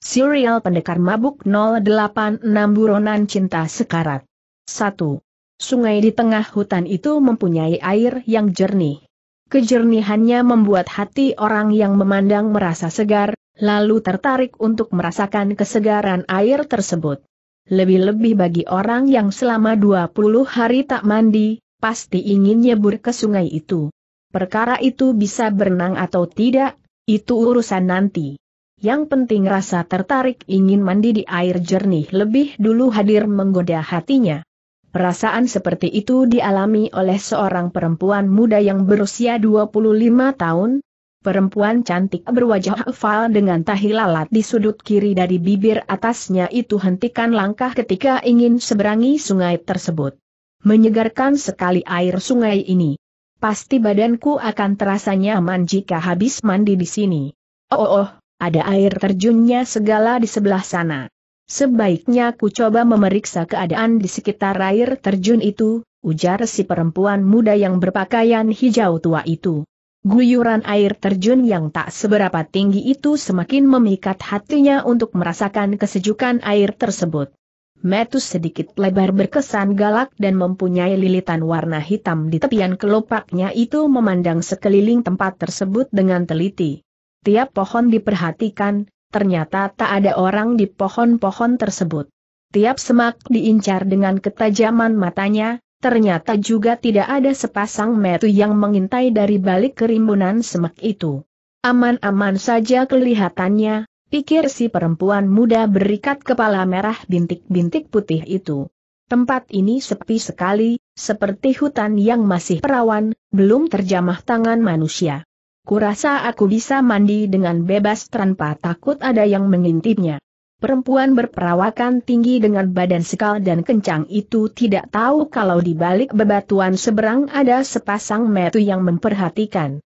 Serial Pendekar Mabuk 086 Buronan Cinta Sekarat 1. Sungai di tengah hutan itu mempunyai air yang jernih. Kejernihannya membuat hati orang yang memandang merasa segar, lalu tertarik untuk merasakan kesegaran air tersebut. Lebih-lebih bagi orang yang selama 20 hari tak mandi, pasti ingin nyebur ke sungai itu. Perkara itu bisa berenang atau tidak, itu urusan nanti. Yang penting rasa tertarik ingin mandi di air jernih lebih dulu hadir menggoda hatinya. Perasaan seperti itu dialami oleh seorang perempuan muda yang berusia 25 tahun. Perempuan cantik berwajah oval dengan tahi lalat di sudut kiri dari bibir atasnya itu hentikan langkah ketika ingin seberangi sungai tersebut. Menyegarkan sekali air sungai ini. Pasti badanku akan terasa nyaman jika habis mandi di sini. Oh, oh, oh ada air terjunnya segala di sebelah sana. Sebaiknya ku coba memeriksa keadaan di sekitar air terjun itu, ujar si perempuan muda yang berpakaian hijau tua itu. Guyuran air terjun yang tak seberapa tinggi itu semakin memikat hatinya untuk merasakan kesejukan air tersebut. Metus sedikit lebar berkesan galak dan mempunyai lilitan warna hitam di tepian kelopaknya itu memandang sekeliling tempat tersebut dengan teliti. Tiap pohon diperhatikan, ternyata tak ada orang di pohon-pohon tersebut. Tiap semak diincar dengan ketajaman matanya, ternyata juga tidak ada sepasang metu yang mengintai dari balik kerimbunan semak itu. Aman-aman saja kelihatannya, pikir si perempuan muda berikat kepala merah bintik-bintik putih itu. Tempat ini sepi sekali, seperti hutan yang masih perawan, belum terjamah tangan manusia. Kurasa aku bisa mandi dengan bebas tanpa takut ada yang mengintipnya. Perempuan berperawakan tinggi dengan badan sekal dan kencang itu tidak tahu kalau di balik bebatuan seberang ada sepasang metu yang memperhatikan.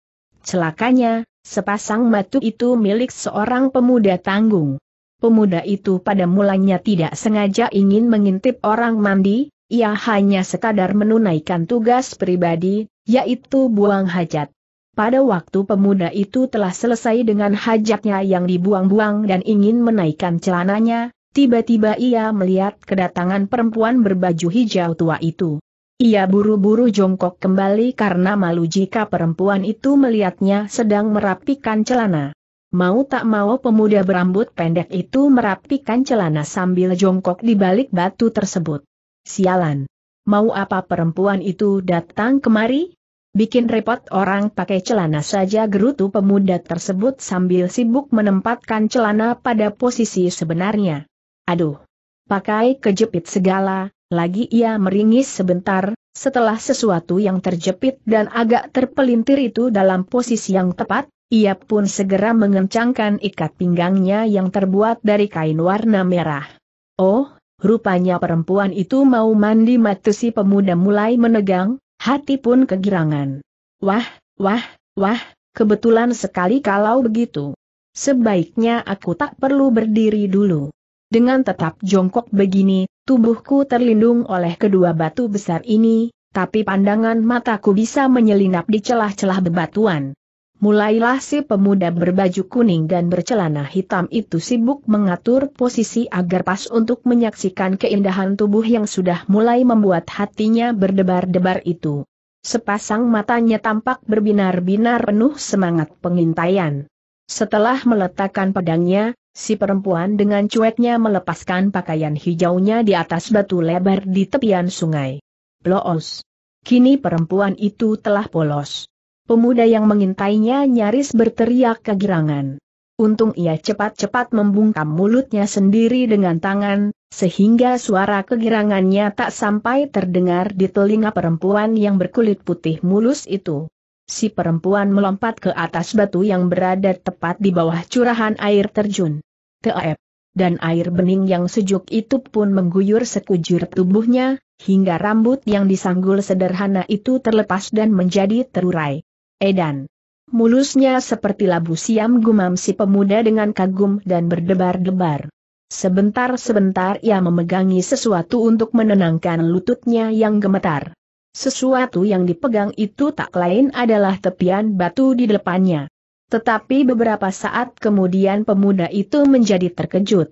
Celakanya, sepasang metu itu milik seorang pemuda tanggung. Pemuda itu pada mulanya tidak sengaja ingin mengintip orang mandi, ia hanya sekadar menunaikan tugas pribadi, yaitu buang hajat. Pada waktu pemuda itu telah selesai dengan hajatnya yang dibuang-buang dan ingin menaikkan celananya, tiba-tiba ia melihat kedatangan perempuan berbaju hijau tua itu. Ia buru-buru jongkok kembali karena malu jika perempuan itu melihatnya sedang merapikan celana. Mau tak mau pemuda berambut pendek itu merapikan celana sambil jongkok di balik batu tersebut. Sialan! Mau apa perempuan itu datang kemari? Bikin repot orang pakai celana saja gerutu pemuda tersebut sambil sibuk menempatkan celana pada posisi sebenarnya. Aduh! Pakai kejepit segala, lagi ia meringis sebentar, setelah sesuatu yang terjepit dan agak terpelintir itu dalam posisi yang tepat, ia pun segera mengencangkan ikat pinggangnya yang terbuat dari kain warna merah. Oh, rupanya perempuan itu mau mandi matusi pemuda mulai menegang, Hati pun kegirangan. Wah, wah, wah, kebetulan sekali kalau begitu. Sebaiknya aku tak perlu berdiri dulu. Dengan tetap jongkok begini, tubuhku terlindung oleh kedua batu besar ini, tapi pandangan mataku bisa menyelinap di celah-celah bebatuan mulailah si pemuda berbaju kuning dan bercelana hitam itu sibuk mengatur posisi agar pas untuk menyaksikan keindahan tubuh yang sudah mulai membuat hatinya berdebar-debar itu. Sepasang matanya tampak berbinar-binar penuh semangat pengintaian. Setelah meletakkan pedangnya, si perempuan dengan cueknya melepaskan pakaian hijaunya di atas batu lebar di tepian sungai. Bloos. Kini perempuan itu telah polos. Pemuda yang mengintainya nyaris berteriak kegirangan. Untung ia cepat-cepat membungkam mulutnya sendiri dengan tangan, sehingga suara kegirangannya tak sampai terdengar di telinga perempuan yang berkulit putih mulus itu. Si perempuan melompat ke atas batu yang berada tepat di bawah curahan air terjun. Teep. Dan air bening yang sejuk itu pun mengguyur sekujur tubuhnya, hingga rambut yang disanggul sederhana itu terlepas dan menjadi terurai. Edan. Mulusnya seperti labu siam gumam si pemuda dengan kagum dan berdebar-debar. Sebentar-sebentar ia memegangi sesuatu untuk menenangkan lututnya yang gemetar. Sesuatu yang dipegang itu tak lain adalah tepian batu di depannya. Tetapi beberapa saat kemudian pemuda itu menjadi terkejut.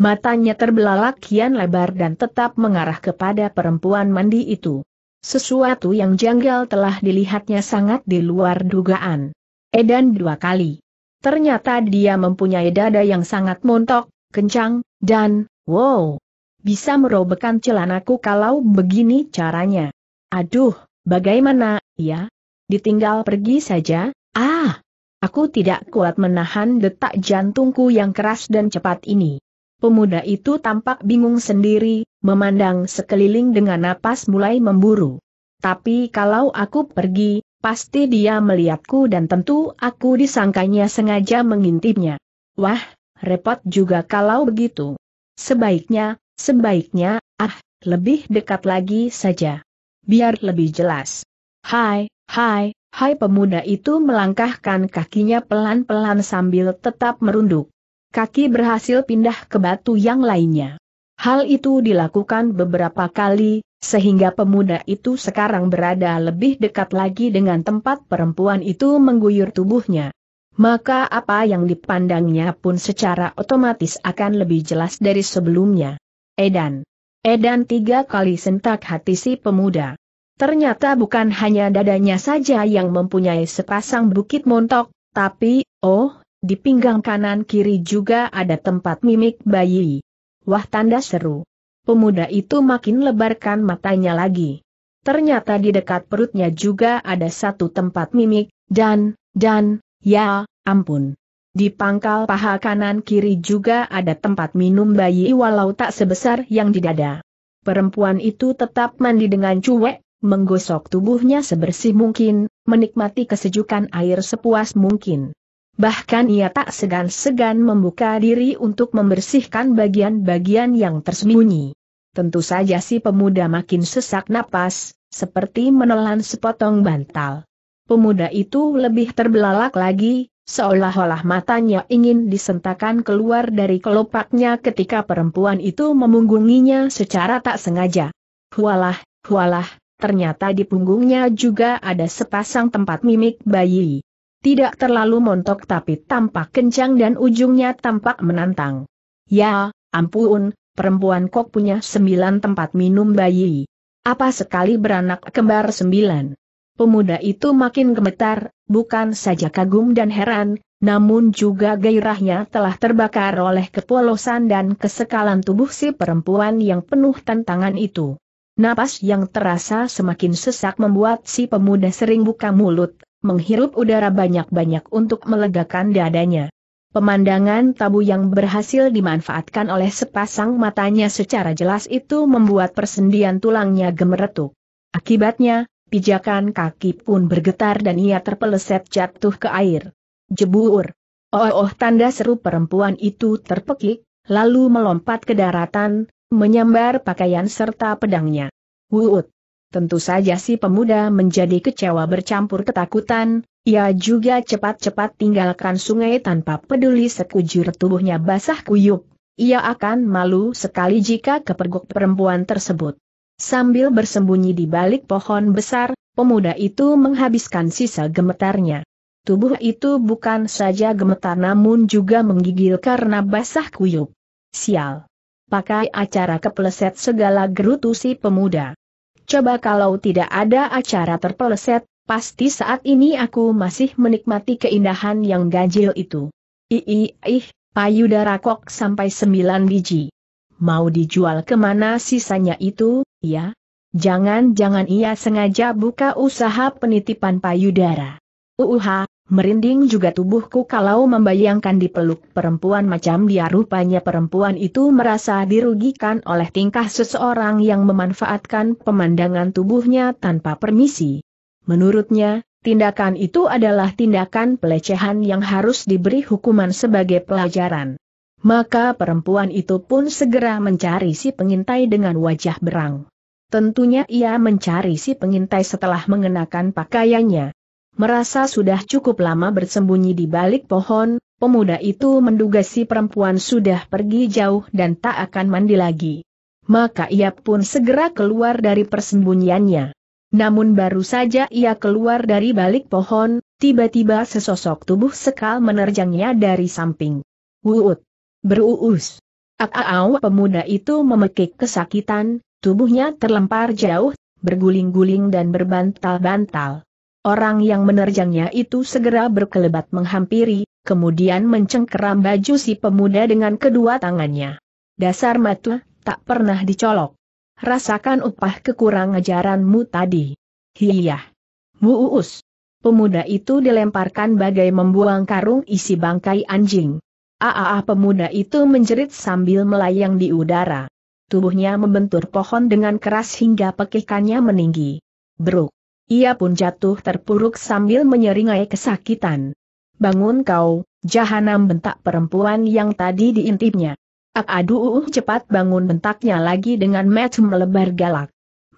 Matanya terbelalak kian lebar dan tetap mengarah kepada perempuan mandi itu. Sesuatu yang janggal telah dilihatnya sangat di luar dugaan. Edan dua kali. Ternyata dia mempunyai dada yang sangat montok, kencang, dan, wow, bisa merobekan celanaku kalau begini caranya. Aduh, bagaimana, ya? Ditinggal pergi saja, ah! Aku tidak kuat menahan detak jantungku yang keras dan cepat ini. Pemuda itu tampak bingung sendiri, memandang sekeliling dengan napas mulai memburu. Tapi kalau aku pergi, pasti dia melihatku dan tentu aku disangkanya sengaja mengintipnya. Wah, repot juga kalau begitu. Sebaiknya, sebaiknya, ah, lebih dekat lagi saja. Biar lebih jelas. Hai, hai, hai pemuda itu melangkahkan kakinya pelan-pelan sambil tetap merunduk kaki berhasil pindah ke batu yang lainnya. Hal itu dilakukan beberapa kali, sehingga pemuda itu sekarang berada lebih dekat lagi dengan tempat perempuan itu mengguyur tubuhnya. Maka apa yang dipandangnya pun secara otomatis akan lebih jelas dari sebelumnya. Edan. Edan tiga kali sentak hati si pemuda. Ternyata bukan hanya dadanya saja yang mempunyai sepasang bukit montok, tapi, oh, di pinggang kanan kiri juga ada tempat mimik bayi. Wah tanda seru. Pemuda itu makin lebarkan matanya lagi. Ternyata di dekat perutnya juga ada satu tempat mimik, dan, dan, ya, ampun. Di pangkal paha kanan kiri juga ada tempat minum bayi walau tak sebesar yang di dada. Perempuan itu tetap mandi dengan cuek, menggosok tubuhnya sebersih mungkin, menikmati kesejukan air sepuas mungkin. Bahkan ia tak segan-segan membuka diri untuk membersihkan bagian-bagian yang tersembunyi. Tentu saja si pemuda makin sesak napas, seperti menelan sepotong bantal. Pemuda itu lebih terbelalak lagi, seolah-olah matanya ingin disentakan keluar dari kelopaknya ketika perempuan itu memunggunginya secara tak sengaja. Hualah, hualah, ternyata di punggungnya juga ada sepasang tempat mimik bayi. Tidak terlalu montok tapi tampak kencang dan ujungnya tampak menantang. Ya, ampun, perempuan kok punya sembilan tempat minum bayi. Apa sekali beranak kembar sembilan. Pemuda itu makin gemetar, bukan saja kagum dan heran, namun juga gairahnya telah terbakar oleh kepolosan dan kesekalan tubuh si perempuan yang penuh tantangan itu. Napas yang terasa semakin sesak membuat si pemuda sering buka mulut, menghirup udara banyak-banyak untuk melegakan dadanya. Pemandangan tabu yang berhasil dimanfaatkan oleh sepasang matanya secara jelas itu membuat persendian tulangnya gemeretuk. Akibatnya, pijakan kaki pun bergetar dan ia terpeleset jatuh ke air. Jebur. Oh, oh tanda seru perempuan itu terpekik, lalu melompat ke daratan, menyambar pakaian serta pedangnya. Wuut. Tentu saja si pemuda menjadi kecewa bercampur ketakutan, ia juga cepat-cepat tinggalkan sungai tanpa peduli sekujur tubuhnya basah kuyup. Ia akan malu sekali jika kepergok perempuan tersebut. Sambil bersembunyi di balik pohon besar, pemuda itu menghabiskan sisa gemetarnya. Tubuh itu bukan saja gemetar namun juga menggigil karena basah kuyup. Sial! Pakai acara kepleset segala gerutu si pemuda. Coba kalau tidak ada acara terpeleset, pasti saat ini aku masih menikmati keindahan yang ganjil itu. Ih, ih, payudara kok sampai sembilan biji. Mau dijual kemana sisanya itu, ya? Jangan-jangan ia sengaja buka usaha penitipan payudara. Uuha, Merinding juga tubuhku kalau membayangkan dipeluk perempuan macam dia rupanya perempuan itu merasa dirugikan oleh tingkah seseorang yang memanfaatkan pemandangan tubuhnya tanpa permisi. Menurutnya, tindakan itu adalah tindakan pelecehan yang harus diberi hukuman sebagai pelajaran. Maka perempuan itu pun segera mencari si pengintai dengan wajah berang. Tentunya ia mencari si pengintai setelah mengenakan pakaiannya. Merasa sudah cukup lama bersembunyi di balik pohon, pemuda itu menduga si perempuan sudah pergi jauh dan tak akan mandi lagi. Maka ia pun segera keluar dari persembunyiannya. Namun baru saja ia keluar dari balik pohon, tiba-tiba sesosok tubuh sekal menerjangnya dari samping. Wuut! Beruus! Aau pemuda itu memekik kesakitan, tubuhnya terlempar jauh, berguling-guling dan berbantal-bantal. Orang yang menerjangnya itu segera berkelebat menghampiri, kemudian mencengkeram baju si pemuda dengan kedua tangannya. Dasar matu, tak pernah dicolok. Rasakan upah kekurang ajaranmu tadi. Hiyah. Muus. Pemuda itu dilemparkan bagai membuang karung isi bangkai anjing. Aa pemuda itu menjerit sambil melayang di udara. Tubuhnya membentur pohon dengan keras hingga pekikannya meninggi. Bruk. Ia pun jatuh terpuruk sambil menyeringai kesakitan. Bangun kau, jahanam bentak perempuan yang tadi diintipnya. Ak aduh uh, cepat bangun bentaknya lagi dengan match melebar galak.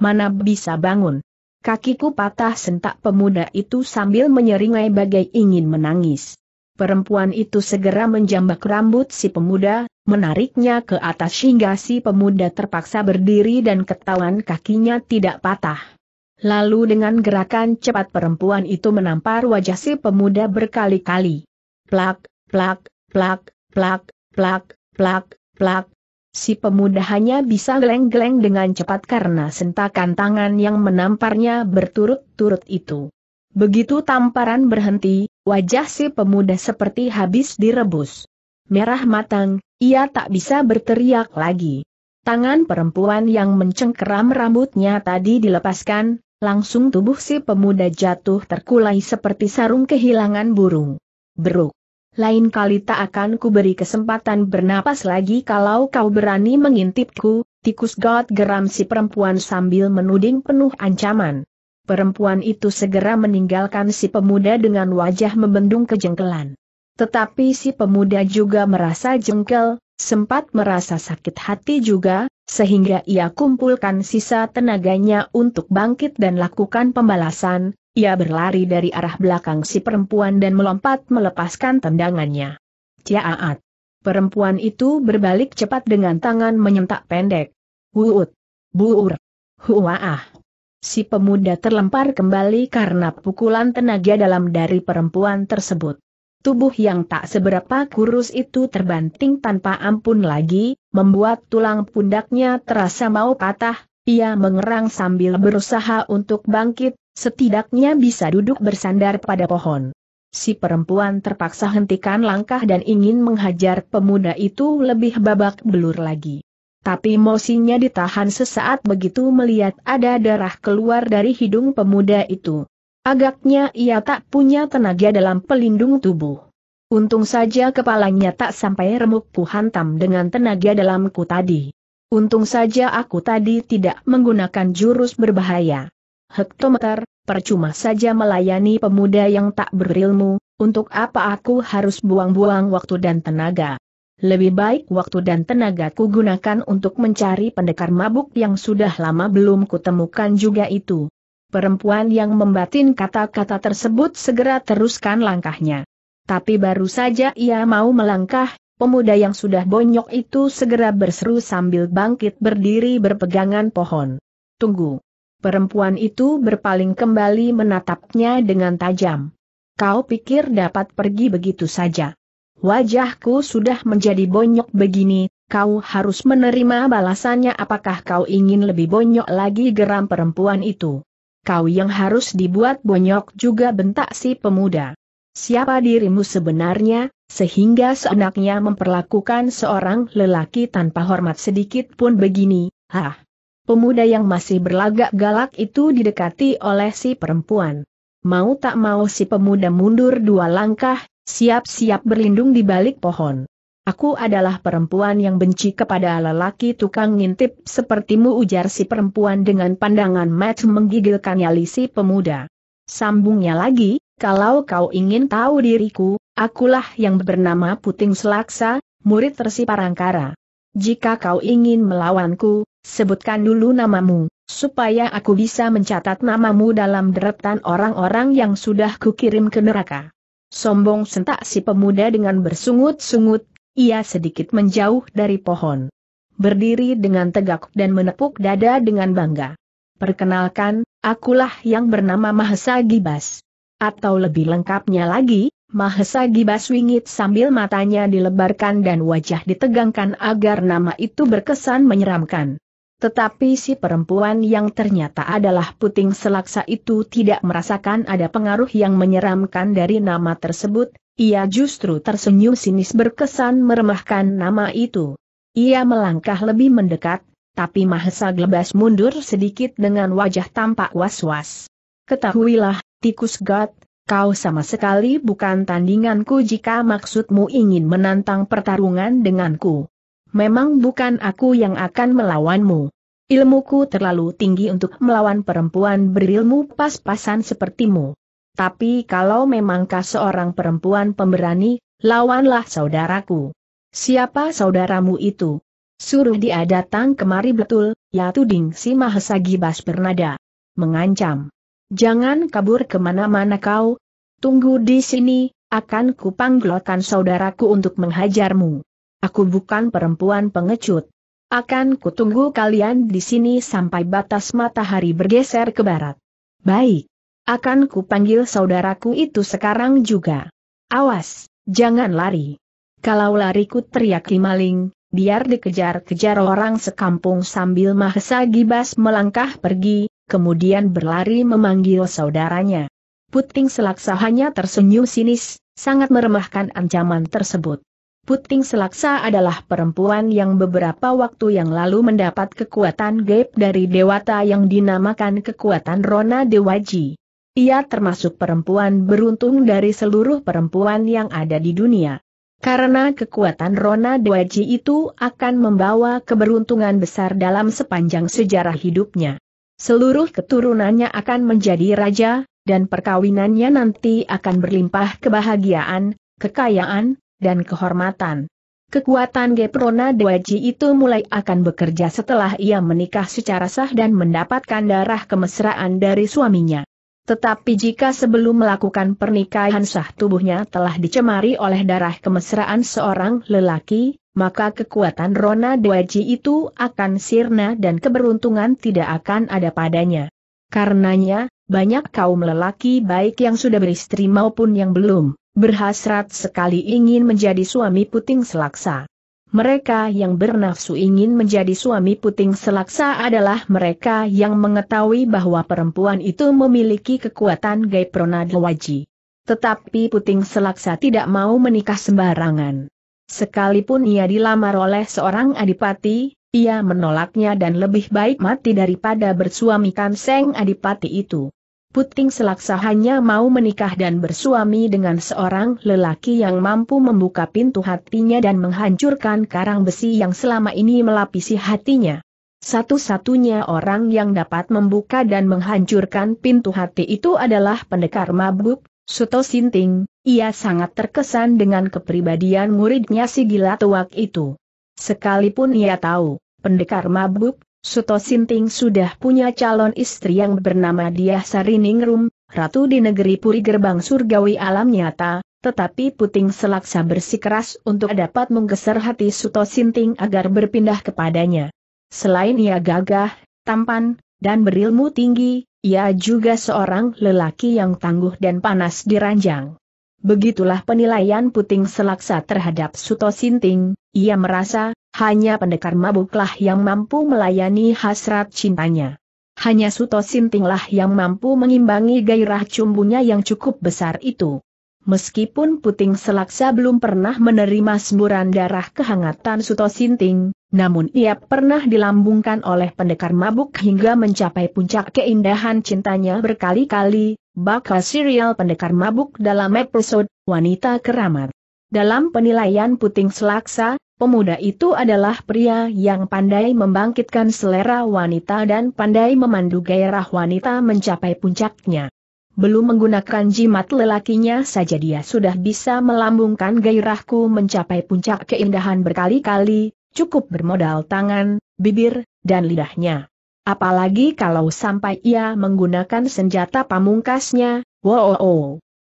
Mana bisa bangun? Kakiku patah sentak pemuda itu sambil menyeringai bagai ingin menangis. Perempuan itu segera menjambak rambut si pemuda, menariknya ke atas hingga si pemuda terpaksa berdiri dan ketahuan kakinya tidak patah. Lalu dengan gerakan cepat perempuan itu menampar wajah si pemuda berkali-kali. Plak, plak, plak, plak, plak, plak, plak. Si pemuda hanya bisa geleng-geleng dengan cepat karena sentakan tangan yang menamparnya berturut-turut itu. Begitu tamparan berhenti, wajah si pemuda seperti habis direbus. Merah matang, ia tak bisa berteriak lagi. Tangan perempuan yang mencengkeram rambutnya tadi dilepaskan, langsung tubuh si pemuda jatuh terkulai seperti sarung kehilangan burung. Beruk. Lain kali tak akan kuberi kesempatan bernapas lagi kalau kau berani mengintipku, tikus God geram si perempuan sambil menuding penuh ancaman. Perempuan itu segera meninggalkan si pemuda dengan wajah membendung kejengkelan. Tetapi si pemuda juga merasa jengkel, sempat merasa sakit hati juga, sehingga ia kumpulkan sisa tenaganya untuk bangkit dan lakukan pembalasan, ia berlari dari arah belakang si perempuan dan melompat melepaskan tendangannya. Ciaat. Perempuan itu berbalik cepat dengan tangan menyentak pendek. Huut. Buur. Huwaah! Si pemuda terlempar kembali karena pukulan tenaga dalam dari perempuan tersebut. Tubuh yang tak seberapa kurus itu terbanting tanpa ampun lagi, membuat tulang pundaknya terasa mau patah, ia mengerang sambil berusaha untuk bangkit, setidaknya bisa duduk bersandar pada pohon. Si perempuan terpaksa hentikan langkah dan ingin menghajar pemuda itu lebih babak belur lagi. Tapi mosinya ditahan sesaat begitu melihat ada darah keluar dari hidung pemuda itu. Agaknya ia tak punya tenaga dalam pelindung tubuh. Untung saja kepalanya tak sampai remuk ku hantam dengan tenaga dalamku tadi. Untung saja aku tadi tidak menggunakan jurus berbahaya. Hektometer, percuma saja melayani pemuda yang tak berilmu, untuk apa aku harus buang-buang waktu dan tenaga. Lebih baik waktu dan tenaga ku gunakan untuk mencari pendekar mabuk yang sudah lama belum kutemukan juga itu. Perempuan yang membatin kata-kata tersebut segera teruskan langkahnya. Tapi baru saja ia mau melangkah, pemuda yang sudah bonyok itu segera berseru sambil bangkit berdiri berpegangan pohon. Tunggu. Perempuan itu berpaling kembali menatapnya dengan tajam. Kau pikir dapat pergi begitu saja? Wajahku sudah menjadi bonyok begini, kau harus menerima balasannya apakah kau ingin lebih bonyok lagi geram perempuan itu kau yang harus dibuat bonyok juga bentak si pemuda. Siapa dirimu sebenarnya, sehingga seenaknya memperlakukan seorang lelaki tanpa hormat sedikit pun begini, hah? Pemuda yang masih berlagak galak itu didekati oleh si perempuan. Mau tak mau si pemuda mundur dua langkah, siap-siap berlindung di balik pohon. Aku adalah perempuan yang benci kepada lelaki tukang ngintip sepertimu ujar si perempuan dengan pandangan match menggigilkannya li si pemuda. Sambungnya lagi, kalau kau ingin tahu diriku, akulah yang bernama Puting Selaksa, murid Resi Parangkara. Jika kau ingin melawanku, sebutkan dulu namamu, supaya aku bisa mencatat namamu dalam deretan orang-orang yang sudah kukirim ke neraka. Sombong sentak si pemuda dengan bersungut-sungut, ia sedikit menjauh dari pohon. Berdiri dengan tegak dan menepuk dada dengan bangga. Perkenalkan, akulah yang bernama Mahesa Gibas. Atau lebih lengkapnya lagi, Mahesa Gibas wingit sambil matanya dilebarkan dan wajah ditegangkan agar nama itu berkesan menyeramkan. Tetapi si perempuan yang ternyata adalah puting selaksa itu tidak merasakan ada pengaruh yang menyeramkan dari nama tersebut, ia justru tersenyum sinis berkesan meremahkan nama itu. Ia melangkah lebih mendekat, tapi Mahesa Glebas mundur sedikit dengan wajah tampak was-was. Ketahuilah, tikus God, kau sama sekali bukan tandinganku jika maksudmu ingin menantang pertarungan denganku. Memang bukan aku yang akan melawanmu. Ilmuku terlalu tinggi untuk melawan perempuan berilmu pas-pasan sepertimu. Tapi kalau memangkah seorang perempuan pemberani, lawanlah saudaraku. Siapa saudaramu itu? Suruh dia datang kemari betul, ya tuding si Mahesagi Bas bernada. Mengancam. Jangan kabur kemana-mana kau. Tunggu di sini, akan kupangglotkan saudaraku untuk menghajarmu. Aku bukan perempuan pengecut. Akan kutunggu kalian di sini sampai batas matahari bergeser ke barat. Baik. Akan kupanggil saudaraku itu sekarang juga. Awas, jangan lari. Kalau lariku teriaki maling, biar dikejar-kejar orang sekampung sambil Mahesa Gibas melangkah pergi, kemudian berlari memanggil saudaranya. Puting Selaksa hanya tersenyum sinis, sangat meremahkan ancaman tersebut. Puting Selaksa adalah perempuan yang beberapa waktu yang lalu mendapat kekuatan gaib dari dewata yang dinamakan kekuatan Rona Dewaji. Ia termasuk perempuan beruntung dari seluruh perempuan yang ada di dunia. Karena kekuatan Rona Dwaji itu akan membawa keberuntungan besar dalam sepanjang sejarah hidupnya. Seluruh keturunannya akan menjadi raja, dan perkawinannya nanti akan berlimpah kebahagiaan, kekayaan, dan kehormatan. Kekuatan Geprona Dwaji itu mulai akan bekerja setelah ia menikah secara sah dan mendapatkan darah kemesraan dari suaminya. Tetapi jika sebelum melakukan pernikahan sah tubuhnya telah dicemari oleh darah kemesraan seorang lelaki, maka kekuatan Rona Dwaji itu akan sirna dan keberuntungan tidak akan ada padanya. Karenanya, banyak kaum lelaki baik yang sudah beristri maupun yang belum, berhasrat sekali ingin menjadi suami puting selaksa. Mereka yang bernafsu ingin menjadi suami puting selaksa adalah mereka yang mengetahui bahwa perempuan itu memiliki kekuatan gay pronadwaji. Tetapi puting selaksa tidak mau menikah sembarangan. Sekalipun ia dilamar oleh seorang adipati, ia menolaknya dan lebih baik mati daripada bersuamikan seng adipati itu. Puting Selaksa hanya mau menikah dan bersuami dengan seorang lelaki yang mampu membuka pintu hatinya dan menghancurkan karang besi yang selama ini melapisi hatinya. Satu-satunya orang yang dapat membuka dan menghancurkan pintu hati itu adalah pendekar mabuk, Suto Sinting, ia sangat terkesan dengan kepribadian muridnya si gila tuak itu. Sekalipun ia tahu, pendekar mabuk, Suto Sinting sudah punya calon istri yang bernama Diah Sariningrum, ratu di negeri Puri Gerbang Surgawi Alam Nyata, tetapi Puting Selaksa bersikeras untuk dapat menggeser hati Suto Sinting agar berpindah kepadanya. Selain ia gagah, tampan, dan berilmu tinggi, ia juga seorang lelaki yang tangguh dan panas diranjang. Begitulah penilaian Puting Selaksa terhadap Suto Sinting, ia merasa, hanya pendekar mabuklah yang mampu melayani hasrat cintanya. Hanya Suto Sintinglah yang mampu mengimbangi gairah cumbunya yang cukup besar itu. Meskipun Puting Selaksa belum pernah menerima semburan darah kehangatan Suto Sinting, namun ia pernah dilambungkan oleh pendekar mabuk hingga mencapai puncak keindahan cintanya berkali-kali, bakal serial pendekar mabuk dalam episode Wanita Keramat. Dalam penilaian Puting Selaksa, pemuda itu adalah pria yang pandai membangkitkan selera wanita dan pandai memandu gairah wanita mencapai puncaknya. Belum menggunakan jimat lelakinya saja dia sudah bisa melambungkan gairahku mencapai puncak keindahan berkali-kali, cukup bermodal tangan, bibir, dan lidahnya. Apalagi kalau sampai ia menggunakan senjata pamungkasnya, wow, wow, wow.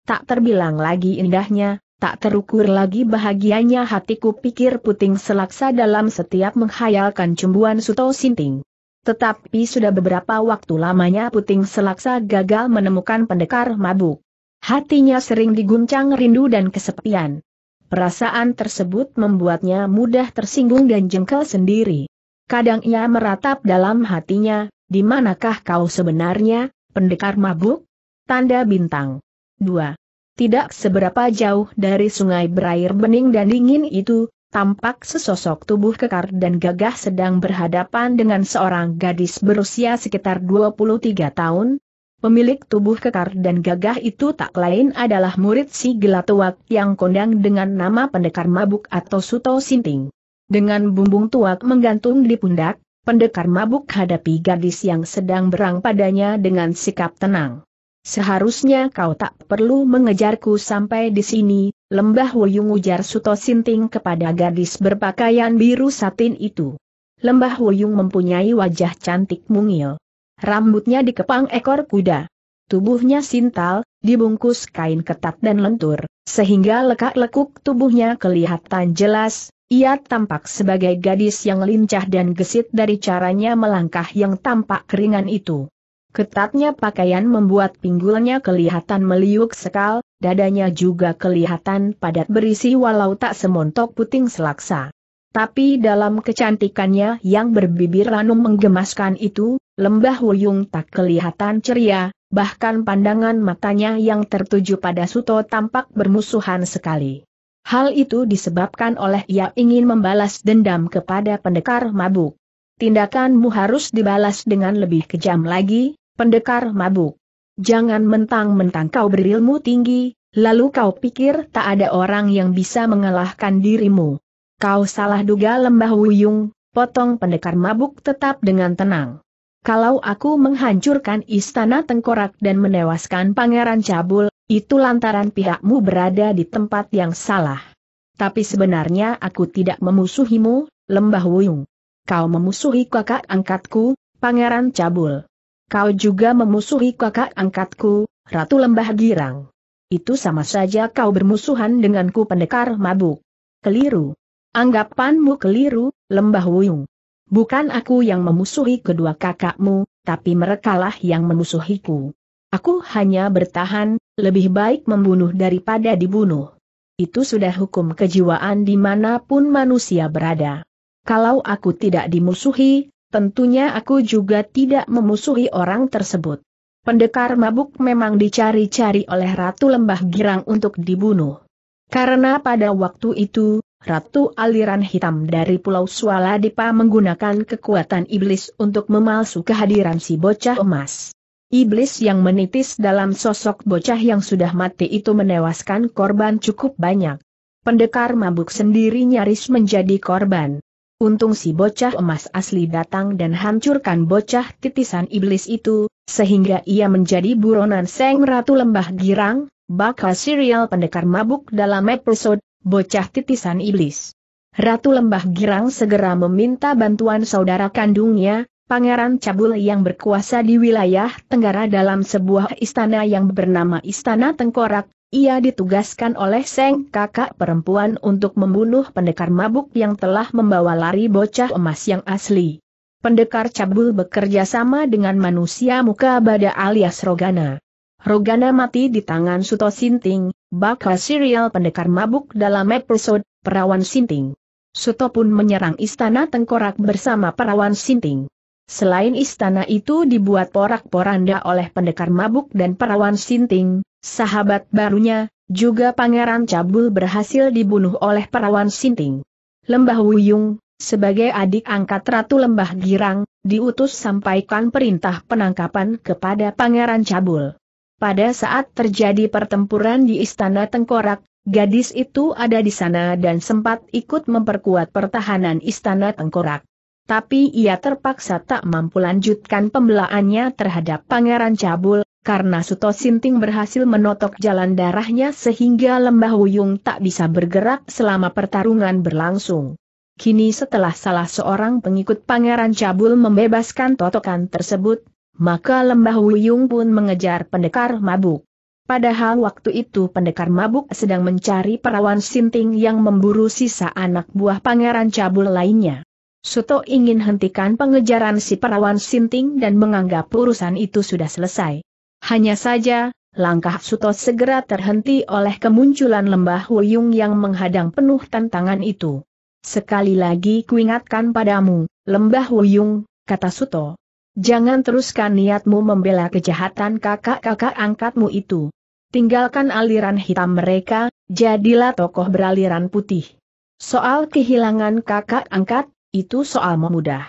Tak terbilang lagi indahnya, tak terukur lagi bahagianya hatiku pikir puting selaksa dalam setiap menghayalkan cumbuan Suto Sinting. Tetapi sudah beberapa waktu lamanya puting selaksa gagal menemukan pendekar mabuk. Hatinya sering diguncang rindu dan kesepian. Perasaan tersebut membuatnya mudah tersinggung dan jengkel sendiri. Kadang ia meratap dalam hatinya, di manakah kau sebenarnya, pendekar mabuk? Tanda bintang. 2. Tidak seberapa jauh dari sungai berair bening dan dingin itu, tampak sesosok tubuh kekar dan gagah sedang berhadapan dengan seorang gadis berusia sekitar 23 tahun, Pemilik tubuh kekar dan gagah itu tak lain adalah murid si Gelatuak yang kondang dengan nama pendekar mabuk atau Suto Sinting. Dengan bumbung tuak menggantung di pundak, pendekar mabuk hadapi gadis yang sedang berang padanya dengan sikap tenang. Seharusnya kau tak perlu mengejarku sampai di sini, lembah Wuyung ujar Suto Sinting kepada gadis berpakaian biru satin itu. Lembah Wuyung mempunyai wajah cantik mungil. Rambutnya dikepang ekor kuda. Tubuhnya sintal, dibungkus kain ketat dan lentur, sehingga lekak-lekuk tubuhnya kelihatan jelas, ia tampak sebagai gadis yang lincah dan gesit dari caranya melangkah yang tampak keringan itu. Ketatnya pakaian membuat pinggulnya kelihatan meliuk sekal, dadanya juga kelihatan padat berisi walau tak semontok puting selaksa. Tapi dalam kecantikannya yang berbibir ranum menggemaskan itu, lembah Wuyung tak kelihatan ceria, bahkan pandangan matanya yang tertuju pada Suto tampak bermusuhan sekali. Hal itu disebabkan oleh ia ingin membalas dendam kepada pendekar mabuk. Tindakanmu harus dibalas dengan lebih kejam lagi, pendekar mabuk. Jangan mentang-mentang kau berilmu tinggi, lalu kau pikir tak ada orang yang bisa mengalahkan dirimu. Kau salah duga lembah wuyung, potong pendekar mabuk tetap dengan tenang. Kalau aku menghancurkan istana tengkorak dan menewaskan pangeran cabul, itu lantaran pihakmu berada di tempat yang salah. Tapi sebenarnya aku tidak memusuhimu, Lembah Wuyung. Kau memusuhi kakak angkatku, Pangeran Cabul. Kau juga memusuhi kakak angkatku, Ratu Lembah Girang. Itu sama saja kau bermusuhan denganku pendekar mabuk. Keliru. Anggapanmu keliru, Lembah Wuyung. Bukan aku yang memusuhi kedua kakakmu, tapi merekalah yang memusuhiku. Aku hanya bertahan, lebih baik membunuh daripada dibunuh. Itu sudah hukum kejiwaan dimanapun manusia berada. Kalau aku tidak dimusuhi, tentunya aku juga tidak memusuhi orang tersebut. Pendekar mabuk memang dicari-cari oleh Ratu Lembah Girang untuk dibunuh. Karena pada waktu itu, Ratu aliran hitam dari Pulau Dipa menggunakan kekuatan iblis untuk memalsu kehadiran si bocah emas. Iblis yang menitis dalam sosok bocah yang sudah mati itu menewaskan korban cukup banyak. Pendekar mabuk sendiri nyaris menjadi korban. Untung si bocah emas asli datang dan hancurkan bocah titisan iblis itu, sehingga ia menjadi buronan Seng Ratu Lembah Girang, bakal serial pendekar mabuk dalam episode Bocah Titisan Iblis. Ratu Lembah Girang segera meminta bantuan saudara kandungnya, pangeran Cabul yang berkuasa di wilayah Tenggara dalam sebuah istana yang bernama Istana Tengkorak, ia ditugaskan oleh Seng kakak perempuan untuk membunuh pendekar mabuk yang telah membawa lari bocah emas yang asli. Pendekar Cabul bekerja sama dengan manusia muka bada alias Rogana. Rogana mati di tangan Suto Sinting, bakal serial pendekar mabuk dalam episode Perawan Sinting. Suto pun menyerang istana Tengkorak bersama Perawan Sinting. Selain istana itu dibuat porak-poranda oleh pendekar mabuk dan perawan sinting, sahabat barunya, juga Pangeran Cabul berhasil dibunuh oleh perawan sinting. Lembah Wuyung, sebagai adik angkat Ratu Lembah Girang, diutus sampaikan perintah penangkapan kepada Pangeran Cabul. Pada saat terjadi pertempuran di Istana Tengkorak, gadis itu ada di sana dan sempat ikut memperkuat pertahanan Istana Tengkorak tapi ia terpaksa tak mampu lanjutkan pembelaannya terhadap Pangeran Cabul, karena Suto Sinting berhasil menotok jalan darahnya sehingga lembah Wuyung tak bisa bergerak selama pertarungan berlangsung. Kini setelah salah seorang pengikut Pangeran Cabul membebaskan totokan tersebut, maka lembah Wuyung pun mengejar pendekar mabuk. Padahal waktu itu pendekar mabuk sedang mencari perawan Sinting yang memburu sisa anak buah Pangeran Cabul lainnya. Suto ingin hentikan pengejaran si perawan Sinting dan menganggap urusan itu sudah selesai. Hanya saja, langkah Suto segera terhenti oleh kemunculan lembah Wuyung yang menghadang penuh tantangan itu. Sekali lagi kuingatkan padamu, lembah Wuyung, kata Suto. Jangan teruskan niatmu membela kejahatan kakak-kakak angkatmu itu. Tinggalkan aliran hitam mereka, jadilah tokoh beraliran putih. Soal kehilangan kakak angkat, itu soal mudah.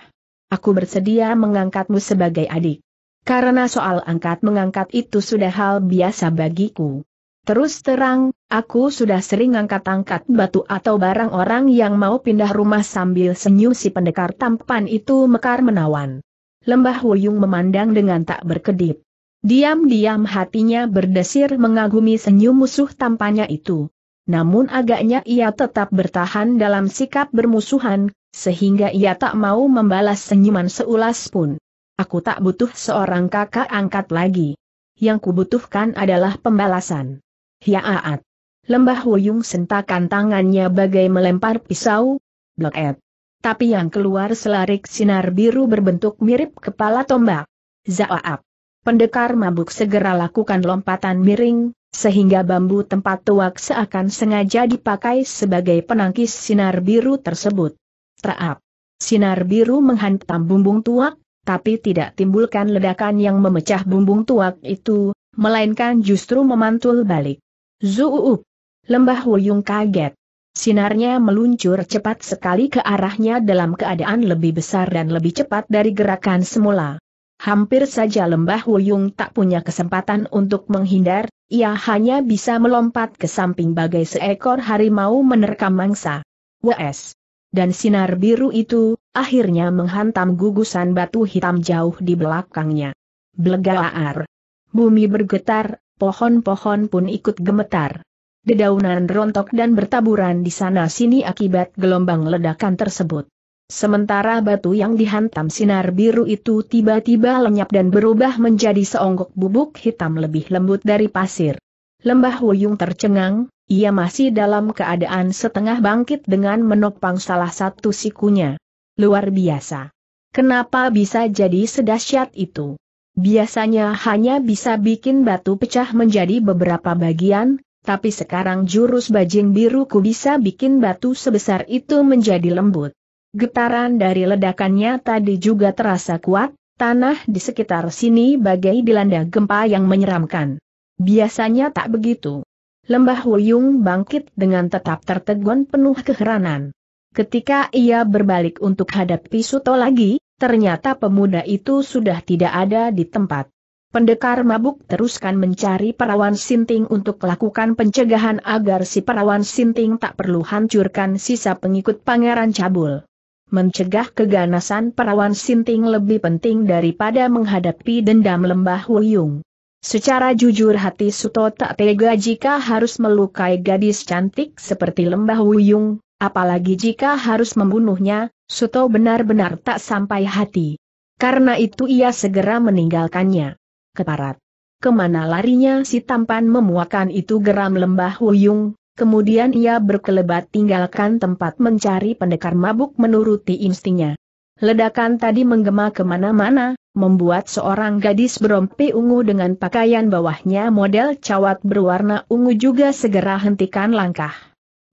Aku bersedia mengangkatmu sebagai adik. Karena soal angkat-mengangkat itu sudah hal biasa bagiku. Terus terang, aku sudah sering angkat-angkat batu atau barang orang yang mau pindah rumah sambil senyum si pendekar tampan itu mekar menawan. Lembah Wuyung memandang dengan tak berkedip. Diam-diam hatinya berdesir mengagumi senyum musuh tampannya itu. Namun agaknya ia tetap bertahan dalam sikap bermusuhan, sehingga ia tak mau membalas senyuman seulas pun. Aku tak butuh seorang kakak angkat lagi. Yang kubutuhkan adalah pembalasan. Ya aat. Lembah Wuyung sentakan tangannya bagai melempar pisau. Bleket. Tapi yang keluar selarik sinar biru berbentuk mirip kepala tombak. Zaaap. Pendekar mabuk segera lakukan lompatan miring, sehingga bambu tempat tuak seakan sengaja dipakai sebagai penangkis sinar biru tersebut. Traap. Sinar biru menghantam bumbung tuak, tapi tidak timbulkan ledakan yang memecah bumbung tuak itu, melainkan justru memantul balik. Zuup. Lembah Wuyung kaget. Sinarnya meluncur cepat sekali ke arahnya dalam keadaan lebih besar dan lebih cepat dari gerakan semula. Hampir saja lembah Wuyung tak punya kesempatan untuk menghindar, ia hanya bisa melompat ke samping bagai seekor harimau menerkam mangsa. WS dan sinar biru itu, akhirnya menghantam gugusan batu hitam jauh di belakangnya. Blegaar. Bumi bergetar, pohon-pohon pun ikut gemetar. Dedaunan rontok dan bertaburan di sana-sini akibat gelombang ledakan tersebut. Sementara batu yang dihantam sinar biru itu tiba-tiba lenyap dan berubah menjadi seonggok bubuk hitam lebih lembut dari pasir. Lembah Wuyung tercengang, ia masih dalam keadaan setengah bangkit dengan menopang salah satu sikunya. Luar biasa. Kenapa bisa jadi sedahsyat itu? Biasanya hanya bisa bikin batu pecah menjadi beberapa bagian, tapi sekarang jurus bajing biruku bisa bikin batu sebesar itu menjadi lembut. Getaran dari ledakannya tadi juga terasa kuat, tanah di sekitar sini bagai dilanda gempa yang menyeramkan. Biasanya tak begitu. Lembah Wuyung bangkit dengan tetap tertegun penuh keheranan. Ketika ia berbalik untuk hadapi Suto lagi, ternyata pemuda itu sudah tidak ada di tempat. Pendekar mabuk teruskan mencari perawan sinting untuk lakukan pencegahan agar si perawan sinting tak perlu hancurkan sisa pengikut pangeran cabul. Mencegah keganasan perawan sinting lebih penting daripada menghadapi dendam lembah Wuyung. Secara jujur hati Suto tak tega jika harus melukai gadis cantik seperti lembah wuyung, apalagi jika harus membunuhnya, Suto benar-benar tak sampai hati. Karena itu ia segera meninggalkannya. Keparat. Kemana larinya si tampan memuakan itu geram lembah wuyung, kemudian ia berkelebat tinggalkan tempat mencari pendekar mabuk menuruti instingnya. Ledakan tadi menggema kemana-mana, membuat seorang gadis berompi ungu dengan pakaian bawahnya model cawat berwarna ungu juga segera hentikan langkah.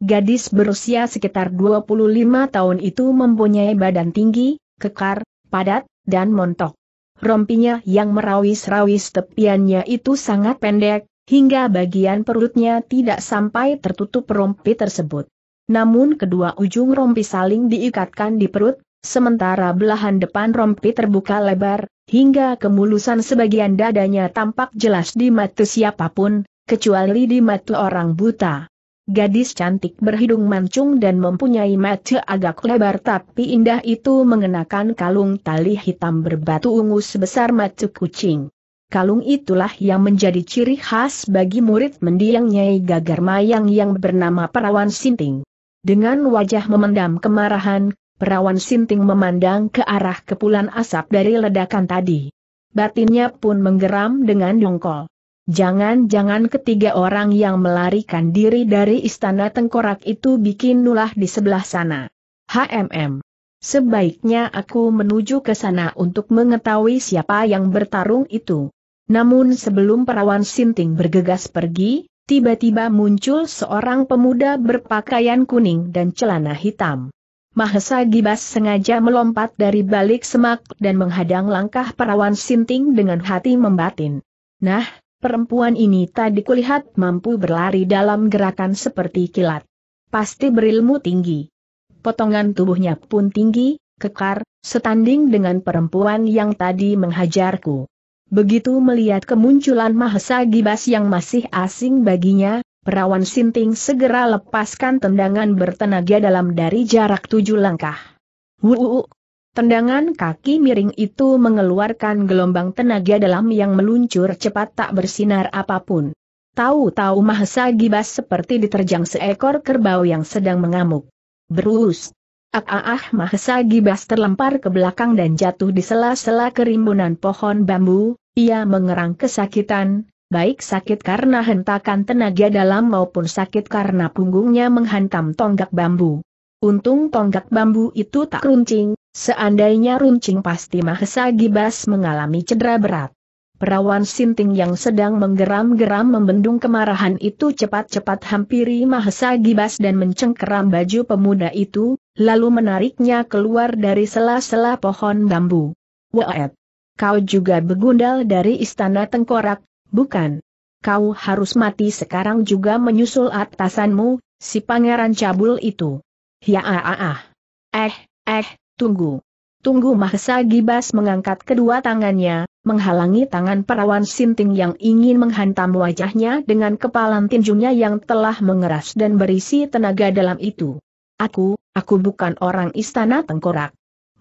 Gadis berusia sekitar 25 tahun itu mempunyai badan tinggi, kekar, padat, dan montok. Rompinya yang merawis-rawis tepiannya itu sangat pendek, hingga bagian perutnya tidak sampai tertutup rompi tersebut. Namun kedua ujung rompi saling diikatkan di perut, sementara belahan depan rompi terbuka lebar, hingga kemulusan sebagian dadanya tampak jelas di mata siapapun, kecuali di mata orang buta. Gadis cantik berhidung mancung dan mempunyai mata agak lebar tapi indah itu mengenakan kalung tali hitam berbatu ungu sebesar mata kucing. Kalung itulah yang menjadi ciri khas bagi murid mendiang Nyai Gagar Mayang yang bernama Perawan Sinting. Dengan wajah memendam kemarahan, perawan Sinting memandang ke arah kepulan asap dari ledakan tadi. Batinnya pun menggeram dengan dongkol. Jangan-jangan ketiga orang yang melarikan diri dari istana tengkorak itu bikin nulah di sebelah sana. HMM. Sebaiknya aku menuju ke sana untuk mengetahui siapa yang bertarung itu. Namun sebelum perawan Sinting bergegas pergi, tiba-tiba muncul seorang pemuda berpakaian kuning dan celana hitam. Mahesa Gibas sengaja melompat dari balik semak dan menghadang langkah perawan Sinting dengan hati membatin. Nah, perempuan ini tadi kulihat mampu berlari dalam gerakan seperti kilat. Pasti berilmu tinggi. Potongan tubuhnya pun tinggi, kekar, setanding dengan perempuan yang tadi menghajarku. Begitu melihat kemunculan Mahesa Gibas yang masih asing baginya, Perawan Sinting segera lepaskan tendangan bertenaga dalam dari jarak tujuh langkah. Wuuu! Tendangan kaki miring itu mengeluarkan gelombang tenaga dalam yang meluncur cepat tak bersinar apapun. Tahu-tahu Mahesa Gibas seperti diterjang seekor kerbau yang sedang mengamuk. Berus! Ah ah ah Mahesa Gibas terlempar ke belakang dan jatuh di sela-sela kerimbunan pohon bambu, ia mengerang kesakitan, baik sakit karena hentakan tenaga dalam maupun sakit karena punggungnya menghantam tonggak bambu. Untung tonggak bambu itu tak runcing, seandainya runcing pasti Mahesa Gibas mengalami cedera berat. Perawan Sinting yang sedang menggeram-geram membendung kemarahan itu cepat-cepat hampiri Mahesa Gibas dan mencengkeram baju pemuda itu, lalu menariknya keluar dari sela-sela pohon bambu. Waet! Kau juga begundal dari istana tengkorak, Bukan. Kau harus mati sekarang juga menyusul atasanmu, si pangeran cabul itu. Ya ah ah ah. Eh, eh, tunggu. Tunggu Mahesa Gibas mengangkat kedua tangannya, menghalangi tangan perawan Sinting yang ingin menghantam wajahnya dengan kepalan tinjunya yang telah mengeras dan berisi tenaga dalam itu. Aku, aku bukan orang istana tengkorak.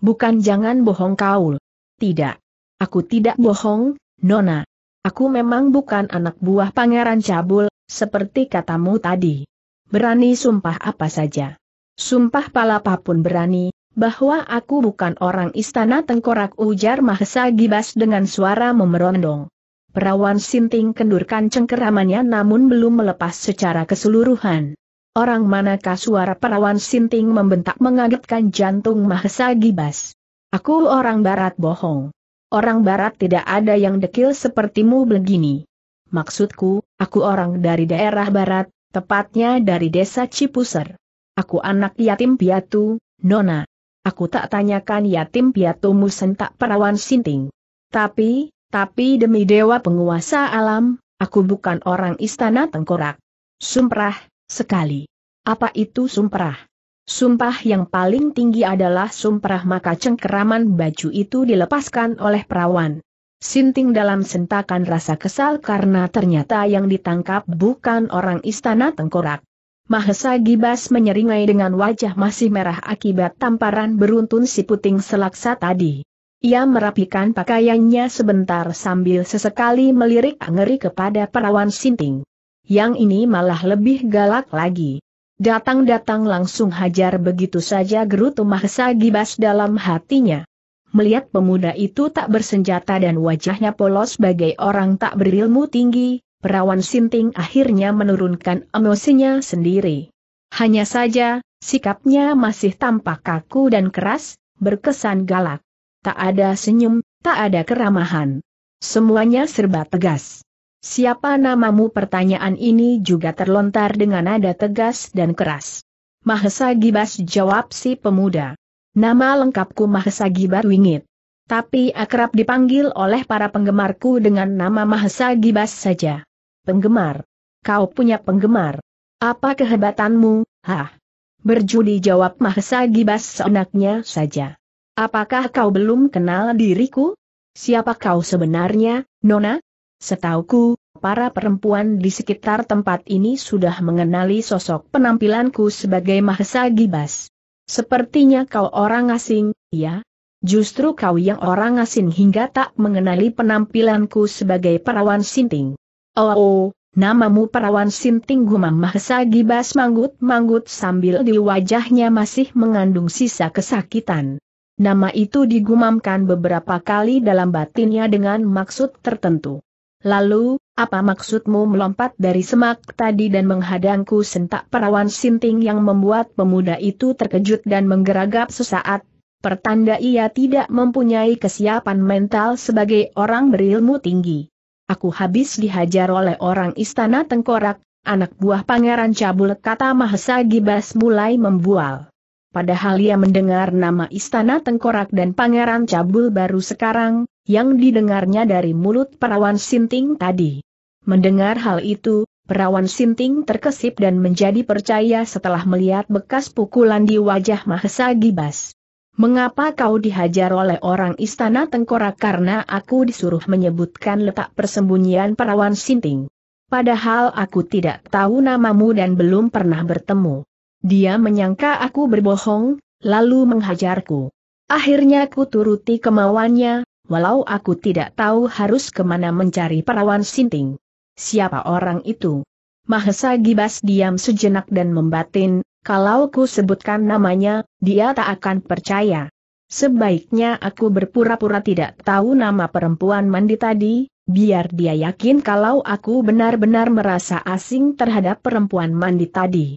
Bukan jangan bohong kau. Tidak. Aku tidak bohong, Nona. Aku memang bukan anak buah Pangeran Cabul, seperti katamu tadi. Berani sumpah apa saja. Sumpah palapa pun berani, bahwa aku bukan orang istana tengkorak ujar Mahesa Gibas dengan suara memerondong. Perawan Sinting kendurkan cengkeramannya namun belum melepas secara keseluruhan. Orang manakah suara perawan Sinting membentak mengagetkan jantung Mahesa Gibas. Aku orang barat bohong. Orang barat tidak ada yang dekil sepertimu begini. Maksudku, aku orang dari daerah barat, tepatnya dari desa Cipuser. Aku anak yatim piatu, Nona. Aku tak tanyakan yatim piatumu sentak perawan sinting. Tapi, tapi demi dewa penguasa alam, aku bukan orang istana tengkorak. Sumprah, sekali. Apa itu sumprah? Sumpah yang paling tinggi adalah sumpah maka cengkeraman baju itu dilepaskan oleh perawan. Sinting dalam sentakan rasa kesal karena ternyata yang ditangkap bukan orang istana tengkorak. Mahesa Gibas menyeringai dengan wajah masih merah akibat tamparan beruntun si puting selaksa tadi. Ia merapikan pakaiannya sebentar sambil sesekali melirik ngeri kepada perawan Sinting. Yang ini malah lebih galak lagi. Datang-datang langsung hajar begitu saja gerutu Mahesa gibas dalam hatinya. Melihat pemuda itu tak bersenjata dan wajahnya polos sebagai orang tak berilmu tinggi, perawan sinting akhirnya menurunkan emosinya sendiri. Hanya saja, sikapnya masih tampak kaku dan keras, berkesan galak. Tak ada senyum, tak ada keramahan. Semuanya serba tegas. Siapa namamu pertanyaan ini juga terlontar dengan nada tegas dan keras. Mahesa Gibas jawab si pemuda. Nama lengkapku Mahesa Gibar Wingit. Tapi akrab dipanggil oleh para penggemarku dengan nama Mahesa Gibas saja. Penggemar. Kau punya penggemar. Apa kehebatanmu, hah? Berjudi jawab Mahesa Gibas seenaknya saja. Apakah kau belum kenal diriku? Siapa kau sebenarnya, Nona? Setauku, para perempuan di sekitar tempat ini sudah mengenali sosok penampilanku sebagai Mahesa Gibas. Sepertinya kau orang asing, ya? Justru kau yang orang asing hingga tak mengenali penampilanku sebagai perawan sinting. Oh, oh namamu perawan sinting gumam Mahesa Gibas manggut-manggut sambil di wajahnya masih mengandung sisa kesakitan. Nama itu digumamkan beberapa kali dalam batinnya dengan maksud tertentu. Lalu, apa maksudmu melompat dari semak tadi dan menghadangku sentak perawan sinting yang membuat pemuda itu terkejut dan menggeragap sesaat? Pertanda ia tidak mempunyai kesiapan mental sebagai orang berilmu tinggi. Aku habis dihajar oleh orang istana tengkorak, anak buah pangeran cabul kata Mahesa Gibas mulai membual. Padahal ia mendengar nama Istana Tengkorak dan Pangeran Cabul baru sekarang, yang didengarnya dari mulut perawan Sinting tadi. Mendengar hal itu, perawan Sinting terkesip dan menjadi percaya setelah melihat bekas pukulan di wajah Mahesa Gibas. Mengapa kau dihajar oleh orang Istana Tengkorak karena aku disuruh menyebutkan letak persembunyian perawan Sinting? Padahal aku tidak tahu namamu dan belum pernah bertemu. Dia menyangka aku berbohong, lalu menghajarku. Akhirnya aku turuti kemauannya, walau aku tidak tahu harus kemana mencari perawan sinting. Siapa orang itu? Mahesa Gibas diam sejenak dan membatin, kalau ku sebutkan namanya, dia tak akan percaya. Sebaiknya aku berpura-pura tidak tahu nama perempuan mandi tadi, biar dia yakin kalau aku benar-benar merasa asing terhadap perempuan mandi tadi.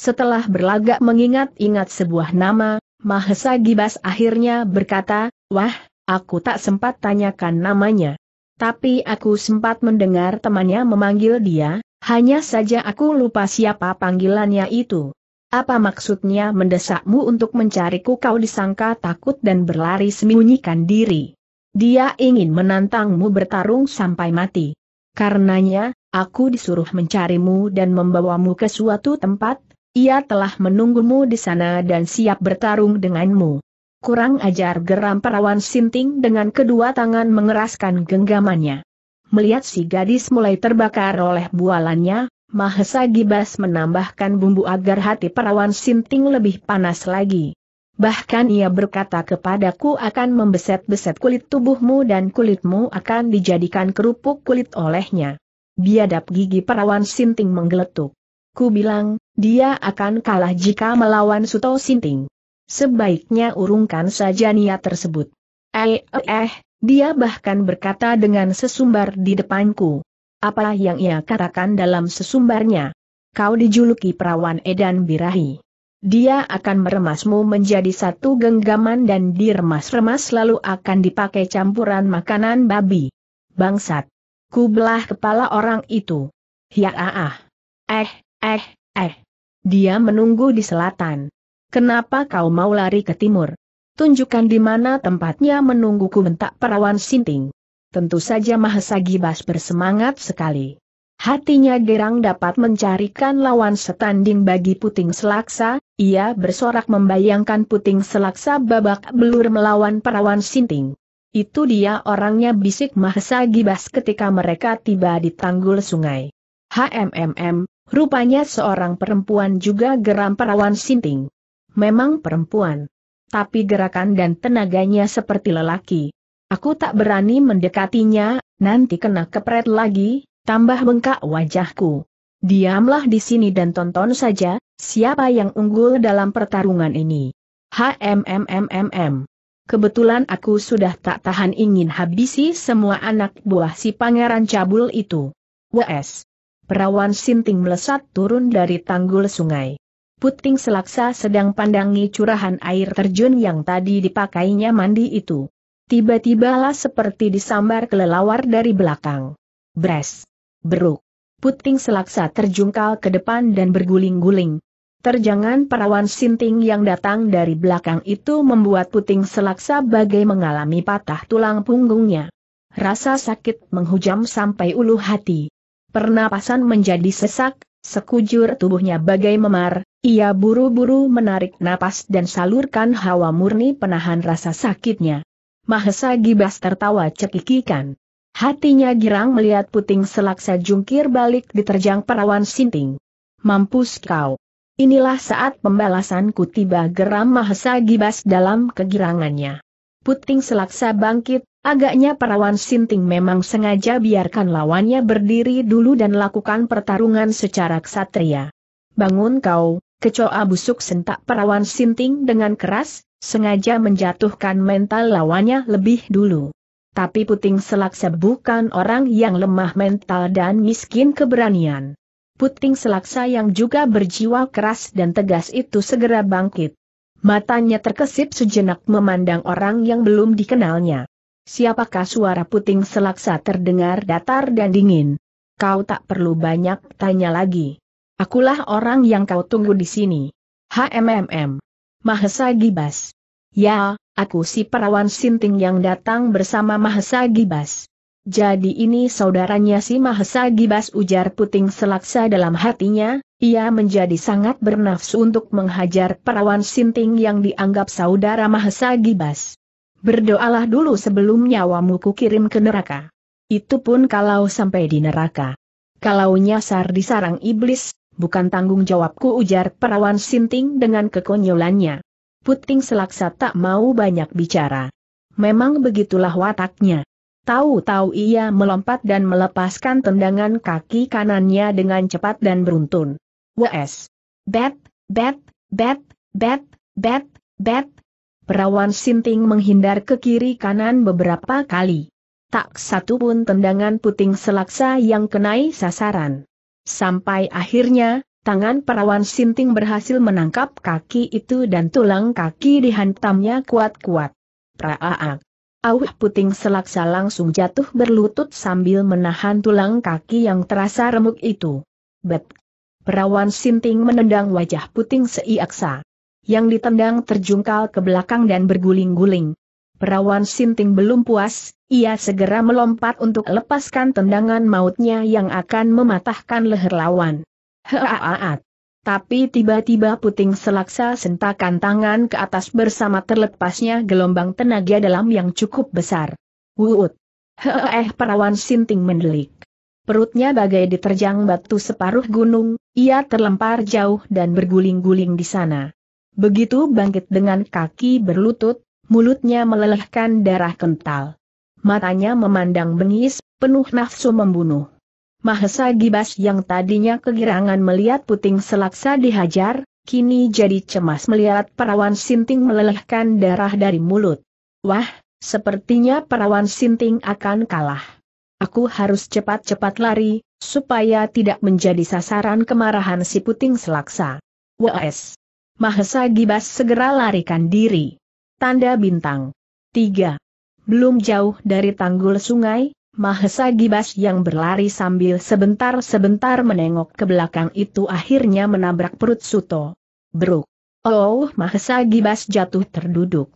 Setelah berlagak mengingat-ingat sebuah nama, Mahesa Gibas akhirnya berkata, Wah, aku tak sempat tanyakan namanya. Tapi aku sempat mendengar temannya memanggil dia, hanya saja aku lupa siapa panggilannya itu. Apa maksudnya mendesakmu untuk mencariku kau disangka takut dan berlari sembunyikan diri? Dia ingin menantangmu bertarung sampai mati. Karenanya, aku disuruh mencarimu dan membawamu ke suatu tempat, ia telah menunggumu di sana dan siap bertarung denganmu. Kurang ajar geram perawan sinting dengan kedua tangan mengeraskan genggamannya. Melihat si gadis mulai terbakar oleh bualannya, Mahesa Gibas menambahkan bumbu agar hati perawan sinting lebih panas lagi. Bahkan ia berkata kepadaku akan membeset-beset kulit tubuhmu dan kulitmu akan dijadikan kerupuk kulit olehnya. Biadab gigi perawan sinting menggeletuk. Aku bilang, dia akan kalah jika melawan Suto Sinting. Sebaiknya urungkan saja niat tersebut. Eh, eh, eh, dia bahkan berkata dengan sesumbar di depanku. Apa yang ia katakan dalam sesumbarnya? Kau dijuluki perawan Edan Birahi. Dia akan meremasmu menjadi satu genggaman dan diremas-remas lalu akan dipakai campuran makanan babi. Bangsat! Ku belah kepala orang itu. Ya ah ah. Eh, Eh, eh. Dia menunggu di selatan. Kenapa kau mau lari ke timur? Tunjukkan di mana tempatnya menungguku mentak perawan sinting. Tentu saja Mahesa Gibas bersemangat sekali. Hatinya gerang dapat mencarikan lawan setanding bagi Puting Selaksa, ia bersorak membayangkan Puting Selaksa babak belur melawan perawan sinting. Itu dia orangnya bisik Mahesa Gibas ketika mereka tiba di tanggul sungai. HMMM, Rupanya seorang perempuan juga geram perawan sinting. Memang perempuan. Tapi gerakan dan tenaganya seperti lelaki. Aku tak berani mendekatinya, nanti kena kepret lagi, tambah bengkak wajahku. Diamlah di sini dan tonton saja, siapa yang unggul dalam pertarungan ini. HMMMMM. Kebetulan aku sudah tak tahan ingin habisi semua anak buah si pangeran cabul itu. WS perawan sinting melesat turun dari tanggul sungai. Puting selaksa sedang pandangi curahan air terjun yang tadi dipakainya mandi itu. Tiba-tibalah seperti disambar kelelawar dari belakang. Bres. Beruk. Puting selaksa terjungkal ke depan dan berguling-guling, Terjangan perawan sinting yang datang dari belakang itu membuat puting selaksa bagai mengalami patah tulang punggungnya. Rasa sakit menghujam sampai ulu hati. Pernapasan menjadi sesak, sekujur tubuhnya bagai memar, ia buru-buru menarik napas dan salurkan hawa murni penahan rasa sakitnya. Mahesa Gibas tertawa cekikikan. Hatinya girang melihat puting selaksa jungkir balik diterjang perawan sinting. Mampus kau. Inilah saat pembalasanku tiba geram Mahesa Gibas dalam kegirangannya. Puting selaksa bangkit, Agaknya perawan Sinting memang sengaja biarkan lawannya berdiri dulu dan lakukan pertarungan secara ksatria. Bangun kau, kecoa busuk sentak perawan Sinting dengan keras, sengaja menjatuhkan mental lawannya lebih dulu. Tapi Puting Selaksa bukan orang yang lemah mental dan miskin keberanian. Puting Selaksa yang juga berjiwa keras dan tegas itu segera bangkit. Matanya terkesip sejenak memandang orang yang belum dikenalnya. Siapakah suara puting selaksa terdengar datar dan dingin? Kau tak perlu banyak tanya lagi. Akulah orang yang kau tunggu di sini. HMMM. Mahesa Gibas. Ya, aku si perawan Sinting yang datang bersama Mahesa Gibas. Jadi ini saudaranya si Mahesa Gibas ujar puting selaksa dalam hatinya, ia menjadi sangat bernafsu untuk menghajar perawan Sinting yang dianggap saudara Mahesa Gibas. Berdoalah dulu sebelum nyawamu kirim ke neraka. Itu pun kalau sampai di neraka. Kalau nyasar di sarang iblis, bukan tanggung jawabku ujar perawan sinting dengan kekonyolannya. Puting selaksa tak mau banyak bicara. Memang begitulah wataknya. Tahu-tahu ia melompat dan melepaskan tendangan kaki kanannya dengan cepat dan beruntun. WS. Bet, bet, bet, bet, bet, bet, Perawan Sinting menghindar ke kiri kanan beberapa kali. Tak satu pun tendangan puting selaksa yang kenai sasaran. Sampai akhirnya, tangan perawan Sinting berhasil menangkap kaki itu dan tulang kaki dihantamnya kuat-kuat. Praaak. Auh puting selaksa langsung jatuh berlutut sambil menahan tulang kaki yang terasa remuk itu. Bet. Perawan Sinting menendang wajah puting seiaksa yang ditendang terjungkal ke belakang dan berguling-guling. Perawan Sinting belum puas, ia segera melompat untuk lepaskan tendangan mautnya yang akan mematahkan leher lawan. Heaaat. Tapi tiba-tiba puting selaksa sentakan tangan ke atas bersama terlepasnya gelombang tenaga dalam yang cukup besar. Wuut. Heeh perawan sinting mendelik. Perutnya bagai diterjang batu separuh gunung, ia terlempar jauh dan berguling-guling di sana. Begitu bangkit dengan kaki berlutut, mulutnya melelehkan darah kental. Matanya memandang bengis, penuh nafsu membunuh. Mahesa Gibas yang tadinya kegirangan melihat puting selaksa dihajar, kini jadi cemas melihat perawan sinting melelehkan darah dari mulut. Wah, sepertinya perawan sinting akan kalah. Aku harus cepat-cepat lari, supaya tidak menjadi sasaran kemarahan si puting selaksa. WS. Mahesa Gibas segera larikan diri. Tanda bintang. 3. Belum jauh dari tanggul sungai, Mahesa Gibas yang berlari sambil sebentar-sebentar menengok ke belakang itu akhirnya menabrak perut Suto. Bruk. Oh, Mahesa Gibas jatuh terduduk.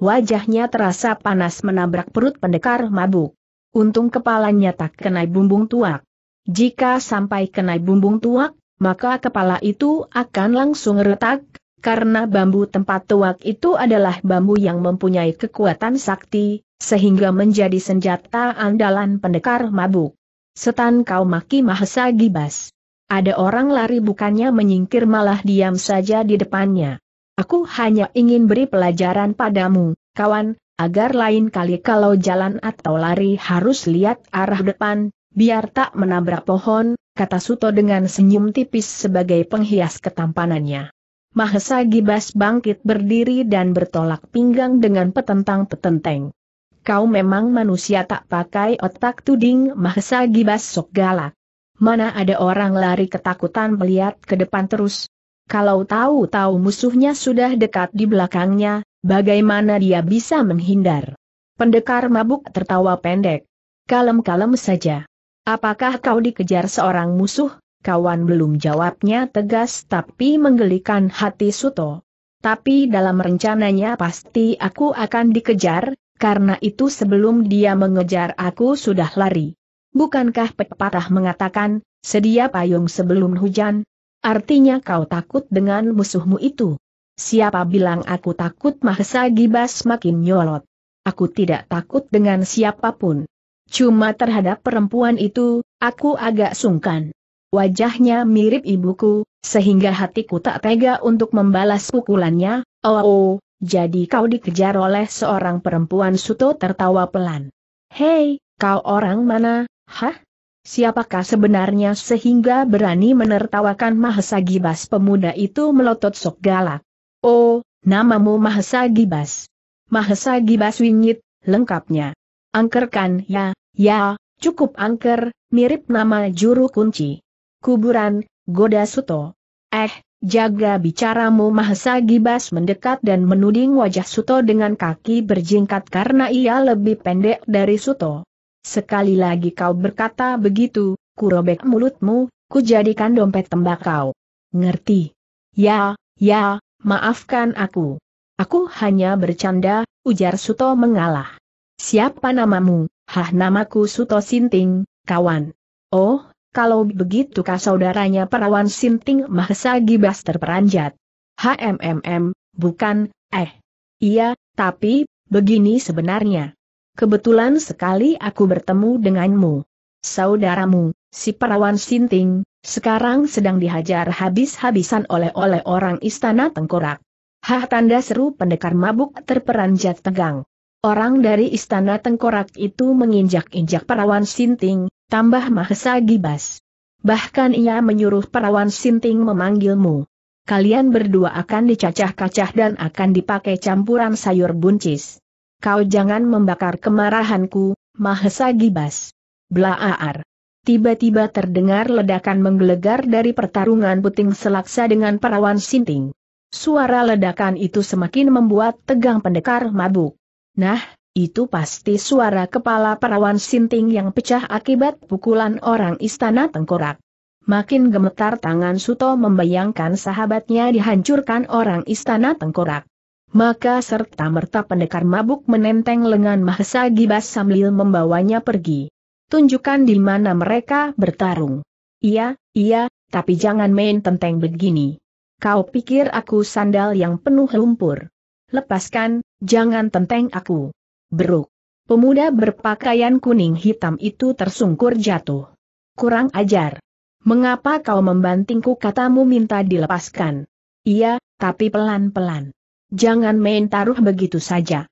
Wajahnya terasa panas menabrak perut pendekar mabuk. Untung kepalanya tak kena bumbung tuak. Jika sampai kena bumbung tuak, maka kepala itu akan langsung retak, karena bambu tempat tuak itu adalah bambu yang mempunyai kekuatan sakti, sehingga menjadi senjata andalan pendekar mabuk. Setan kau maki mahesa gibas. Ada orang lari bukannya menyingkir malah diam saja di depannya. Aku hanya ingin beri pelajaran padamu, kawan, agar lain kali kalau jalan atau lari harus lihat arah depan, biar tak menabrak pohon, kata Suto dengan senyum tipis sebagai penghias ketampanannya. Mahesa Gibas bangkit berdiri dan bertolak pinggang dengan petentang-petenteng. Kau memang manusia tak pakai otak tuding Mahesa Gibas sok galak. Mana ada orang lari ketakutan melihat ke depan terus. Kalau tahu-tahu musuhnya sudah dekat di belakangnya, bagaimana dia bisa menghindar? Pendekar mabuk tertawa pendek. Kalem-kalem saja. Apakah kau dikejar seorang musuh? kawan belum jawabnya tegas tapi menggelikan hati Suto. Tapi dalam rencananya pasti aku akan dikejar, karena itu sebelum dia mengejar aku sudah lari. Bukankah pepatah mengatakan, sedia payung sebelum hujan? Artinya kau takut dengan musuhmu itu. Siapa bilang aku takut Mahesa Gibas makin nyolot. Aku tidak takut dengan siapapun. Cuma terhadap perempuan itu, aku agak sungkan. Wajahnya mirip ibuku, sehingga hatiku tak tega untuk membalas pukulannya, oh, oh jadi kau dikejar oleh seorang perempuan suto tertawa pelan. Hei, kau orang mana, hah? Siapakah sebenarnya sehingga berani menertawakan Mahesa Gibas pemuda itu melotot sok galak? Oh, namamu Mahesa Gibas. Mahesa Gibas wingit, lengkapnya. Angkerkan ya, ya, cukup angker, mirip nama juru kunci kuburan, goda Suto. Eh, jaga bicaramu Mahesa Gibas mendekat dan menuding wajah Suto dengan kaki berjingkat karena ia lebih pendek dari Suto. Sekali lagi kau berkata begitu, kurobek mulutmu, ku jadikan dompet tembakau. Ngerti? Ya, ya, maafkan aku. Aku hanya bercanda, ujar Suto mengalah. Siapa namamu? Hah namaku Suto Sinting, kawan. Oh, kalau begitu kah saudaranya perawan Sinting Mahesa Gibas terperanjat. HMMM, bukan, eh. Iya, tapi, begini sebenarnya. Kebetulan sekali aku bertemu denganmu. Saudaramu, si perawan Sinting, sekarang sedang dihajar habis-habisan oleh oleh orang istana tengkorak. Hah tanda seru pendekar mabuk terperanjat tegang. Orang dari istana tengkorak itu menginjak-injak perawan Sinting, Tambah Mahesa Gibas. Bahkan ia menyuruh perawan Sinting memanggilmu. Kalian berdua akan dicacah kacah dan akan dipakai campuran sayur buncis. Kau jangan membakar kemarahanku, Mahesa Gibas. Blaaar. Tiba-tiba terdengar ledakan menggelegar dari pertarungan puting selaksa dengan perawan Sinting. Suara ledakan itu semakin membuat tegang pendekar mabuk. Nah, itu pasti suara kepala perawan sinting yang pecah akibat pukulan orang istana tengkorak. Makin gemetar tangan Suto membayangkan sahabatnya dihancurkan orang istana tengkorak. Maka serta-merta pendekar mabuk menenteng lengan Mahesa Gibas sambil membawanya pergi. Tunjukkan di mana mereka bertarung. Iya, iya, tapi jangan main tenteng begini. Kau pikir aku sandal yang penuh lumpur. Lepaskan, jangan tenteng aku. Beruk. Pemuda berpakaian kuning hitam itu tersungkur jatuh. Kurang ajar. Mengapa kau membantingku katamu minta dilepaskan? Iya, tapi pelan-pelan. Jangan main taruh begitu saja.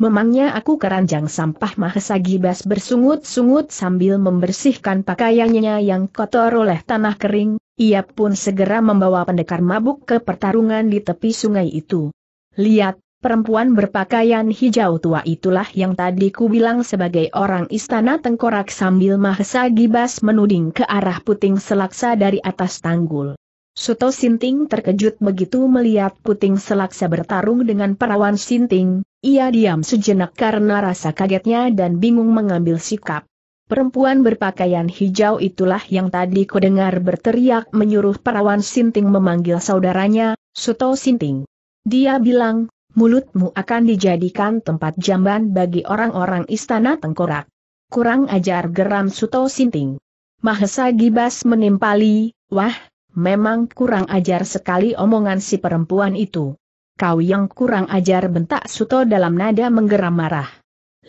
Memangnya aku keranjang sampah Mahesa Gibas bersungut-sungut sambil membersihkan pakaiannya yang kotor oleh tanah kering, ia pun segera membawa pendekar mabuk ke pertarungan di tepi sungai itu. Lihat, Perempuan berpakaian hijau tua itulah yang tadi ku bilang sebagai orang istana tengkorak sambil Mahesa Gibas menuding ke arah puting selaksa dari atas tanggul. Suto Sinting terkejut begitu melihat puting selaksa bertarung dengan perawan Sinting, ia diam sejenak karena rasa kagetnya dan bingung mengambil sikap. Perempuan berpakaian hijau itulah yang tadi ku dengar berteriak menyuruh perawan Sinting memanggil saudaranya, Suto Sinting. Dia bilang, mulutmu akan dijadikan tempat jamban bagi orang-orang istana tengkorak. Kurang ajar geram Suto Sinting. Mahesa Gibas menimpali, wah, memang kurang ajar sekali omongan si perempuan itu. Kau yang kurang ajar bentak Suto dalam nada menggeram marah.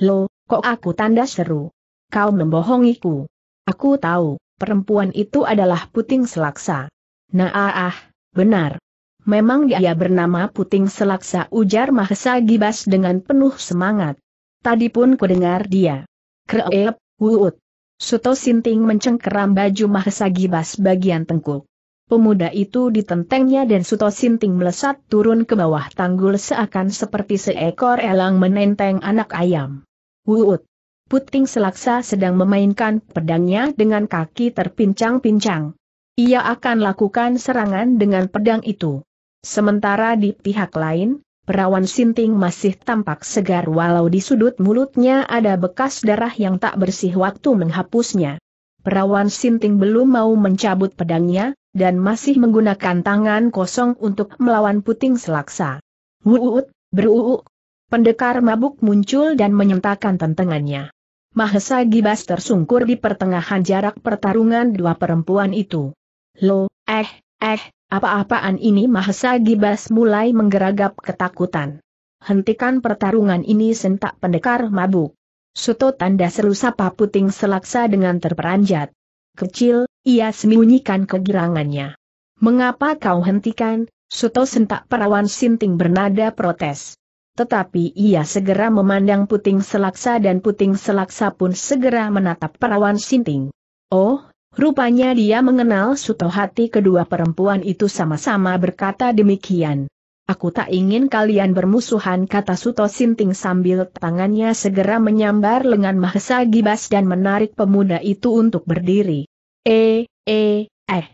Lo, kok aku tanda seru. Kau membohongiku. Aku tahu, perempuan itu adalah puting selaksa. Nah ah, ah benar, Memang dia bernama Puting Selaksa ujar Mahesa Gibas dengan penuh semangat. Tadi pun kudengar dia. Kreep, wuut. Suto Sinting mencengkeram baju Mahesa Gibas bagian tengkuk. Pemuda itu ditentengnya dan Suto Sinting melesat turun ke bawah tanggul seakan seperti seekor elang menenteng anak ayam. Wuut. Puting Selaksa sedang memainkan pedangnya dengan kaki terpincang-pincang. Ia akan lakukan serangan dengan pedang itu. Sementara di pihak lain, perawan sinting masih tampak segar walau di sudut mulutnya ada bekas darah yang tak bersih waktu menghapusnya. Perawan sinting belum mau mencabut pedangnya, dan masih menggunakan tangan kosong untuk melawan puting selaksa. Wuut, beruuk. Pendekar mabuk muncul dan menyentakan tentengannya. Mahesa Gibas tersungkur di pertengahan jarak pertarungan dua perempuan itu. Lo, eh, eh, apa-apaan ini Mahesa Gibas mulai menggeragap ketakutan. Hentikan pertarungan ini sentak pendekar mabuk. Suto tanda seru sapa puting selaksa dengan terperanjat. Kecil, ia sembunyikan kegirangannya. Mengapa kau hentikan? Suto sentak perawan sinting bernada protes. Tetapi ia segera memandang puting selaksa dan puting selaksa pun segera menatap perawan sinting. Oh, Rupanya dia mengenal suto hati kedua perempuan itu sama-sama berkata demikian. Aku tak ingin kalian bermusuhan kata Suto Sinting sambil tangannya segera menyambar lengan Mahesa Gibas dan menarik pemuda itu untuk berdiri. Eh, eh, eh.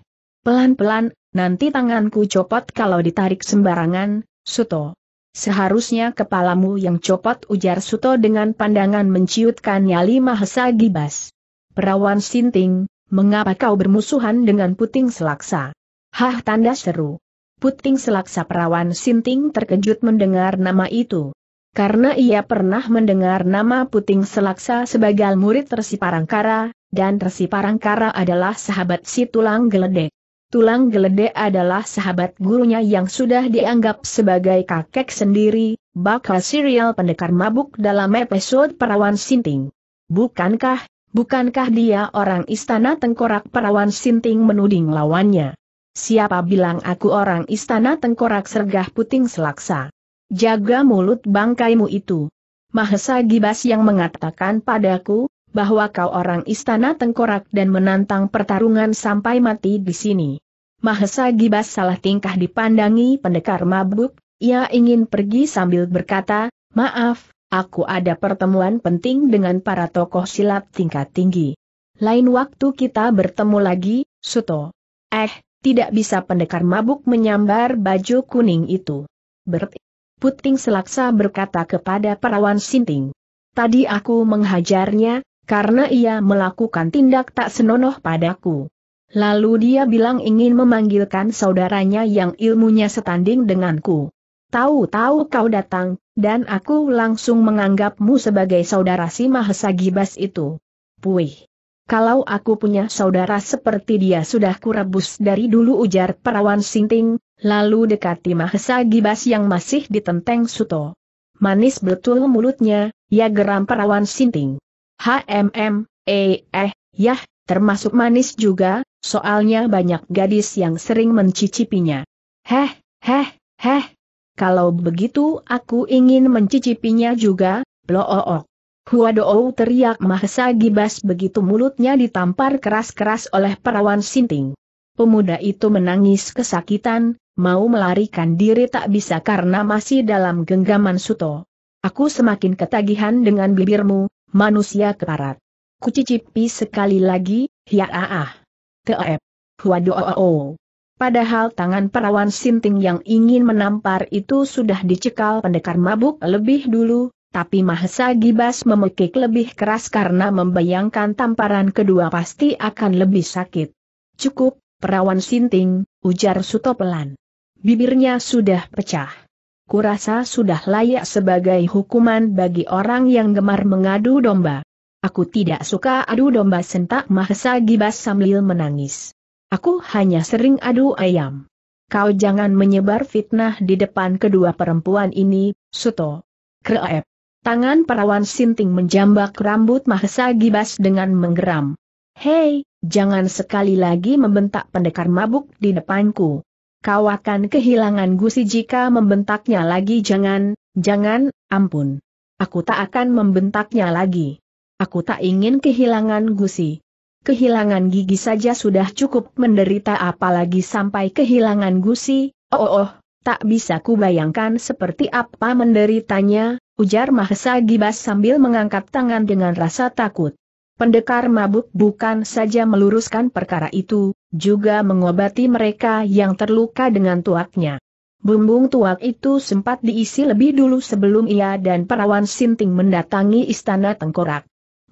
Pelan-pelan, nanti tanganku copot kalau ditarik sembarangan, Suto. Seharusnya kepalamu yang copot ujar Suto dengan pandangan menciutkan nyali Mahesa Gibas. Perawan Sinting, Mengapa kau bermusuhan dengan puting selaksa? Hah tanda seru. Puting selaksa perawan Sinting terkejut mendengar nama itu. Karena ia pernah mendengar nama puting selaksa sebagai murid Resi Parangkara, dan Resi Parangkara adalah sahabat si tulang geledek. Tulang geledek adalah sahabat gurunya yang sudah dianggap sebagai kakek sendiri, bakal serial pendekar mabuk dalam episode perawan Sinting. Bukankah Bukankah dia orang istana tengkorak perawan sinting menuding lawannya? Siapa bilang aku orang istana tengkorak sergah puting selaksa? Jaga mulut bangkaimu itu. Mahesa Gibas yang mengatakan padaku, bahwa kau orang istana tengkorak dan menantang pertarungan sampai mati di sini. Mahesa Gibas salah tingkah dipandangi pendekar mabuk, ia ingin pergi sambil berkata, maaf, Aku ada pertemuan penting dengan para tokoh silat tingkat tinggi. Lain waktu kita bertemu lagi, Suto. Eh, tidak bisa pendekar mabuk menyambar baju kuning itu. Bert. Puting selaksa berkata kepada perawan Sinting. Tadi aku menghajarnya, karena ia melakukan tindak tak senonoh padaku. Lalu dia bilang ingin memanggilkan saudaranya yang ilmunya setanding denganku. Tahu-tahu kau datang, dan aku langsung menganggapmu sebagai saudara si Mahesa Gibas itu. Puih. Kalau aku punya saudara seperti dia sudah kurebus dari dulu ujar perawan Sinting, lalu dekati Mahesa Gibas yang masih ditenteng Suto. Manis betul mulutnya, ya geram perawan Sinting. HMM, eh, eh, yah, termasuk manis juga, soalnya banyak gadis yang sering mencicipinya. Heh, heh, heh, kalau begitu aku ingin mencicipinya juga, bloook. Huadoo teriak Mahesa Gibas begitu mulutnya ditampar keras-keras oleh perawan sinting. Pemuda itu menangis kesakitan, mau melarikan diri tak bisa karena masih dalam genggaman Suto. Aku semakin ketagihan dengan bibirmu, manusia keparat. Kucicipi sekali lagi, hiya ah ah. Teep. Huadoo. Padahal tangan perawan Sinting yang ingin menampar itu sudah dicekal pendekar mabuk lebih dulu, tapi Mahesa Gibas memekik lebih keras karena membayangkan tamparan kedua pasti akan lebih sakit. Cukup, perawan Sinting, ujar Suto pelan. Bibirnya sudah pecah. Kurasa sudah layak sebagai hukuman bagi orang yang gemar mengadu domba. Aku tidak suka adu domba sentak Mahesa Gibas sambil menangis. Aku hanya sering adu ayam. Kau jangan menyebar fitnah di depan kedua perempuan ini, Suto. Kreep. Tangan perawan sinting menjambak rambut Mahesa Gibas dengan menggeram. Hei, jangan sekali lagi membentak pendekar mabuk di depanku. Kau akan kehilangan gusi jika membentaknya lagi jangan, jangan, ampun. Aku tak akan membentaknya lagi. Aku tak ingin kehilangan gusi kehilangan gigi saja sudah cukup menderita apalagi sampai kehilangan gusi, oh oh, oh tak bisa kubayangkan seperti apa menderitanya, ujar Mahesa Gibas sambil mengangkat tangan dengan rasa takut. Pendekar mabuk bukan saja meluruskan perkara itu, juga mengobati mereka yang terluka dengan tuaknya. Bumbung tuak itu sempat diisi lebih dulu sebelum ia dan perawan Sinting mendatangi istana Tengkorak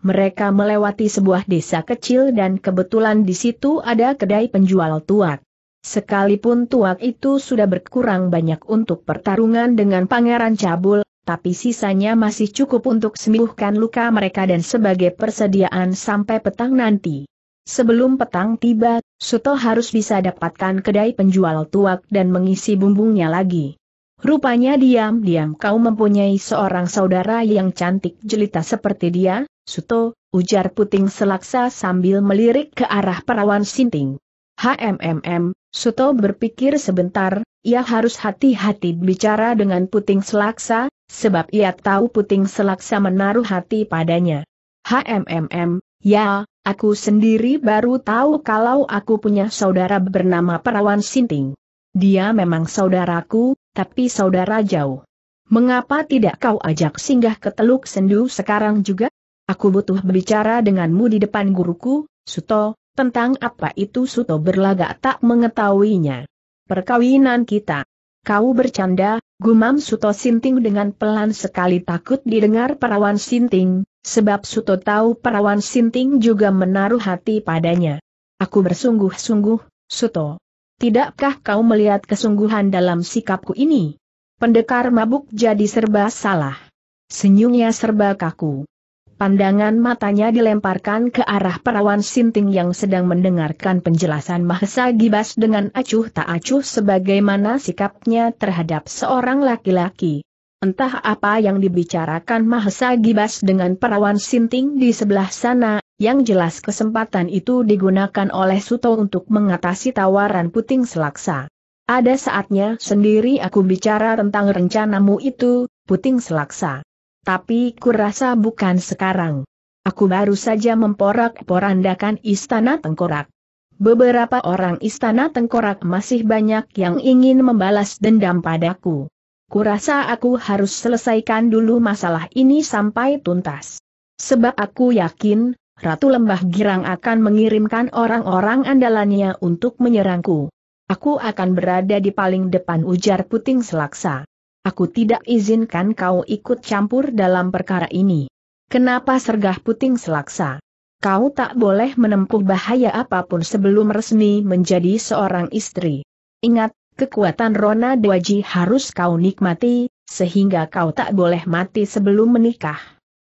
mereka melewati sebuah desa kecil dan kebetulan di situ ada kedai penjual tuak. Sekalipun tuak itu sudah berkurang banyak untuk pertarungan dengan Pangeran Cabul, tapi sisanya masih cukup untuk sembuhkan luka mereka dan sebagai persediaan sampai petang nanti. Sebelum petang tiba, Suto harus bisa dapatkan kedai penjual tuak dan mengisi bumbungnya lagi. Rupanya diam-diam kau mempunyai seorang saudara yang cantik jelita seperti dia, Suto, ujar puting selaksa sambil melirik ke arah perawan sinting. HMMM, Suto berpikir sebentar, ia harus hati-hati bicara dengan puting selaksa, sebab ia tahu puting selaksa menaruh hati padanya. HMMM, ya, aku sendiri baru tahu kalau aku punya saudara bernama perawan sinting. Dia memang saudaraku, tapi saudara jauh. Mengapa tidak kau ajak singgah ke Teluk Sendu sekarang juga? Aku butuh berbicara denganmu di depan guruku, Suto, tentang apa itu Suto berlagak tak mengetahuinya. Perkawinan kita. Kau bercanda, gumam Suto Sinting dengan pelan sekali takut didengar perawan Sinting, sebab Suto tahu perawan Sinting juga menaruh hati padanya. Aku bersungguh-sungguh, Suto. Tidakkah kau melihat kesungguhan dalam sikapku ini? Pendekar mabuk jadi serba salah. Senyumnya serba kaku. Pandangan matanya dilemparkan ke arah perawan Sinting yang sedang mendengarkan penjelasan Mahesa Gibas dengan acuh tak acuh sebagaimana sikapnya terhadap seorang laki-laki. Entah apa yang dibicarakan Mahesa Gibas dengan perawan Sinting di sebelah sana, yang jelas kesempatan itu digunakan oleh Suto untuk mengatasi tawaran puting selaksa. Ada saatnya sendiri aku bicara tentang rencanamu itu, puting selaksa tapi kurasa bukan sekarang. Aku baru saja memporak-porandakan istana tengkorak. Beberapa orang istana tengkorak masih banyak yang ingin membalas dendam padaku. Kurasa aku harus selesaikan dulu masalah ini sampai tuntas. Sebab aku yakin, Ratu Lembah Girang akan mengirimkan orang-orang andalannya untuk menyerangku. Aku akan berada di paling depan ujar Puting Selaksa. Aku tidak izinkan kau ikut campur dalam perkara ini. Kenapa sergah puting selaksa? Kau tak boleh menempuh bahaya apapun sebelum resmi menjadi seorang istri. Ingat, kekuatan Rona Dwaji harus kau nikmati, sehingga kau tak boleh mati sebelum menikah.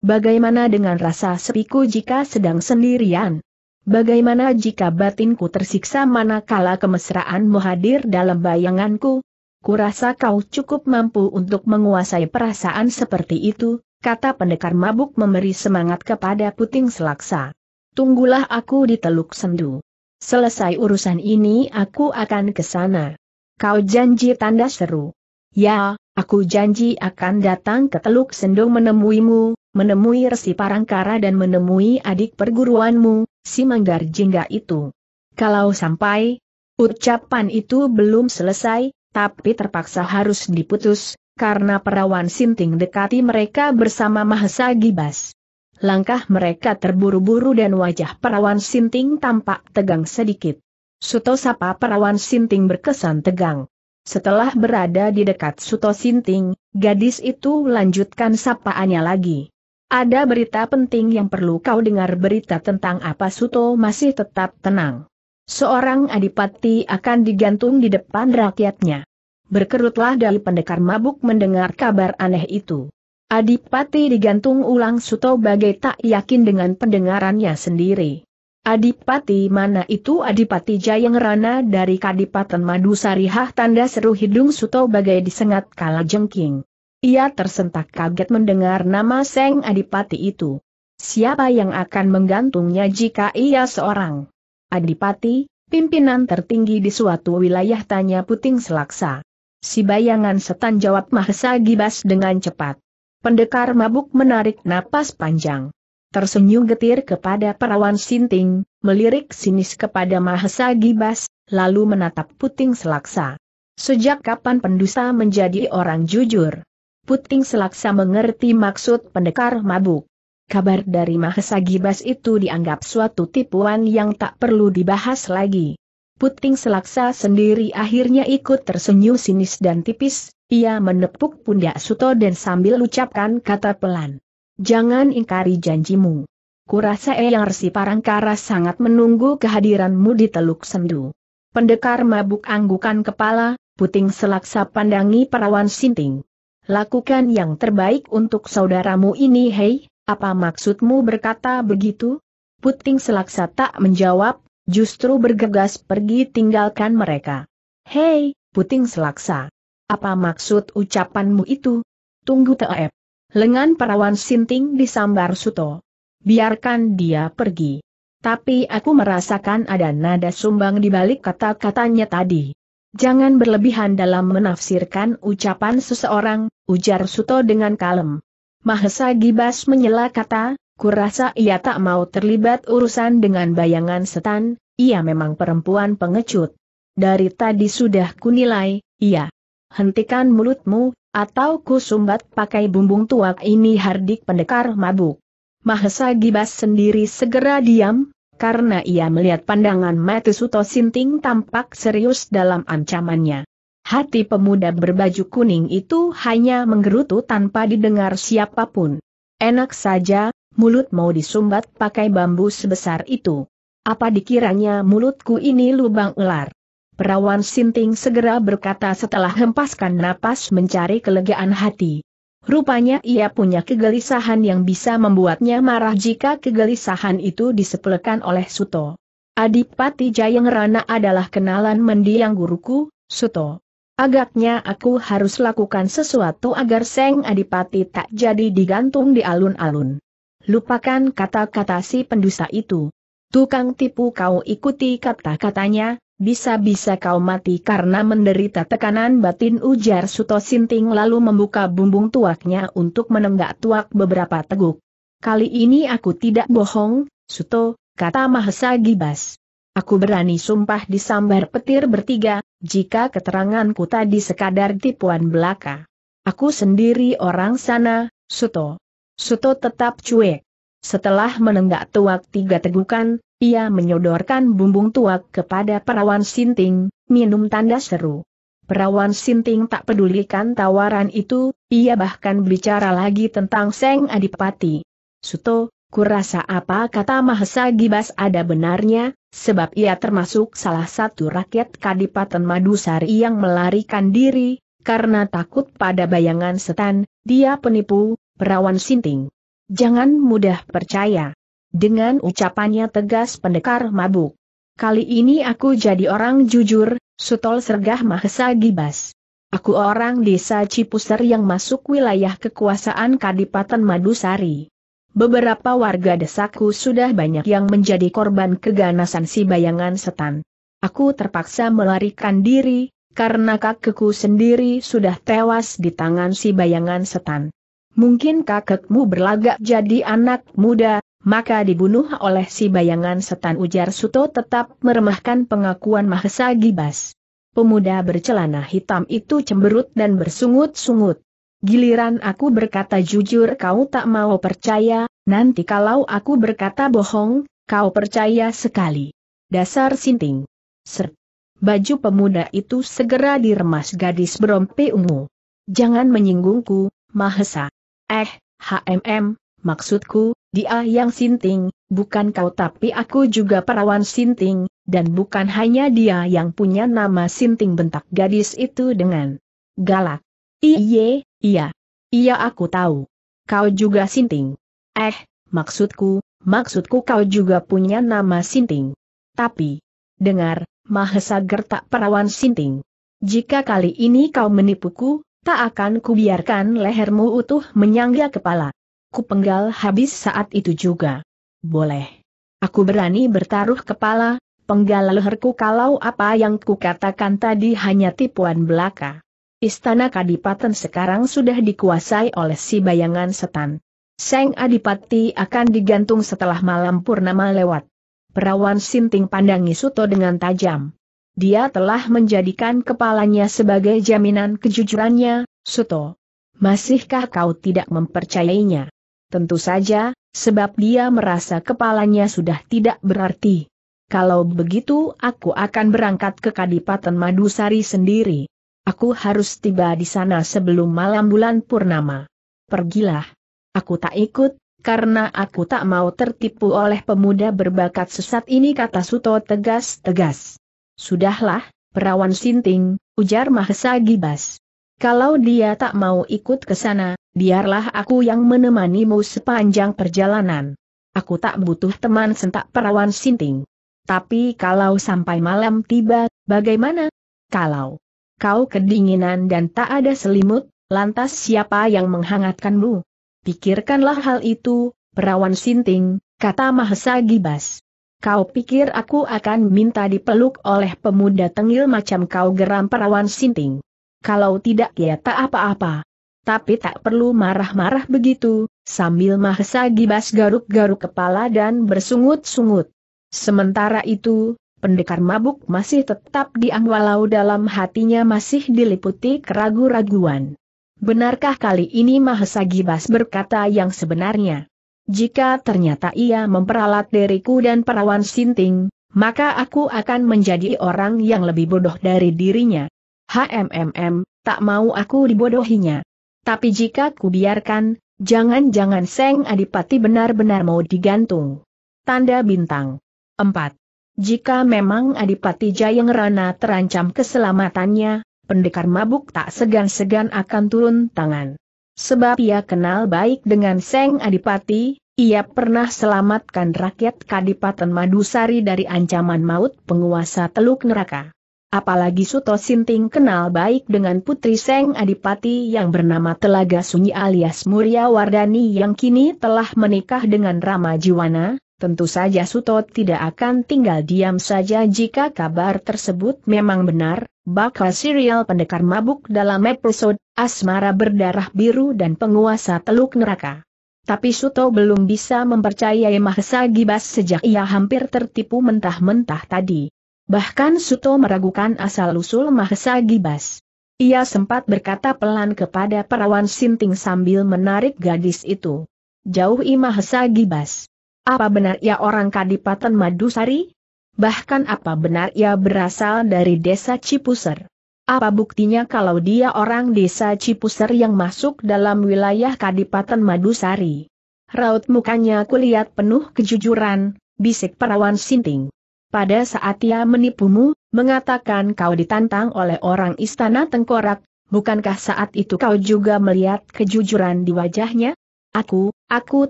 Bagaimana dengan rasa sepiku jika sedang sendirian? Bagaimana jika batinku tersiksa manakala kemesraanmu hadir dalam bayanganku? Kurasa kau cukup mampu untuk menguasai perasaan seperti itu, kata pendekar mabuk memberi semangat kepada puting selaksa. Tunggulah aku di Teluk Sendu. Selesai urusan ini aku akan ke sana. Kau janji tanda seru. Ya, aku janji akan datang ke Teluk Sendu menemuimu, menemui Resi Parangkara dan menemui adik perguruanmu, si Manggar Jingga itu. Kalau sampai, ucapan itu belum selesai, tapi terpaksa harus diputus, karena perawan sinting dekati mereka bersama Mahesa Gibas. Langkah mereka terburu-buru dan wajah perawan sinting tampak tegang sedikit. Suto sapa perawan sinting berkesan tegang. Setelah berada di dekat Suto Sinting, gadis itu lanjutkan sapaannya lagi. Ada berita penting yang perlu kau dengar berita tentang apa Suto masih tetap tenang. Seorang adipati akan digantung di depan rakyatnya. Berkerutlah dari pendekar mabuk mendengar kabar aneh itu. Adipati digantung ulang Suto bagai tak yakin dengan pendengarannya sendiri. Adipati mana itu Adipati Jayangrana dari Kadipaten Madusari Hah tanda seru hidung Suto bagai disengat kala jengking. Ia tersentak kaget mendengar nama Seng Adipati itu. Siapa yang akan menggantungnya jika ia seorang? Adipati, pimpinan tertinggi di suatu wilayah tanya puting selaksa. Si bayangan setan jawab Mahesa Gibas dengan cepat. Pendekar mabuk menarik napas panjang. Tersenyum getir kepada perawan sinting, melirik sinis kepada Mahesa Gibas, lalu menatap puting selaksa. Sejak kapan pendusta menjadi orang jujur? Puting selaksa mengerti maksud pendekar mabuk kabar dari Mahesa Gibas itu dianggap suatu tipuan yang tak perlu dibahas lagi. Puting Selaksa sendiri akhirnya ikut tersenyum sinis dan tipis, ia menepuk pundak Suto dan sambil ucapkan kata pelan. Jangan ingkari janjimu. Kurasa yang Resi Parangkara sangat menunggu kehadiranmu di Teluk Sendu. Pendekar mabuk anggukan kepala, Puting Selaksa pandangi perawan Sinting. Lakukan yang terbaik untuk saudaramu ini hei, apa maksudmu berkata begitu? Puting selaksa tak menjawab, justru bergegas pergi tinggalkan mereka. Hei, puting selaksa. Apa maksud ucapanmu itu? Tunggu teep. Lengan perawan sinting disambar suto. Biarkan dia pergi. Tapi aku merasakan ada nada sumbang di balik kata-katanya tadi. Jangan berlebihan dalam menafsirkan ucapan seseorang, ujar Suto dengan kalem. Mahesa Gibas menyela kata, kurasa ia tak mau terlibat urusan dengan bayangan setan, ia memang perempuan pengecut. Dari tadi sudah kunilai, iya. Hentikan mulutmu, atau ku sumbat pakai bumbung tuak ini hardik pendekar mabuk. Mahesa Gibas sendiri segera diam, karena ia melihat pandangan Matusuto Sinting tampak serius dalam ancamannya. Hati pemuda berbaju kuning itu hanya menggerutu tanpa didengar siapapun. Enak saja, mulut mau disumbat pakai bambu sebesar itu. Apa dikiranya mulutku ini lubang ular? Perawan Sinting segera berkata setelah hempaskan napas mencari kelegaan hati. Rupanya ia punya kegelisahan yang bisa membuatnya marah jika kegelisahan itu disepelekan oleh Suto. Adipati Jayeng Rana adalah kenalan mendiang guruku, Suto. Agaknya aku harus lakukan sesuatu agar Seng Adipati tak jadi digantung di alun-alun. Lupakan kata-kata si pendusta itu. Tukang tipu kau ikuti kata-katanya, bisa-bisa kau mati karena menderita tekanan batin ujar Suto Sinting lalu membuka bumbung tuaknya untuk menenggak tuak beberapa teguk. Kali ini aku tidak bohong, Suto, kata Mahesa Gibas. Aku berani sumpah disambar petir bertiga, jika keteranganku tadi sekadar tipuan belaka. Aku sendiri orang sana, Suto. Suto tetap cuek. Setelah menenggak tuak tiga tegukan, ia menyodorkan bumbung tuak kepada perawan sinting, minum tanda seru. Perawan Sinting tak pedulikan tawaran itu, ia bahkan bicara lagi tentang Seng Adipati. Suto, Kurasa apa kata Mahesa Gibas ada benarnya, sebab ia termasuk salah satu rakyat Kadipaten Madusari yang melarikan diri, karena takut pada bayangan setan, dia penipu, perawan sinting. Jangan mudah percaya. Dengan ucapannya tegas pendekar mabuk. Kali ini aku jadi orang jujur, sutol sergah Mahesa Gibas. Aku orang desa Cipuser yang masuk wilayah kekuasaan Kadipaten Madusari. Beberapa warga desaku sudah banyak yang menjadi korban keganasan si bayangan setan. Aku terpaksa melarikan diri, karena kakekku sendiri sudah tewas di tangan si bayangan setan. Mungkin kakekmu berlagak jadi anak muda, maka dibunuh oleh si bayangan setan ujar Suto tetap meremahkan pengakuan Mahesa Gibas. Pemuda bercelana hitam itu cemberut dan bersungut-sungut. Giliran aku berkata jujur kau tak mau percaya, nanti kalau aku berkata bohong, kau percaya sekali. Dasar sinting. Ser. Baju pemuda itu segera diremas gadis berompe ungu. Jangan menyinggungku, Mahesa. Eh, HMM, maksudku, dia yang sinting, bukan kau tapi aku juga perawan sinting, dan bukan hanya dia yang punya nama sinting bentak gadis itu dengan galak. Iye, Iya. Iya aku tahu. Kau juga Sinting. Eh, maksudku, maksudku kau juga punya nama Sinting. Tapi, dengar, Mahesa Gertak Perawan Sinting. Jika kali ini kau menipuku, tak akan kubiarkan lehermu utuh menyangga kepala. Kupenggal habis saat itu juga. Boleh. Aku berani bertaruh kepala, penggal leherku kalau apa yang kukatakan tadi hanya tipuan belaka. Istana Kadipaten sekarang sudah dikuasai oleh si bayangan setan. Seng Adipati akan digantung setelah malam purnama lewat. Perawan Sinting pandangi Suto dengan tajam. Dia telah menjadikan kepalanya sebagai jaminan kejujurannya, Suto. Masihkah kau tidak mempercayainya? Tentu saja, sebab dia merasa kepalanya sudah tidak berarti. Kalau begitu aku akan berangkat ke Kadipaten Madusari sendiri. Aku harus tiba di sana sebelum malam bulan purnama. Pergilah. Aku tak ikut, karena aku tak mau tertipu oleh pemuda berbakat sesat ini kata Suto tegas-tegas. Sudahlah, perawan sinting, ujar Mahesa Gibas. Kalau dia tak mau ikut ke sana, biarlah aku yang menemanimu sepanjang perjalanan. Aku tak butuh teman sentak perawan sinting. Tapi kalau sampai malam tiba, bagaimana? Kalau kau kedinginan dan tak ada selimut, lantas siapa yang menghangatkanmu? Pikirkanlah hal itu, perawan sinting, kata Mahesa Gibas. Kau pikir aku akan minta dipeluk oleh pemuda tengil macam kau geram perawan sinting? Kalau tidak ya tak apa-apa. Tapi tak perlu marah-marah begitu, sambil Mahesa Gibas garuk-garuk kepala dan bersungut-sungut. Sementara itu, Pendekar mabuk masih tetap diam walau dalam hatinya masih diliputi keragu-raguan. Benarkah kali ini Mahesa Gibas berkata yang sebenarnya? Jika ternyata ia memperalat diriku dan perawan sinting, maka aku akan menjadi orang yang lebih bodoh dari dirinya. HMMM, tak mau aku dibodohinya. Tapi jika ku biarkan, jangan-jangan Seng Adipati benar-benar mau digantung. Tanda bintang. 4. Jika memang Adipati Rana terancam keselamatannya, pendekar mabuk tak segan-segan akan turun tangan. Sebab ia kenal baik dengan Seng Adipati, ia pernah selamatkan rakyat Kadipaten Madusari dari ancaman maut penguasa Teluk Neraka. Apalagi Suto Sinting kenal baik dengan putri Seng Adipati yang bernama Telaga Sunyi alias Muria Wardani yang kini telah menikah dengan Rama Jiwana, Tentu saja Suto tidak akan tinggal diam saja jika kabar tersebut memang benar, bakal serial pendekar mabuk dalam episode Asmara Berdarah Biru dan Penguasa Teluk Neraka. Tapi Suto belum bisa mempercayai Mahesa Gibas sejak ia hampir tertipu mentah-mentah tadi. Bahkan Suto meragukan asal-usul Mahesa Gibas. Ia sempat berkata pelan kepada perawan Sinting sambil menarik gadis itu. Jauh Mahesa Gibas. Apa benar ia orang Kadipaten Madusari? Bahkan apa benar ia berasal dari desa Cipuser? Apa buktinya kalau dia orang desa Cipuser yang masuk dalam wilayah Kadipaten Madusari? Raut mukanya kulihat penuh kejujuran, bisik perawan sinting. Pada saat ia menipumu, mengatakan kau ditantang oleh orang istana tengkorak, bukankah saat itu kau juga melihat kejujuran di wajahnya? Aku, Aku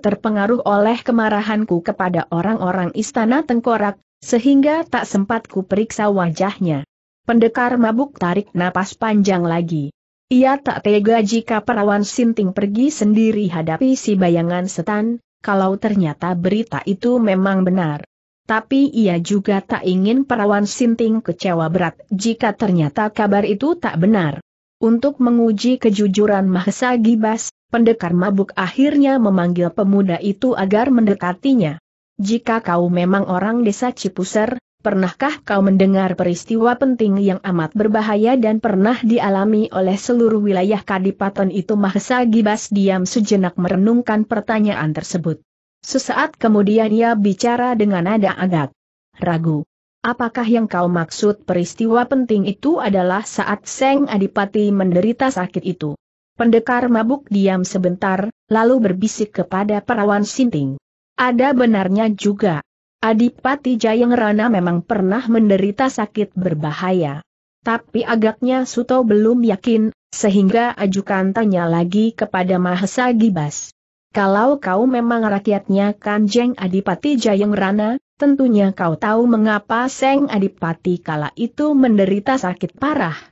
terpengaruh oleh kemarahanku kepada orang-orang istana tengkorak, sehingga tak sempat ku periksa wajahnya. Pendekar mabuk tarik napas panjang lagi. Ia tak tega jika perawan sinting pergi sendiri hadapi si bayangan setan, kalau ternyata berita itu memang benar. Tapi ia juga tak ingin perawan sinting kecewa berat jika ternyata kabar itu tak benar. Untuk menguji kejujuran Mahesa Gibas, pendekar mabuk akhirnya memanggil pemuda itu agar mendekatinya. Jika kau memang orang desa Cipuser, pernahkah kau mendengar peristiwa penting yang amat berbahaya dan pernah dialami oleh seluruh wilayah Kadipaten itu Mahesa Gibas diam sejenak merenungkan pertanyaan tersebut. Sesaat kemudian ia bicara dengan nada agak ragu. Apakah yang kau maksud peristiwa penting itu adalah saat Seng Adipati menderita sakit itu? Pendekar mabuk diam sebentar, lalu berbisik kepada perawan Sinting. Ada benarnya juga. Adipati Jayang Rana memang pernah menderita sakit berbahaya. Tapi agaknya Suto belum yakin, sehingga ajukan tanya lagi kepada Mahesa Gibas. Kalau kau memang rakyatnya Kanjeng Adipati Jayang Rana, tentunya kau tahu mengapa Seng Adipati kala itu menderita sakit parah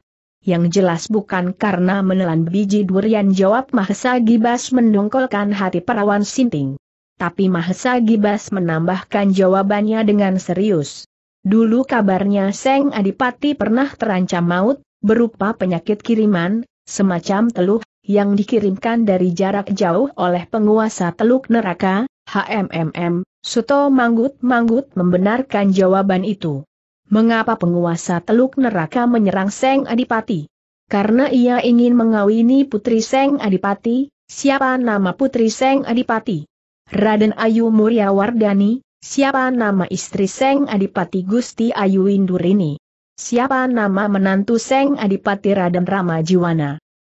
yang jelas bukan karena menelan biji durian jawab Mahesa Gibas mendongkolkan hati perawan Sinting. Tapi Mahesa Gibas menambahkan jawabannya dengan serius. Dulu kabarnya Seng Adipati pernah terancam maut, berupa penyakit kiriman, semacam teluh yang dikirimkan dari jarak jauh oleh penguasa teluk neraka, HMMM, Suto Manggut-Manggut membenarkan jawaban itu. Mengapa penguasa Teluk Neraka menyerang Seng Adipati? Karena ia ingin mengawini Putri Seng Adipati, siapa nama Putri Seng Adipati? Raden Ayu Muryawardani, siapa nama istri Seng Adipati Gusti Ayu Indurini? Siapa nama menantu Seng Adipati Raden Rama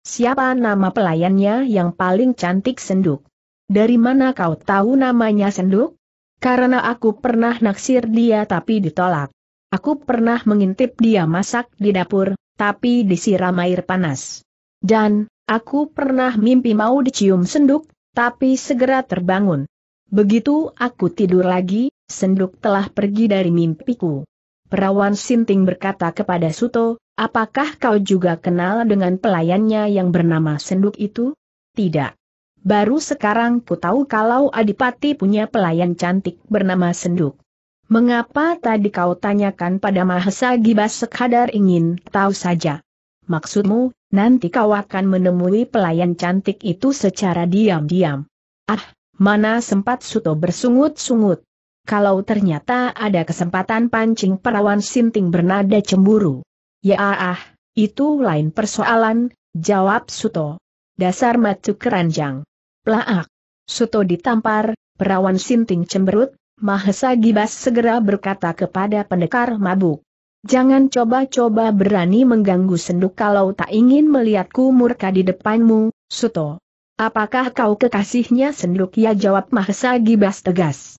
Siapa nama pelayannya yang paling cantik senduk? Dari mana kau tahu namanya senduk? Karena aku pernah naksir dia tapi ditolak. Aku pernah mengintip dia masak di dapur, tapi disiram air panas. Dan, aku pernah mimpi mau dicium senduk, tapi segera terbangun. Begitu aku tidur lagi, senduk telah pergi dari mimpiku. Perawan Sinting berkata kepada Suto, apakah kau juga kenal dengan pelayannya yang bernama senduk itu? Tidak. Baru sekarang ku tahu kalau Adipati punya pelayan cantik bernama senduk. Mengapa tadi kau tanyakan pada Mahesa Gibas sekadar ingin tahu saja? Maksudmu, nanti kau akan menemui pelayan cantik itu secara diam-diam. Ah, mana sempat Suto bersungut-sungut. Kalau ternyata ada kesempatan pancing perawan sinting bernada cemburu. Ya ah, itu lain persoalan, jawab Suto. Dasar matu keranjang. Plaak. Suto ditampar, perawan sinting cemberut, Mahesa Gibas segera berkata kepada pendekar mabuk. Jangan coba-coba berani mengganggu senduk kalau tak ingin melihatku murka di depanmu, Suto. Apakah kau kekasihnya senduk ya jawab Mahesa Gibas tegas.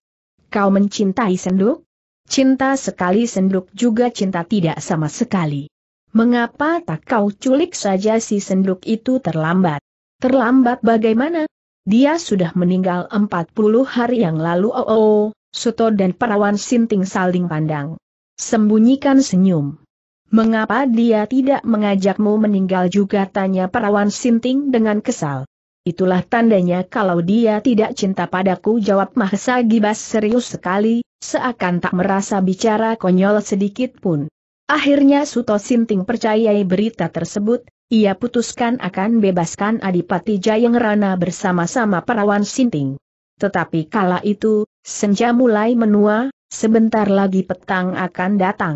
Kau mencintai senduk? Cinta sekali senduk juga cinta tidak sama sekali. Mengapa tak kau culik saja si senduk itu terlambat? Terlambat bagaimana? Dia sudah meninggal 40 hari yang lalu oh, oh, Suto dan perawan Sinting saling pandang. Sembunyikan senyum. Mengapa dia tidak mengajakmu meninggal juga tanya perawan Sinting dengan kesal. Itulah tandanya kalau dia tidak cinta padaku jawab Mahesa Gibas serius sekali, seakan tak merasa bicara konyol sedikit pun. Akhirnya Suto Sinting percayai berita tersebut, ia putuskan akan bebaskan Adipati Jayeng Rana bersama-sama perawan Sinting. Tetapi kala itu, senja mulai menua, sebentar lagi petang akan datang.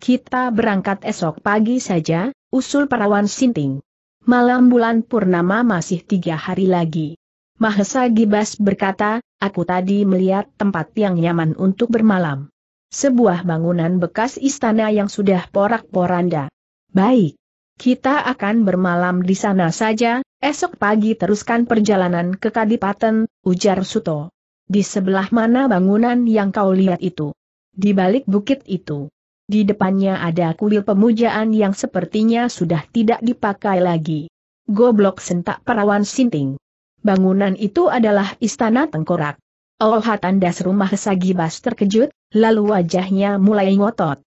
Kita berangkat esok pagi saja, usul perawan Sinting. Malam bulan purnama masih tiga hari lagi. Mahesa Gibas berkata, aku tadi melihat tempat yang nyaman untuk bermalam. Sebuah bangunan bekas istana yang sudah porak-poranda. Baik, kita akan bermalam di sana saja, esok pagi teruskan perjalanan ke Kadipaten, ujar Suto. Di sebelah mana bangunan yang kau lihat itu? Di balik bukit itu. Di depannya ada kuil pemujaan yang sepertinya sudah tidak dipakai lagi. Goblok sentak perawan sinting. Bangunan itu adalah istana tengkorak. Oh tanda rumah Sagibas terkejut, lalu wajahnya mulai ngotot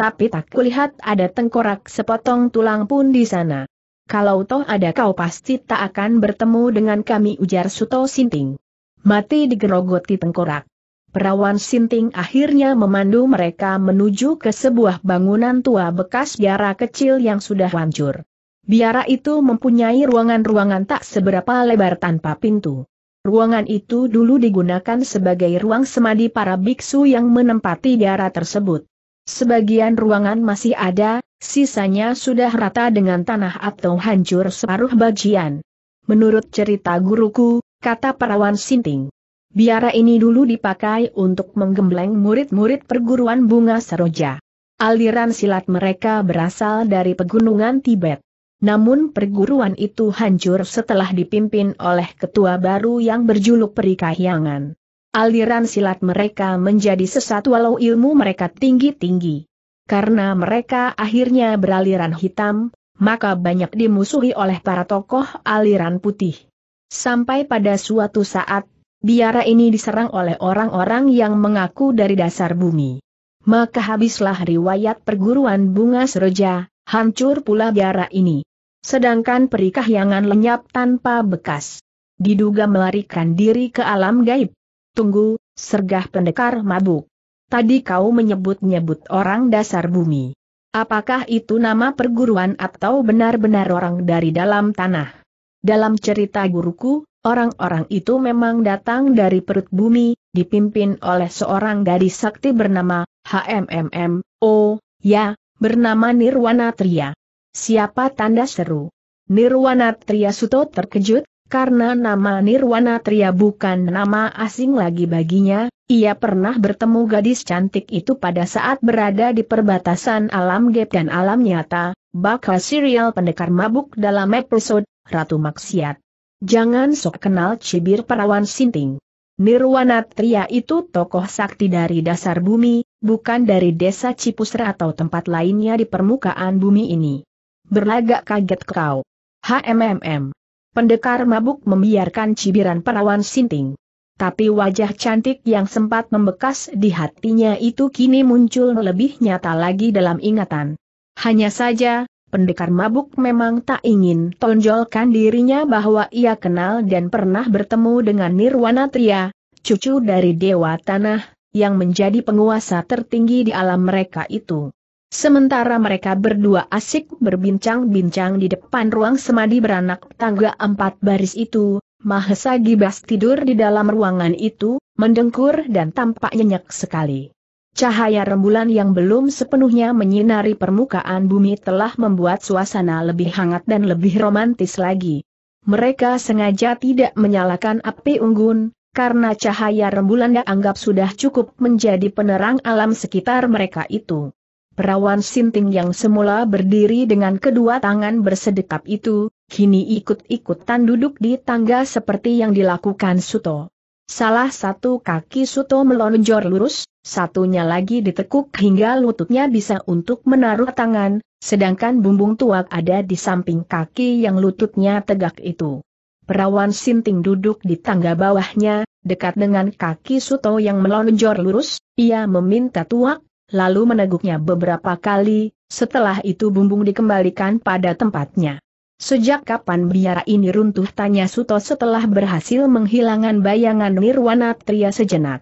tapi tak kulihat ada tengkorak sepotong tulang pun di sana. Kalau toh ada kau pasti tak akan bertemu dengan kami ujar Suto Sinting. Mati digerogoti tengkorak. Perawan Sinting akhirnya memandu mereka menuju ke sebuah bangunan tua bekas biara kecil yang sudah hancur. Biara itu mempunyai ruangan-ruangan tak seberapa lebar tanpa pintu. Ruangan itu dulu digunakan sebagai ruang semadi para biksu yang menempati biara tersebut. Sebagian ruangan masih ada, sisanya sudah rata dengan tanah atau hancur separuh bagian. Menurut cerita guruku, kata perawan Sinting. Biara ini dulu dipakai untuk menggembleng murid-murid perguruan bunga Seroja. Aliran silat mereka berasal dari pegunungan Tibet. Namun perguruan itu hancur setelah dipimpin oleh ketua baru yang berjuluk Perikahyangan aliran silat mereka menjadi sesat walau ilmu mereka tinggi-tinggi. Karena mereka akhirnya beraliran hitam, maka banyak dimusuhi oleh para tokoh aliran putih. Sampai pada suatu saat, biara ini diserang oleh orang-orang yang mengaku dari dasar bumi. Maka habislah riwayat perguruan bunga seroja, hancur pula biara ini. Sedangkan perikahyangan lenyap tanpa bekas. Diduga melarikan diri ke alam gaib. Tunggu, sergah pendekar mabuk. Tadi kau menyebut-nyebut orang dasar bumi. Apakah itu nama perguruan atau benar-benar orang dari dalam tanah? Dalam cerita guruku, orang-orang itu memang datang dari perut bumi, dipimpin oleh seorang gadis sakti bernama HMMM, oh, ya, bernama Nirwana Tria. Siapa tanda seru? Nirwana Tria Suto terkejut, karena nama Nirwana Tria bukan nama asing lagi baginya, ia pernah bertemu gadis cantik itu pada saat berada di perbatasan alam gap dan alam nyata, bakal serial pendekar mabuk dalam episode Ratu Maksiat. Jangan sok kenal cibir perawan sinting. Nirwana Tria itu tokoh sakti dari dasar bumi, bukan dari desa Cipusra atau tempat lainnya di permukaan bumi ini. Berlagak kaget kau. HMMM. Pendekar mabuk membiarkan cibiran perawan sinting. Tapi wajah cantik yang sempat membekas di hatinya itu kini muncul lebih nyata lagi dalam ingatan. Hanya saja, pendekar mabuk memang tak ingin tonjolkan dirinya bahwa ia kenal dan pernah bertemu dengan Nirwana Tria, cucu dari Dewa Tanah, yang menjadi penguasa tertinggi di alam mereka itu. Sementara mereka berdua asik berbincang-bincang di depan ruang semadi beranak tangga empat baris itu, Mahesa Gibas tidur di dalam ruangan itu, mendengkur dan tampak nyenyak sekali. Cahaya rembulan yang belum sepenuhnya menyinari permukaan bumi telah membuat suasana lebih hangat dan lebih romantis lagi. Mereka sengaja tidak menyalakan api unggun, karena cahaya rembulan dianggap sudah cukup menjadi penerang alam sekitar mereka itu. Perawan Sinting yang semula berdiri dengan kedua tangan bersedekap itu, kini ikut-ikutan duduk di tangga seperti yang dilakukan Suto. Salah satu kaki Suto melonjor lurus, satunya lagi ditekuk hingga lututnya bisa untuk menaruh tangan, sedangkan bumbung tuak ada di samping kaki yang lututnya tegak itu. Perawan Sinting duduk di tangga bawahnya, dekat dengan kaki Suto yang melonjor lurus, ia meminta tuak, lalu meneguknya beberapa kali, setelah itu bumbung dikembalikan pada tempatnya. Sejak kapan biara ini runtuh tanya Suto setelah berhasil menghilangkan bayangan Nirwana Tria sejenak.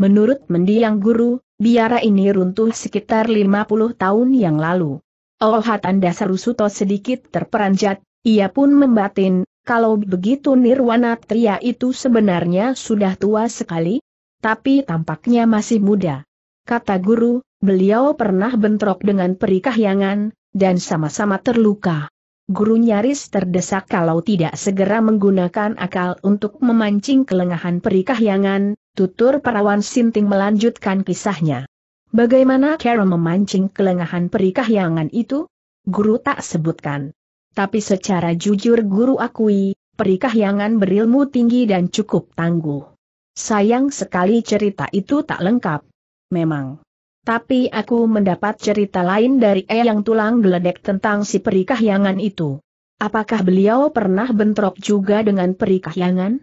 Menurut mendiang guru, biara ini runtuh sekitar 50 tahun yang lalu. Oh tanda seru Suto sedikit terperanjat, ia pun membatin, kalau begitu Nirwana Tria itu sebenarnya sudah tua sekali, tapi tampaknya masih muda. Kata guru, Beliau pernah bentrok dengan perikahyangan, dan sama-sama terluka. Guru nyaris terdesak kalau tidak segera menggunakan akal untuk memancing kelengahan perikahyangan, tutur perawan Sinting melanjutkan kisahnya. Bagaimana Carol memancing kelengahan perikahyangan itu? Guru tak sebutkan. Tapi secara jujur guru akui, perikahyangan berilmu tinggi dan cukup tangguh. Sayang sekali cerita itu tak lengkap. Memang. Tapi aku mendapat cerita lain dari Eyang Tulang Geledek tentang si perikahyangan itu. Apakah beliau pernah bentrok juga dengan perikahyangan?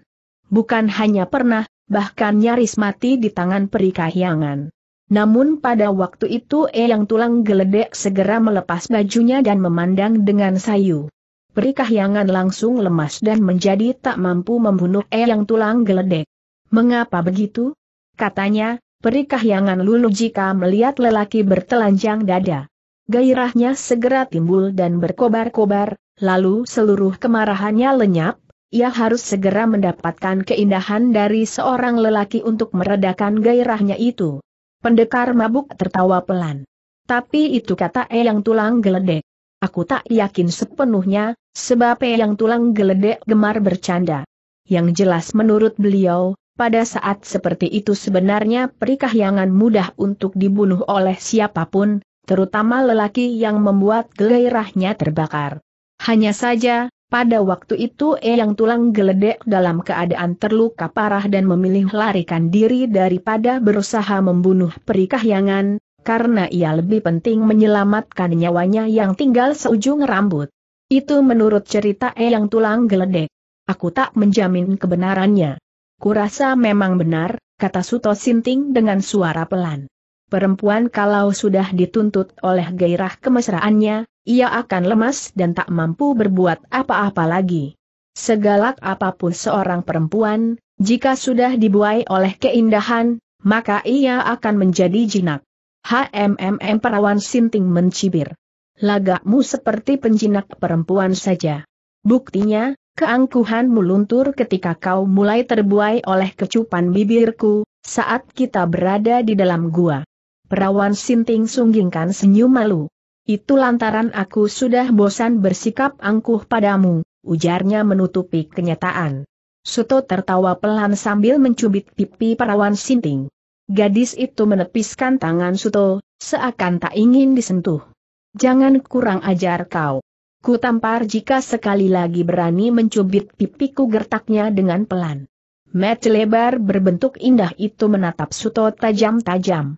Bukan hanya pernah, bahkan nyaris mati di tangan perikahyangan. Namun pada waktu itu Eyang Tulang Geledek segera melepas bajunya dan memandang dengan sayu. Perikahyangan langsung lemas dan menjadi tak mampu membunuh Eyang Tulang Geledek. Mengapa begitu? Katanya, Perikahyangan yangan lulu jika melihat lelaki bertelanjang dada. Gairahnya segera timbul dan berkobar-kobar, lalu seluruh kemarahannya lenyap, ia harus segera mendapatkan keindahan dari seorang lelaki untuk meredakan gairahnya itu. Pendekar mabuk tertawa pelan. Tapi itu kata Eyang Tulang Geledek. Aku tak yakin sepenuhnya, sebab Eyang Tulang Geledek gemar bercanda. Yang jelas menurut beliau, pada saat seperti itu sebenarnya perikahyangan mudah untuk dibunuh oleh siapapun, terutama lelaki yang membuat gairahnya terbakar. Hanya saja, pada waktu itu Eyang Tulang Geledek dalam keadaan terluka parah dan memilih larikan diri daripada berusaha membunuh perikahyangan, karena ia lebih penting menyelamatkan nyawanya yang tinggal seujung rambut. Itu menurut cerita Eyang Tulang Geledek. Aku tak menjamin kebenarannya. Kurasa memang benar, kata Suto Sinting dengan suara pelan. Perempuan kalau sudah dituntut oleh gairah kemesraannya, ia akan lemas dan tak mampu berbuat apa-apa lagi. Segalak apapun seorang perempuan, jika sudah dibuai oleh keindahan, maka ia akan menjadi jinak. HMMM perawan Sinting mencibir. Lagakmu seperti penjinak perempuan saja. Buktinya, Keangkuhanmu luntur ketika kau mulai terbuai oleh kecupan bibirku, saat kita berada di dalam gua. Perawan Sinting sunggingkan senyum malu. Itu lantaran aku sudah bosan bersikap angkuh padamu, ujarnya menutupi kenyataan. Suto tertawa pelan sambil mencubit pipi perawan Sinting. Gadis itu menepiskan tangan Suto, seakan tak ingin disentuh. Jangan kurang ajar kau. Ku tampar jika sekali lagi berani mencubit pipiku gertaknya dengan pelan. Mat lebar berbentuk indah itu menatap Suto tajam-tajam.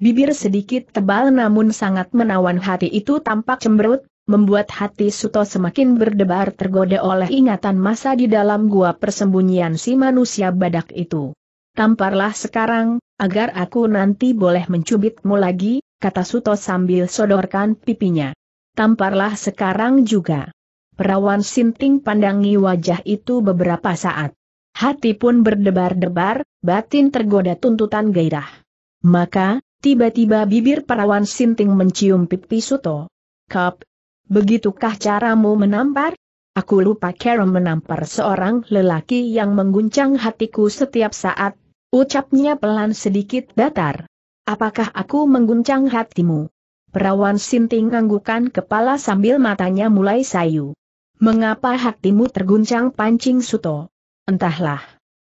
Bibir sedikit tebal namun sangat menawan hati itu tampak cemberut, membuat hati Suto semakin berdebar tergoda oleh ingatan masa di dalam gua persembunyian si manusia badak itu. Tamparlah sekarang, agar aku nanti boleh mencubitmu lagi, kata Suto sambil sodorkan pipinya tamparlah sekarang juga. Perawan Sinting pandangi wajah itu beberapa saat. Hati pun berdebar-debar, batin tergoda tuntutan gairah. Maka, tiba-tiba bibir perawan Sinting mencium pipi Suto. Kap, begitukah caramu menampar? Aku lupa Karen menampar seorang lelaki yang mengguncang hatiku setiap saat, ucapnya pelan sedikit datar. Apakah aku mengguncang hatimu? Perawan Sinting anggukan kepala sambil matanya mulai sayu. Mengapa hatimu terguncang pancing suto? Entahlah.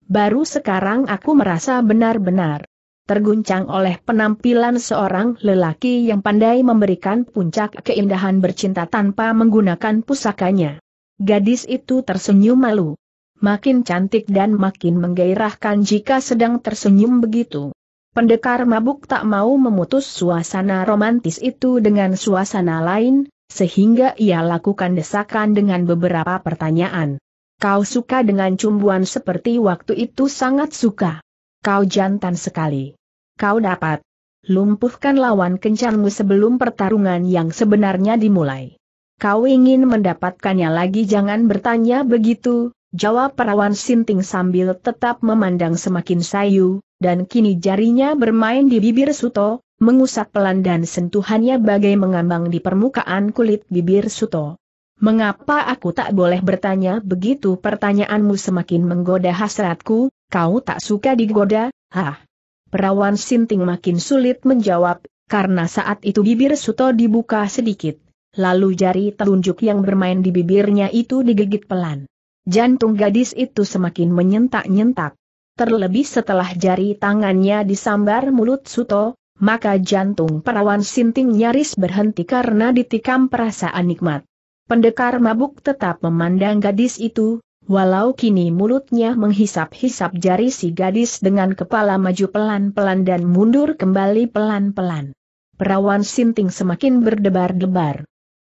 Baru sekarang aku merasa benar-benar terguncang oleh penampilan seorang lelaki yang pandai memberikan puncak keindahan bercinta tanpa menggunakan pusakanya. Gadis itu tersenyum malu. Makin cantik dan makin menggairahkan jika sedang tersenyum begitu. Pendekar mabuk tak mau memutus suasana romantis itu dengan suasana lain, sehingga ia lakukan desakan dengan beberapa pertanyaan. Kau suka dengan cumbuan seperti waktu itu sangat suka. Kau jantan sekali. Kau dapat lumpuhkan lawan kencangmu sebelum pertarungan yang sebenarnya dimulai. Kau ingin mendapatkannya lagi jangan bertanya begitu, jawab perawan Sinting sambil tetap memandang semakin sayu, dan kini jarinya bermain di bibir Suto, mengusap pelan dan sentuhannya bagai mengambang di permukaan kulit bibir Suto. Mengapa aku tak boleh bertanya begitu pertanyaanmu semakin menggoda hasratku, kau tak suka digoda, hah? Perawan Sinting makin sulit menjawab, karena saat itu bibir Suto dibuka sedikit, lalu jari telunjuk yang bermain di bibirnya itu digigit pelan. Jantung gadis itu semakin menyentak-nyentak. Terlebih setelah jari tangannya disambar mulut Suto, maka jantung perawan Sinting nyaris berhenti karena ditikam perasaan nikmat. Pendekar mabuk tetap memandang gadis itu, walau kini mulutnya menghisap-hisap jari si gadis dengan kepala maju pelan-pelan dan mundur kembali pelan-pelan. Perawan Sinting semakin berdebar-debar.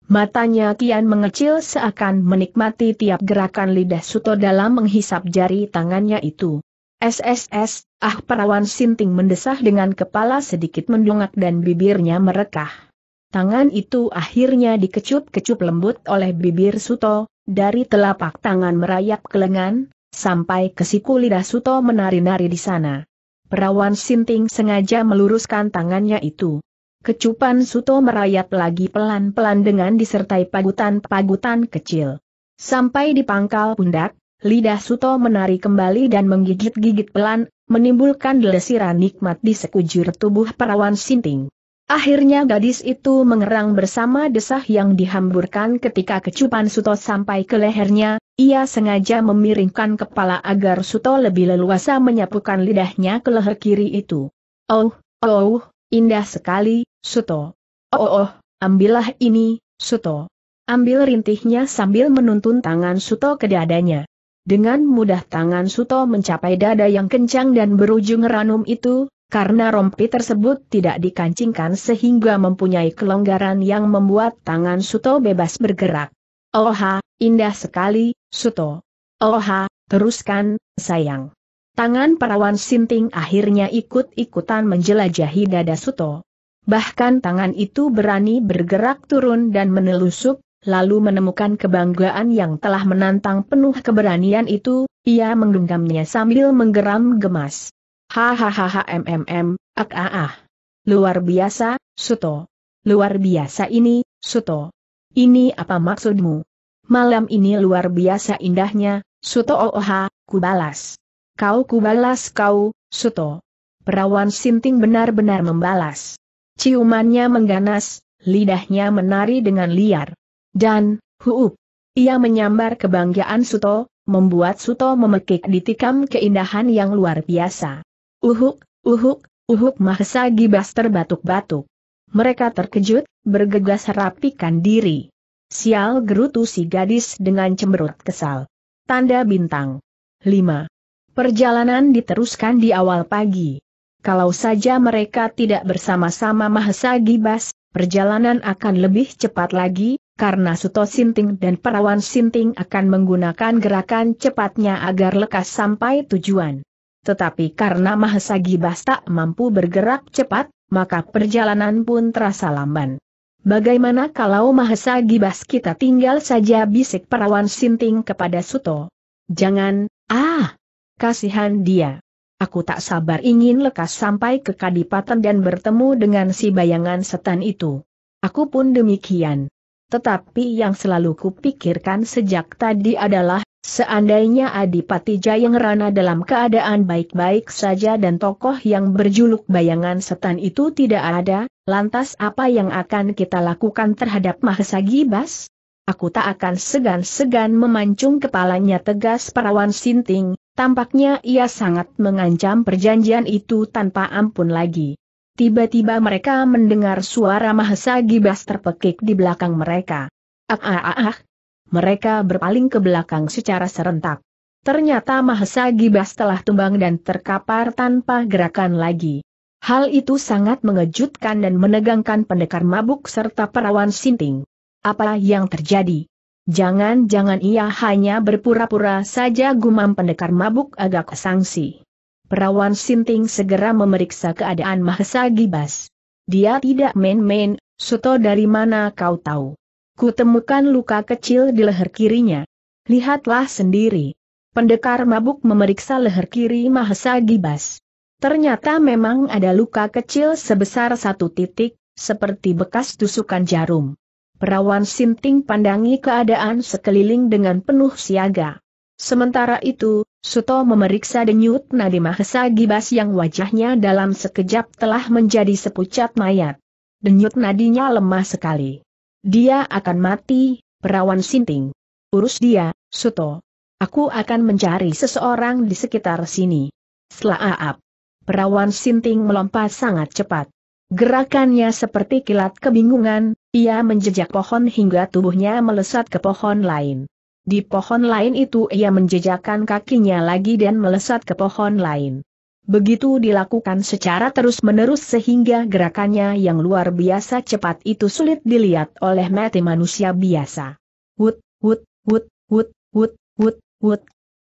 Matanya kian mengecil seakan menikmati tiap gerakan lidah Suto dalam menghisap jari tangannya itu. SSS, ah perawan sinting mendesah dengan kepala sedikit mendongak dan bibirnya merekah. Tangan itu akhirnya dikecup-kecup lembut oleh bibir Suto, dari telapak tangan merayap ke lengan, sampai ke siku lidah Suto menari-nari di sana. Perawan sinting sengaja meluruskan tangannya itu. Kecupan Suto merayap lagi pelan-pelan dengan disertai pagutan-pagutan kecil. Sampai di pangkal pundak, lidah Suto menari kembali dan menggigit-gigit pelan, menimbulkan desiran nikmat di sekujur tubuh perawan sinting. Akhirnya gadis itu mengerang bersama desah yang dihamburkan ketika kecupan Suto sampai ke lehernya, ia sengaja memiringkan kepala agar Suto lebih leluasa menyapukan lidahnya ke leher kiri itu. Oh, oh, Indah sekali, Suto. Oh, oh, oh ambillah ini, Suto. Ambil rintihnya sambil menuntun tangan Suto ke dadanya. Dengan mudah tangan Suto mencapai dada yang kencang dan berujung ranum itu, karena rompi tersebut tidak dikancingkan sehingga mempunyai kelonggaran yang membuat tangan Suto bebas bergerak. Oha, oh, indah sekali, Suto. Oha, oh, teruskan, sayang. Tangan perawan Sinting akhirnya ikut-ikutan menjelajahi dada Suto. Bahkan tangan itu berani bergerak turun dan menelusup, lalu menemukan kebanggaan yang telah menantang penuh keberanian itu, ia menggenggamnya sambil menggeram gemas. Hahaha mmm, ak ah ah. Luar biasa, Suto. Luar biasa ini, Suto. Ini apa maksudmu? Malam ini luar biasa indahnya, Suto oh, oh ha, balas. Kau kubalas kau, Suto. Perawan Sinting benar-benar membalas. Ciumannya mengganas, lidahnya menari dengan liar. Dan, huup. Ia menyambar kebanggaan Suto, membuat Suto memekik ditikam keindahan yang luar biasa. Uhuk, uhuk, uhuk Mahesa Gibas terbatuk-batuk. Mereka terkejut, bergegas rapikan diri. Sial gerutu si gadis dengan cemberut kesal. Tanda bintang. 5. Perjalanan diteruskan di awal pagi. Kalau saja mereka tidak bersama-sama Mahesa Gibas, perjalanan akan lebih cepat lagi, karena Suto Sinting dan Perawan Sinting akan menggunakan gerakan cepatnya agar lekas sampai tujuan. Tetapi karena Mahesa Gibas tak mampu bergerak cepat, maka perjalanan pun terasa lamban. Bagaimana kalau Mahesa Gibas kita tinggal saja bisik Perawan Sinting kepada Suto? Jangan, ah, Kasihan dia. Aku tak sabar ingin lekas sampai ke kadipaten dan bertemu dengan si bayangan setan itu. Aku pun demikian. Tetapi yang selalu kupikirkan sejak tadi adalah, seandainya Adipati Rana dalam keadaan baik-baik saja dan tokoh yang berjuluk bayangan setan itu tidak ada, lantas apa yang akan kita lakukan terhadap Mahesa Gibas? Aku tak akan segan-segan memancung kepalanya tegas perawan sinting, Tampaknya ia sangat mengancam perjanjian itu tanpa ampun lagi. Tiba-tiba mereka mendengar suara Mahesa Gibas terpekik di belakang mereka. Ah ah ah ah. Mereka berpaling ke belakang secara serentak. Ternyata Mahesa Gibas telah tumbang dan terkapar tanpa gerakan lagi. Hal itu sangat mengejutkan dan menegangkan pendekar mabuk serta perawan sinting. Apa yang terjadi? Jangan-jangan ia hanya berpura-pura saja gumam pendekar mabuk agak sangsi. Perawan Sinting segera memeriksa keadaan Mahesa Gibas. Dia tidak main-main, Soto dari mana kau tahu? Kutemukan luka kecil di leher kirinya. Lihatlah sendiri. Pendekar mabuk memeriksa leher kiri Mahesa Gibas. Ternyata memang ada luka kecil sebesar satu titik, seperti bekas tusukan jarum. Perawan Sinting pandangi keadaan sekeliling dengan penuh siaga. Sementara itu, Suto memeriksa denyut nadi Mahesa Gibas yang wajahnya dalam sekejap telah menjadi sepucat mayat. Denyut nadinya lemah sekali. Dia akan mati, perawan Sinting. Urus dia, Suto. Aku akan mencari seseorang di sekitar sini. Setelah Aap, Perawan Sinting melompat sangat cepat. Gerakannya seperti kilat kebingungan, ia menjejak pohon hingga tubuhnya melesat ke pohon lain. Di pohon lain itu ia menjejakkan kakinya lagi dan melesat ke pohon lain. Begitu dilakukan secara terus-menerus sehingga gerakannya yang luar biasa cepat itu sulit dilihat oleh mati manusia biasa. Wut, wut, wut, wut, wut, wut, wut,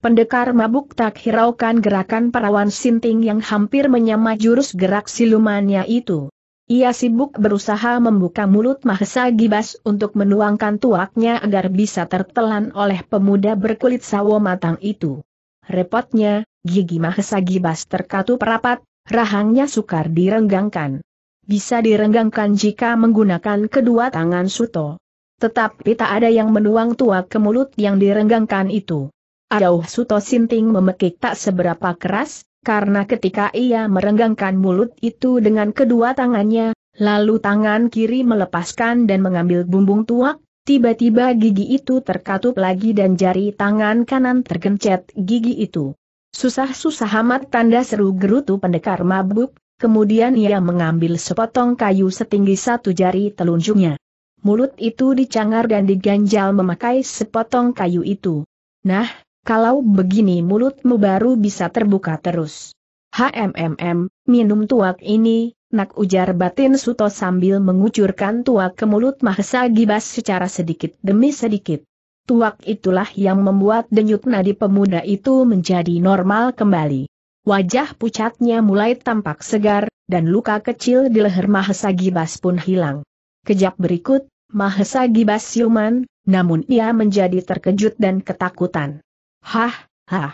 Pendekar mabuk tak hiraukan gerakan perawan sinting yang hampir menyamai jurus gerak silumannya itu. Ia sibuk berusaha membuka mulut Mahesa Gibas untuk menuangkan tuaknya agar bisa tertelan oleh pemuda berkulit sawo matang itu. Repotnya, gigi Mahesa Gibas terkatup rapat, rahangnya sukar direnggangkan. Bisa direnggangkan jika menggunakan kedua tangan Suto. Tetapi tak ada yang menuang tuak ke mulut yang direnggangkan itu. Adauh Suto Sinting memekik tak seberapa keras, karena ketika ia merenggangkan mulut itu dengan kedua tangannya, lalu tangan kiri melepaskan dan mengambil bumbung tuak, tiba-tiba gigi itu terkatup lagi dan jari tangan kanan tergencet gigi itu. Susah-susah amat tanda seru gerutu pendekar mabuk, kemudian ia mengambil sepotong kayu setinggi satu jari telunjuknya. Mulut itu dicangar dan diganjal memakai sepotong kayu itu. Nah, kalau begini mulutmu baru bisa terbuka terus. HMMM, minum tuak ini, nak ujar batin Suto sambil mengucurkan tuak ke mulut Mahesa Gibas secara sedikit demi sedikit. Tuak itulah yang membuat denyut nadi pemuda itu menjadi normal kembali. Wajah pucatnya mulai tampak segar, dan luka kecil di leher Mahesa Gibas pun hilang. Kejap berikut, Mahesa Gibas siuman, namun ia menjadi terkejut dan ketakutan. Hah, hah,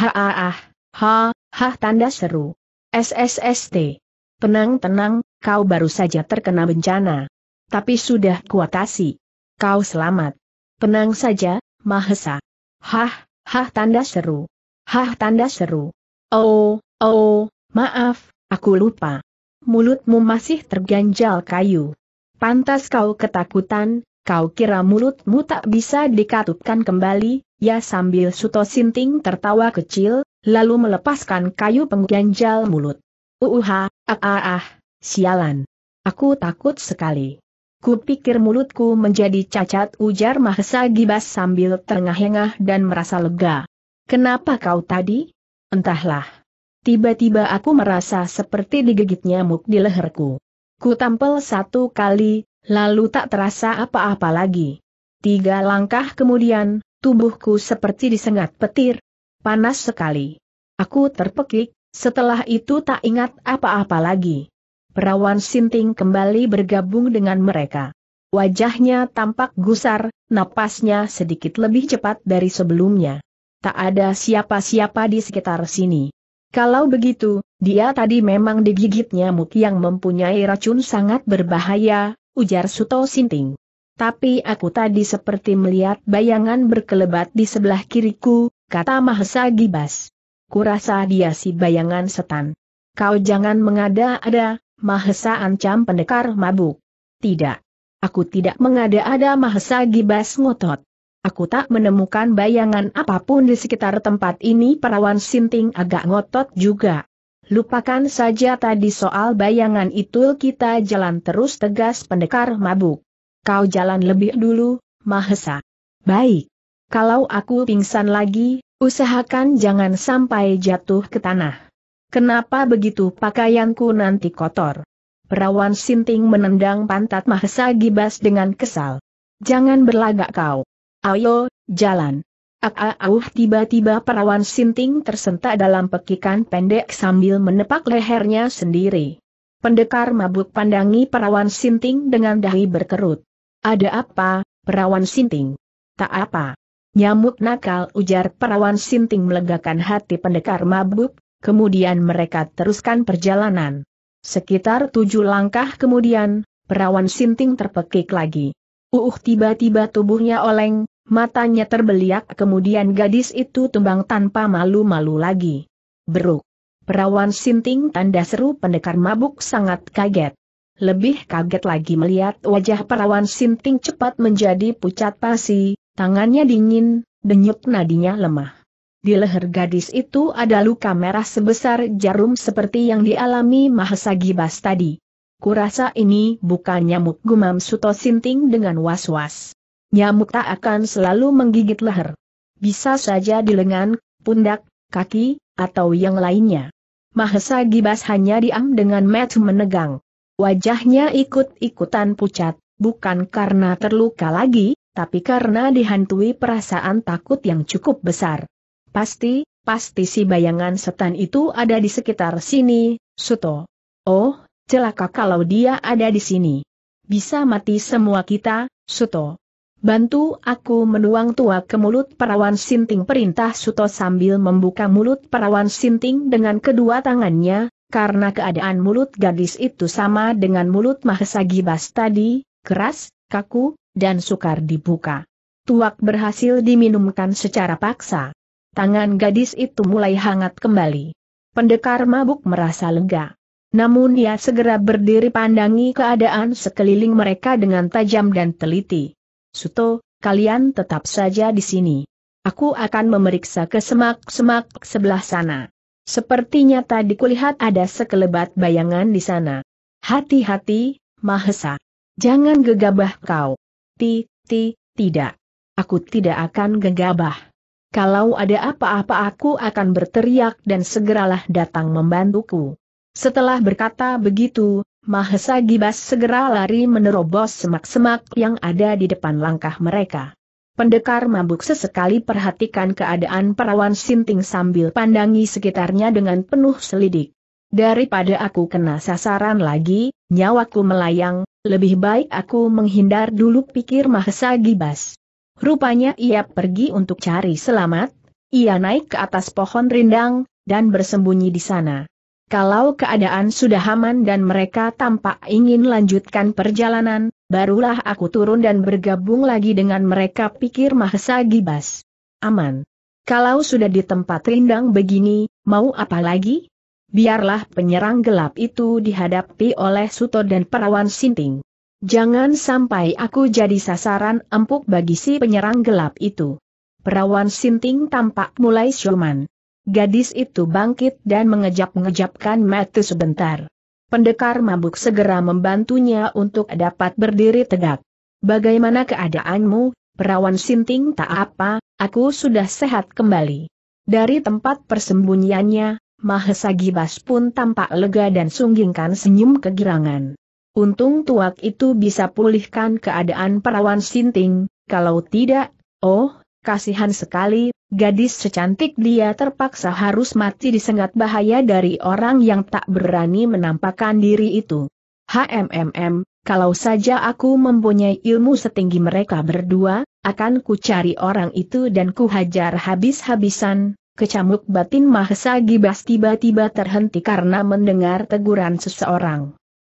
ha ah, ah. ha hah tanda seru. SSST. Tenang-tenang, kau baru saja terkena bencana. Tapi sudah kuatasi. Kau selamat. Tenang saja, Mahesa. Hah, hah tanda seru. Hah tanda seru. Oh, oh, maaf, aku lupa. Mulutmu masih terganjal kayu. Pantas kau ketakutan, kau kira mulutmu tak bisa dikatupkan kembali, Ya sambil Suto Sinting tertawa kecil, lalu melepaskan kayu pengganjal mulut. Uuha, ah ah ah, sialan. Aku takut sekali. Kupikir mulutku menjadi cacat ujar Mahesa Gibas sambil terengah-engah dan merasa lega. Kenapa kau tadi? Entahlah. Tiba-tiba aku merasa seperti digigit nyamuk di leherku. Ku tampel satu kali, lalu tak terasa apa-apa lagi. Tiga langkah kemudian, Tubuhku seperti disengat petir. Panas sekali. Aku terpekik, setelah itu tak ingat apa-apa lagi. Perawan Sinting kembali bergabung dengan mereka. Wajahnya tampak gusar, napasnya sedikit lebih cepat dari sebelumnya. Tak ada siapa-siapa di sekitar sini. Kalau begitu, dia tadi memang digigit nyamuk yang mempunyai racun sangat berbahaya, ujar Suto Sinting. Tapi aku tadi seperti melihat bayangan berkelebat di sebelah kiriku, kata Mahesa Gibas. Kurasa dia si bayangan setan. Kau jangan mengada-ada, Mahesa ancam pendekar mabuk. Tidak. Aku tidak mengada-ada Mahesa Gibas ngotot. Aku tak menemukan bayangan apapun di sekitar tempat ini perawan sinting agak ngotot juga. Lupakan saja tadi soal bayangan itu kita jalan terus tegas pendekar mabuk. Kau jalan lebih dulu, Mahesa. Baik. Kalau aku pingsan lagi, usahakan jangan sampai jatuh ke tanah. Kenapa begitu pakaianku nanti kotor? Perawan Sinting menendang pantat Mahesa Gibas dengan kesal. Jangan berlagak kau. Ayo, jalan. Aau ah, ah, ah, uh, tiba-tiba perawan sinting tersentak dalam pekikan pendek sambil menepak lehernya sendiri. Pendekar mabuk pandangi perawan sinting dengan dahi berkerut. Ada apa, perawan sinting? Tak apa. Nyamuk nakal ujar perawan sinting melegakan hati pendekar mabuk, kemudian mereka teruskan perjalanan. Sekitar tujuh langkah kemudian, perawan sinting terpekik lagi. Uh tiba-tiba tubuhnya oleng, matanya terbeliak kemudian gadis itu tumbang tanpa malu-malu lagi. Beruk. Perawan sinting tanda seru pendekar mabuk sangat kaget. Lebih kaget lagi melihat wajah perawan Sinting cepat menjadi pucat pasi, tangannya dingin, denyut nadinya lemah. Di leher gadis itu ada luka merah sebesar jarum seperti yang dialami Mahesa Gibas tadi. Kurasa ini bukan nyamuk gumam Suto Sinting dengan was-was. Nyamuk tak akan selalu menggigit leher. Bisa saja di lengan, pundak, kaki, atau yang lainnya. Mahesa Gibas hanya diam dengan metu menegang. Wajahnya ikut-ikutan pucat, bukan karena terluka lagi, tapi karena dihantui perasaan takut yang cukup besar. Pasti, pasti si bayangan setan itu ada di sekitar sini, Suto. Oh, celaka kalau dia ada di sini. Bisa mati semua kita, Suto. Bantu aku menuang tua ke mulut perawan sinting perintah Suto sambil membuka mulut perawan sinting dengan kedua tangannya, karena keadaan mulut gadis itu sama dengan mulut Mahesa Gibas tadi, keras, kaku, dan sukar dibuka. Tuak berhasil diminumkan secara paksa. Tangan gadis itu mulai hangat kembali. Pendekar mabuk merasa lega. Namun ia segera berdiri pandangi keadaan sekeliling mereka dengan tajam dan teliti. Suto, kalian tetap saja di sini. Aku akan memeriksa ke semak-semak sebelah sana. Sepertinya tadi kulihat ada sekelebat bayangan di sana. Hati-hati, Mahesa. Jangan gegabah kau. Ti, ti, tidak. Aku tidak akan gegabah. Kalau ada apa-apa aku akan berteriak dan segeralah datang membantuku. Setelah berkata begitu, Mahesa Gibas segera lari menerobos semak-semak yang ada di depan langkah mereka. Pendekar mabuk sesekali perhatikan keadaan perawan sinting sambil pandangi sekitarnya dengan penuh selidik. Daripada aku kena sasaran lagi, nyawaku melayang, lebih baik aku menghindar dulu pikir Mahesa Gibas. Rupanya ia pergi untuk cari selamat, ia naik ke atas pohon rindang, dan bersembunyi di sana. Kalau keadaan sudah aman dan mereka tampak ingin lanjutkan perjalanan, barulah aku turun dan bergabung lagi dengan mereka pikir Mahesa Gibas. Aman. Kalau sudah di tempat rindang begini, mau apa lagi? Biarlah penyerang gelap itu dihadapi oleh Suto dan perawan Sinting. Jangan sampai aku jadi sasaran empuk bagi si penyerang gelap itu. Perawan Sinting tampak mulai siuman. Gadis itu bangkit dan mengejap-ngejapkan mata sebentar. Pendekar mabuk segera membantunya untuk dapat berdiri tegak. Bagaimana keadaanmu, perawan sinting tak apa, aku sudah sehat kembali. Dari tempat persembunyiannya, Mahesa Gibas pun tampak lega dan sunggingkan senyum kegirangan. Untung tuak itu bisa pulihkan keadaan perawan sinting, kalau tidak, oh, kasihan sekali, Gadis secantik dia terpaksa harus mati disengat bahaya dari orang yang tak berani menampakkan diri itu. HMMM, kalau saja aku mempunyai ilmu setinggi mereka berdua, akan ku cari orang itu dan ku hajar habis-habisan. Kecamuk batin Mahesa Gibas tiba-tiba terhenti karena mendengar teguran seseorang.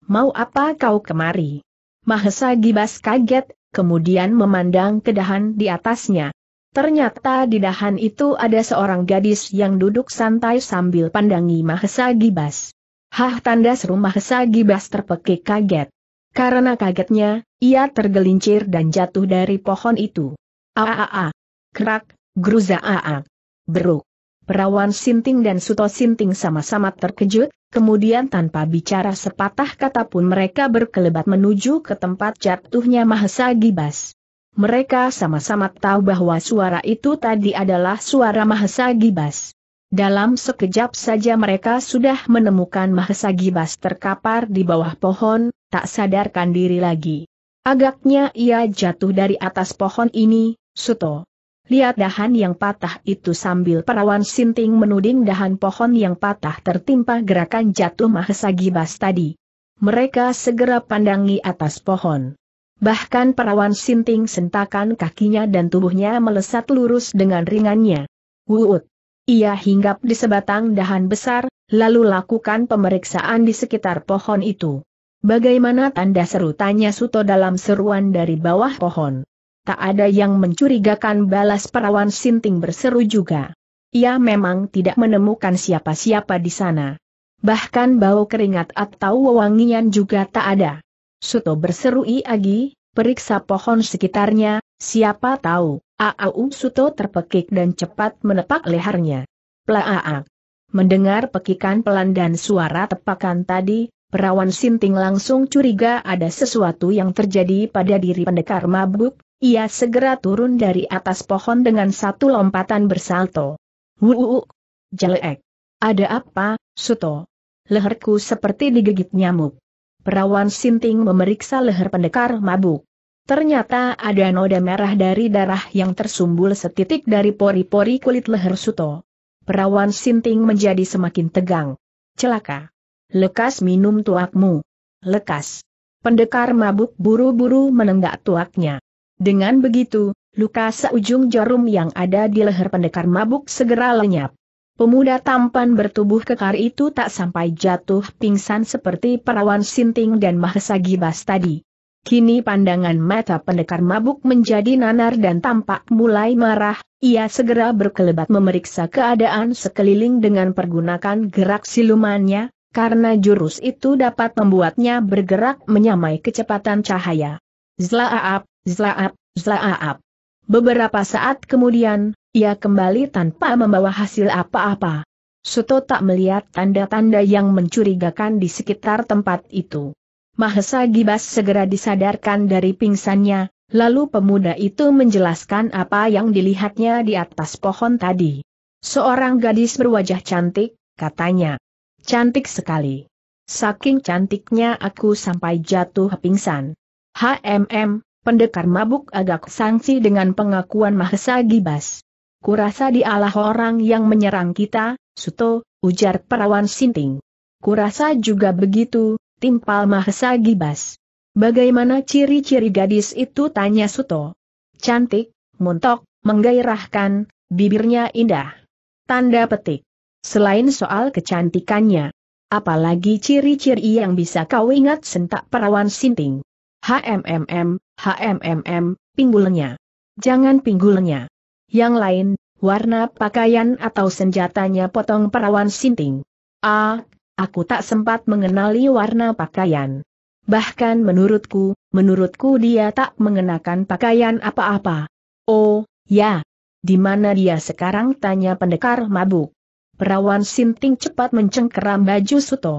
Mau apa kau kemari? Mahesa Gibas kaget, kemudian memandang kedahan di atasnya. Ternyata di dahan itu ada seorang gadis yang duduk santai sambil pandangi Mahesa Gibas. Hah tanda seru Mahesa Gibas terpekik kaget. Karena kagetnya, ia tergelincir dan jatuh dari pohon itu. Aaaa. Kerak, Gruza! aa. Beruk. Perawan Sinting dan Suto Sinting sama-sama terkejut, kemudian tanpa bicara sepatah kata pun mereka berkelebat menuju ke tempat jatuhnya Mahesa Gibas. Mereka sama-sama tahu bahwa suara itu tadi adalah suara Mahesa Gibas. Dalam sekejap saja mereka sudah menemukan Mahesa Gibas terkapar di bawah pohon, tak sadarkan diri lagi. Agaknya ia jatuh dari atas pohon ini, Suto. Lihat dahan yang patah itu sambil perawan sinting menuding dahan pohon yang patah tertimpa gerakan jatuh Mahesa Gibas tadi. Mereka segera pandangi atas pohon. Bahkan perawan sinting sentakan kakinya dan tubuhnya melesat lurus dengan ringannya. Wuut. Ia hinggap di sebatang dahan besar, lalu lakukan pemeriksaan di sekitar pohon itu. Bagaimana tanda seru tanya Suto dalam seruan dari bawah pohon. Tak ada yang mencurigakan balas perawan sinting berseru juga. Ia memang tidak menemukan siapa-siapa di sana. Bahkan bau keringat atau wewangian juga tak ada. Suto berseru Agi, periksa pohon sekitarnya, siapa tahu, Aau Suto terpekik dan cepat menepak lehernya. Plaaak. Mendengar pekikan pelan dan suara tepakan tadi, perawan Sinting langsung curiga ada sesuatu yang terjadi pada diri pendekar mabuk, ia segera turun dari atas pohon dengan satu lompatan bersalto. Wuuu, jelek. Ada apa, Suto? Leherku seperti digigit nyamuk. Perawan Sinting memeriksa leher pendekar mabuk. Ternyata ada noda merah dari darah yang tersumbul setitik dari pori-pori kulit leher Suto. Perawan Sinting menjadi semakin tegang. Celaka. Lekas minum tuakmu. Lekas. Pendekar mabuk buru-buru menenggak tuaknya. Dengan begitu, luka seujung jarum yang ada di leher pendekar mabuk segera lenyap. Pemuda tampan bertubuh kekar itu tak sampai jatuh pingsan seperti perawan sinting dan mahesa gibas tadi. Kini pandangan mata pendekar mabuk menjadi nanar dan tampak mulai marah, ia segera berkelebat memeriksa keadaan sekeliling dengan pergunakan gerak silumannya, karena jurus itu dapat membuatnya bergerak menyamai kecepatan cahaya. Zlaap, zlaap, zlaap. Beberapa saat kemudian, ia kembali tanpa membawa hasil apa-apa. Suto tak melihat tanda-tanda yang mencurigakan di sekitar tempat itu. Mahesa Gibas segera disadarkan dari pingsannya, lalu pemuda itu menjelaskan apa yang dilihatnya di atas pohon tadi. Seorang gadis berwajah cantik, katanya. Cantik sekali. Saking cantiknya aku sampai jatuh pingsan. HMM, pendekar mabuk agak sanksi dengan pengakuan Mahesa Gibas. Kurasa dialah orang yang menyerang kita, Suto, ujar perawan Sinting. Kurasa juga begitu, timpal Mahesa Gibas. Bagaimana ciri-ciri gadis itu tanya Suto. Cantik, montok, menggairahkan, bibirnya indah. Tanda petik. Selain soal kecantikannya, apalagi ciri-ciri yang bisa kau ingat sentak perawan Sinting. HMMM, HMMM, pinggulnya. Jangan pinggulnya. Yang lain, warna pakaian atau senjatanya potong perawan sinting. Ah, aku tak sempat mengenali warna pakaian. Bahkan menurutku, menurutku dia tak mengenakan pakaian apa-apa. Oh, ya. Di mana dia sekarang tanya pendekar mabuk. Perawan Sinting cepat mencengkeram baju Suto.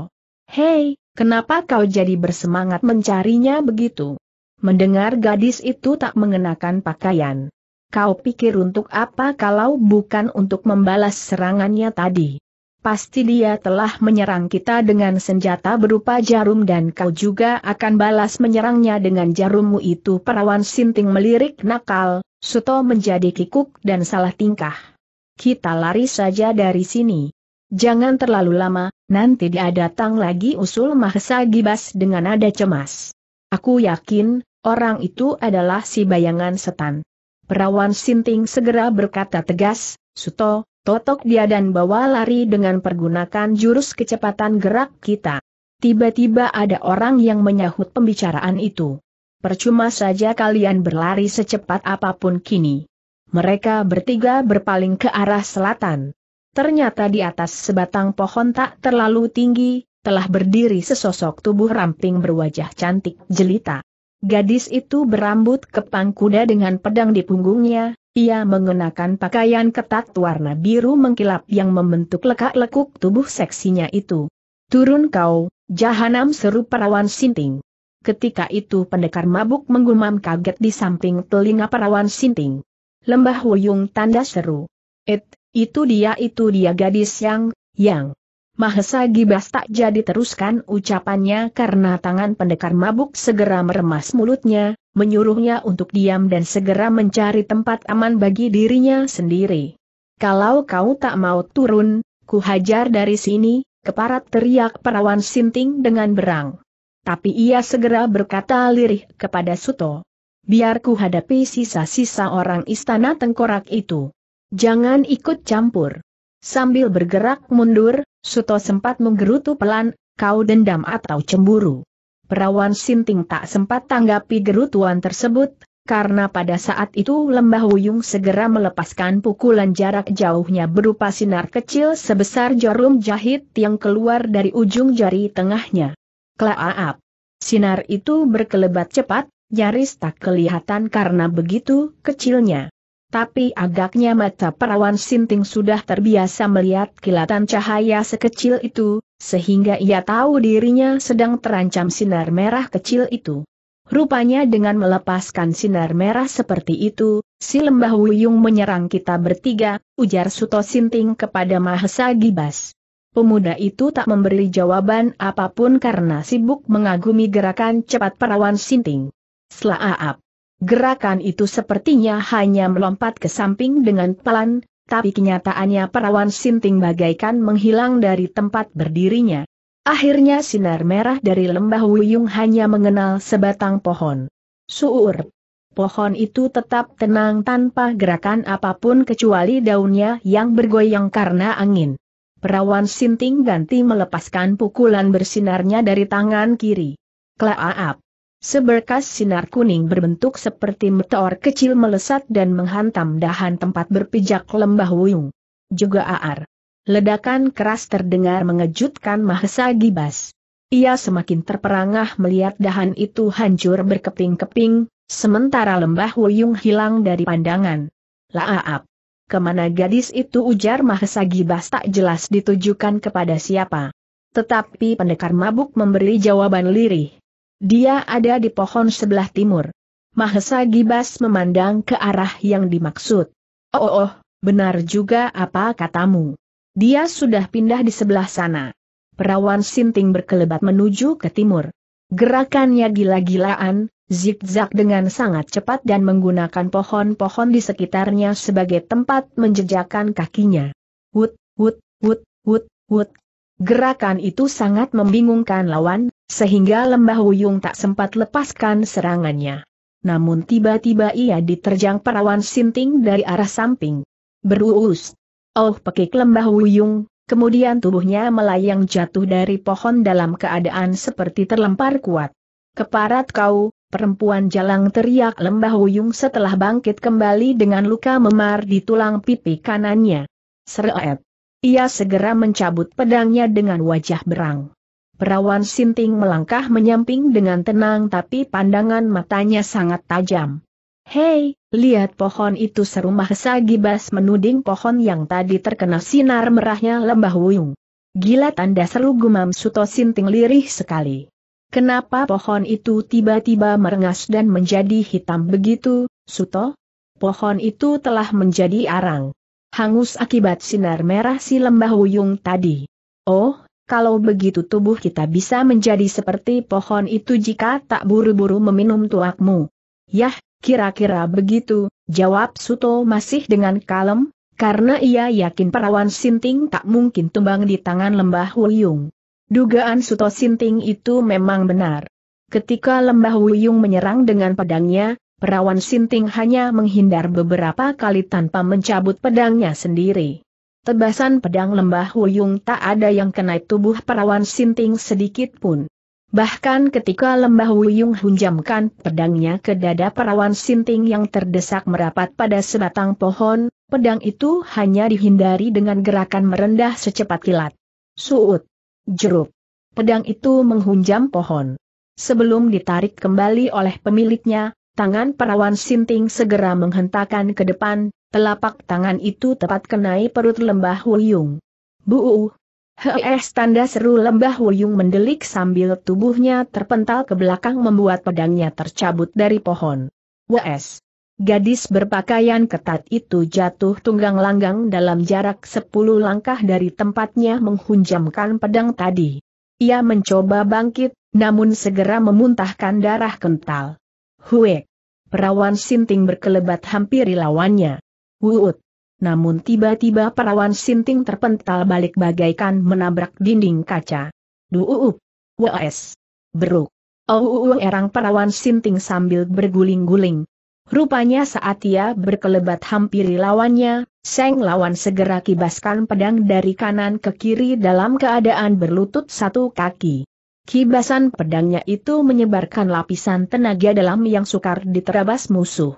Hei, kenapa kau jadi bersemangat mencarinya begitu? Mendengar gadis itu tak mengenakan pakaian. Kau pikir untuk apa kalau bukan untuk membalas serangannya tadi? Pasti dia telah menyerang kita dengan senjata berupa jarum dan kau juga akan balas menyerangnya dengan jarummu itu perawan sinting melirik nakal, Suto menjadi kikuk dan salah tingkah. Kita lari saja dari sini. Jangan terlalu lama, nanti dia datang lagi usul Mahesa Gibas dengan nada cemas. Aku yakin, orang itu adalah si bayangan setan. Perawan Sinting segera berkata tegas, Suto, totok dia dan bawa lari dengan pergunakan jurus kecepatan gerak kita. Tiba-tiba ada orang yang menyahut pembicaraan itu. Percuma saja kalian berlari secepat apapun kini. Mereka bertiga berpaling ke arah selatan. Ternyata di atas sebatang pohon tak terlalu tinggi, telah berdiri sesosok tubuh ramping berwajah cantik jelita. Gadis itu berambut kepang kuda dengan pedang di punggungnya, ia mengenakan pakaian ketat warna biru mengkilap yang membentuk lekak-lekuk tubuh seksinya itu. Turun kau, jahanam seru perawan sinting. Ketika itu pendekar mabuk menggumam kaget di samping telinga perawan sinting. Lembah Wuyung tanda seru. Et, itu dia itu dia gadis yang, yang. Mahesa Gibas tak jadi teruskan ucapannya karena tangan pendekar mabuk segera meremas mulutnya, menyuruhnya untuk diam dan segera mencari tempat aman bagi dirinya sendiri. Kalau kau tak mau turun, ku hajar dari sini, keparat teriak perawan sinting dengan berang. Tapi ia segera berkata lirih kepada Suto. Biar ku hadapi sisa-sisa orang istana tengkorak itu. Jangan ikut campur. Sambil bergerak mundur, Suto sempat menggerutu pelan, kau dendam atau cemburu. Perawan Sinting tak sempat tanggapi gerutuan tersebut, karena pada saat itu lembah wuyung segera melepaskan pukulan jarak jauhnya berupa sinar kecil sebesar jarum jahit yang keluar dari ujung jari tengahnya. Klaaap. Sinar itu berkelebat cepat, nyaris tak kelihatan karena begitu kecilnya. Tapi agaknya mata perawan Sinting sudah terbiasa melihat kilatan cahaya sekecil itu, sehingga ia tahu dirinya sedang terancam sinar merah kecil itu. Rupanya dengan melepaskan sinar merah seperti itu, si lembah wuyung menyerang kita bertiga, ujar Suto Sinting kepada Mahesa Gibas. Pemuda itu tak memberi jawaban apapun karena sibuk mengagumi gerakan cepat perawan Sinting. Selaaap. Gerakan itu sepertinya hanya melompat ke samping dengan pelan, tapi kenyataannya perawan sinting bagaikan menghilang dari tempat berdirinya. Akhirnya sinar merah dari lembah Wuyung hanya mengenal sebatang pohon. Suur. Pohon itu tetap tenang tanpa gerakan apapun kecuali daunnya yang bergoyang karena angin. Perawan Sinting ganti melepaskan pukulan bersinarnya dari tangan kiri. Klaaap. Seberkas sinar kuning berbentuk seperti meteor kecil melesat dan menghantam dahan tempat berpijak lembah Wuyung. Juga aar. Ledakan keras terdengar mengejutkan Mahesa Gibas. Ia semakin terperangah melihat dahan itu hancur berkeping-keping, sementara lembah Wuyung hilang dari pandangan. Laaap. Kemana gadis itu ujar Mahesa Gibas tak jelas ditujukan kepada siapa. Tetapi pendekar mabuk memberi jawaban lirih. Dia ada di pohon sebelah timur. Mahesa Gibas memandang ke arah yang dimaksud. Oh, oh, oh benar juga apa katamu. Dia sudah pindah di sebelah sana. Perawan Sinting berkelebat menuju ke timur. Gerakannya gila-gilaan, zigzag dengan sangat cepat dan menggunakan pohon-pohon di sekitarnya sebagai tempat menjejakkan kakinya. Wut, wut, wut, wut, wut. Gerakan itu sangat membingungkan lawan, sehingga lembah Wuyung tak sempat lepaskan serangannya. Namun tiba-tiba ia diterjang perawan sinting dari arah samping. Beruus. Oh pekik lembah Wuyung, kemudian tubuhnya melayang jatuh dari pohon dalam keadaan seperti terlempar kuat. Keparat kau, perempuan jalang teriak lembah Wuyung setelah bangkit kembali dengan luka memar di tulang pipi kanannya. Seret. Ia segera mencabut pedangnya dengan wajah berang. Perawan Sinting melangkah menyamping dengan tenang tapi pandangan matanya sangat tajam. Hei, lihat pohon itu seru Mahesa Gibas menuding pohon yang tadi terkena sinar merahnya lembah wuyung. Gila tanda seru gumam Suto Sinting lirih sekali. Kenapa pohon itu tiba-tiba merengas dan menjadi hitam begitu, Suto? Pohon itu telah menjadi arang. Hangus akibat sinar merah si lembah wuyung tadi. Oh, kalau begitu tubuh kita bisa menjadi seperti pohon itu jika tak buru-buru meminum tuakmu. Yah, kira-kira begitu, jawab Suto masih dengan kalem, karena ia yakin perawan Sinting tak mungkin tumbang di tangan lembah Wuyung. Dugaan Suto Sinting itu memang benar. Ketika lembah Wuyung menyerang dengan pedangnya, perawan Sinting hanya menghindar beberapa kali tanpa mencabut pedangnya sendiri tebasan pedang lembah Huyung tak ada yang kena tubuh perawan Sinting sedikit pun. Bahkan ketika lembah Huyung hunjamkan pedangnya ke dada perawan Sinting yang terdesak merapat pada sebatang pohon, pedang itu hanya dihindari dengan gerakan merendah secepat kilat. Suut. Jeruk. Pedang itu menghunjam pohon. Sebelum ditarik kembali oleh pemiliknya, tangan perawan Sinting segera menghentakkan ke depan, Telapak tangan itu tepat kenai perut lembah Huyung. Buuh! Hees tanda seru lembah Huyung mendelik sambil tubuhnya terpental ke belakang membuat pedangnya tercabut dari pohon. Wes! Gadis berpakaian ketat itu jatuh tunggang langgang dalam jarak sepuluh langkah dari tempatnya menghunjamkan pedang tadi. Ia mencoba bangkit, namun segera memuntahkan darah kental. Huek! Perawan sinting berkelebat hampiri lawannya. Wuut. Namun tiba-tiba perawan sinting terpental balik bagaikan menabrak dinding kaca. Duuup. Wes. Beruk. Ouuung erang perawan sinting sambil berguling-guling. Rupanya saat ia berkelebat hampiri lawannya, Seng lawan segera kibaskan pedang dari kanan ke kiri dalam keadaan berlutut satu kaki. Kibasan pedangnya itu menyebarkan lapisan tenaga dalam yang sukar diterabas musuh.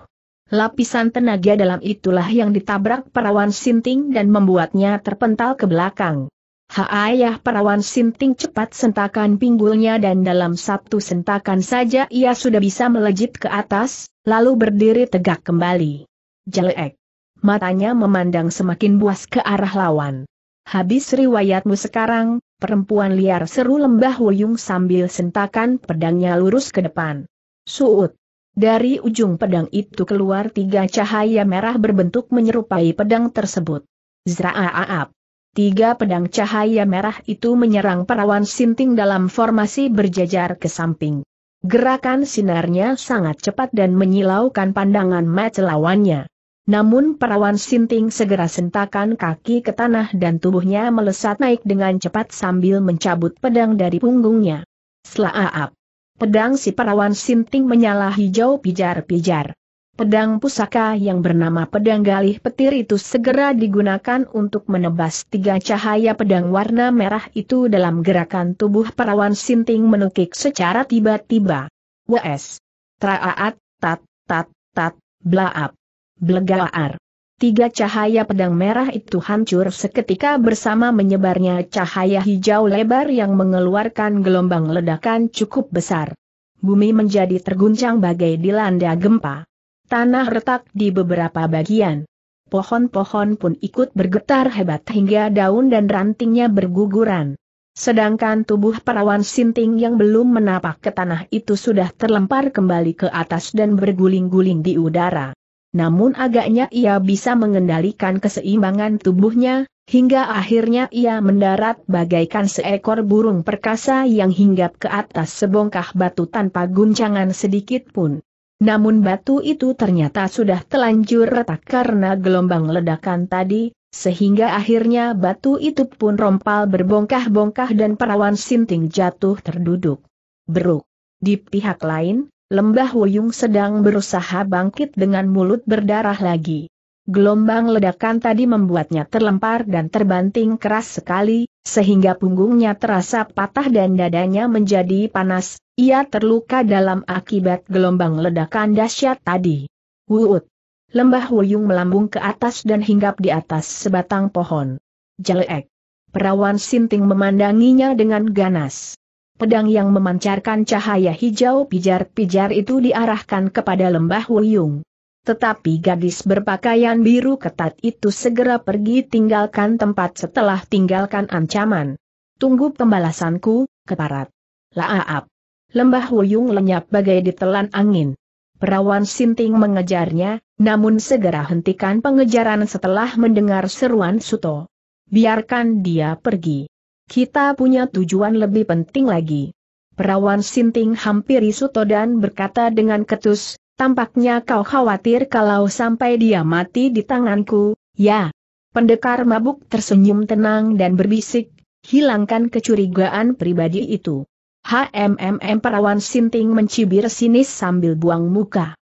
Lapisan tenaga dalam itulah yang ditabrak perawan sinting dan membuatnya terpental ke belakang. Haayah perawan sinting cepat sentakan pinggulnya dan dalam satu sentakan saja ia sudah bisa melejit ke atas, lalu berdiri tegak kembali. Jelek. Matanya memandang semakin buas ke arah lawan. Habis riwayatmu sekarang, perempuan liar seru lembah wuyung sambil sentakan pedangnya lurus ke depan. Suut. Dari ujung pedang itu keluar tiga cahaya merah berbentuk menyerupai pedang tersebut. Zr'a'a'ab. Tiga pedang cahaya merah itu menyerang perawan sinting dalam formasi berjajar ke samping. Gerakan sinarnya sangat cepat dan menyilaukan pandangan mata lawannya. Namun perawan sinting segera sentakan kaki ke tanah dan tubuhnya melesat naik dengan cepat sambil mencabut pedang dari punggungnya. Selaaap. Pedang si perawan sinting menyala hijau pijar-pijar. Pedang pusaka yang bernama pedang galih petir itu segera digunakan untuk menebas tiga cahaya pedang warna merah itu dalam gerakan tubuh perawan sinting menukik secara tiba-tiba. Wes. Traat, tat, tat, tat, blaap. Blegaar. Tiga cahaya pedang merah itu hancur seketika bersama menyebarnya cahaya hijau lebar yang mengeluarkan gelombang ledakan cukup besar. Bumi menjadi terguncang bagai dilanda gempa. Tanah retak di beberapa bagian. Pohon-pohon pun ikut bergetar hebat hingga daun dan rantingnya berguguran. Sedangkan tubuh perawan sinting yang belum menapak ke tanah itu sudah terlempar kembali ke atas dan berguling-guling di udara namun agaknya ia bisa mengendalikan keseimbangan tubuhnya, hingga akhirnya ia mendarat bagaikan seekor burung perkasa yang hinggap ke atas sebongkah batu tanpa guncangan sedikit pun. Namun batu itu ternyata sudah telanjur retak karena gelombang ledakan tadi, sehingga akhirnya batu itu pun rompal berbongkah-bongkah dan perawan sinting jatuh terduduk. Beruk. Di pihak lain, Lembah Wuyung sedang berusaha bangkit dengan mulut berdarah lagi. Gelombang ledakan tadi membuatnya terlempar dan terbanting keras sekali, sehingga punggungnya terasa patah dan dadanya menjadi panas, ia terluka dalam akibat gelombang ledakan dahsyat tadi. Wuut! Lembah Wuyung melambung ke atas dan hinggap di atas sebatang pohon. Jelek! Perawan Sinting memandanginya dengan ganas. Pedang yang memancarkan cahaya hijau pijar-pijar itu diarahkan kepada lembah Wuyung. Tetapi gadis berpakaian biru ketat itu segera pergi tinggalkan tempat setelah tinggalkan ancaman. Tunggu pembalasanku, keparat. Laaap. Lembah Wuyung lenyap bagai ditelan angin. Perawan Sinting mengejarnya, namun segera hentikan pengejaran setelah mendengar seruan Suto. Biarkan dia pergi. Kita punya tujuan lebih penting lagi. Perawan Sinting hampiri Suto dan berkata dengan ketus, tampaknya kau khawatir kalau sampai dia mati di tanganku, ya. Pendekar mabuk tersenyum tenang dan berbisik, hilangkan kecurigaan pribadi itu. HMMM perawan Sinting mencibir sinis sambil buang muka.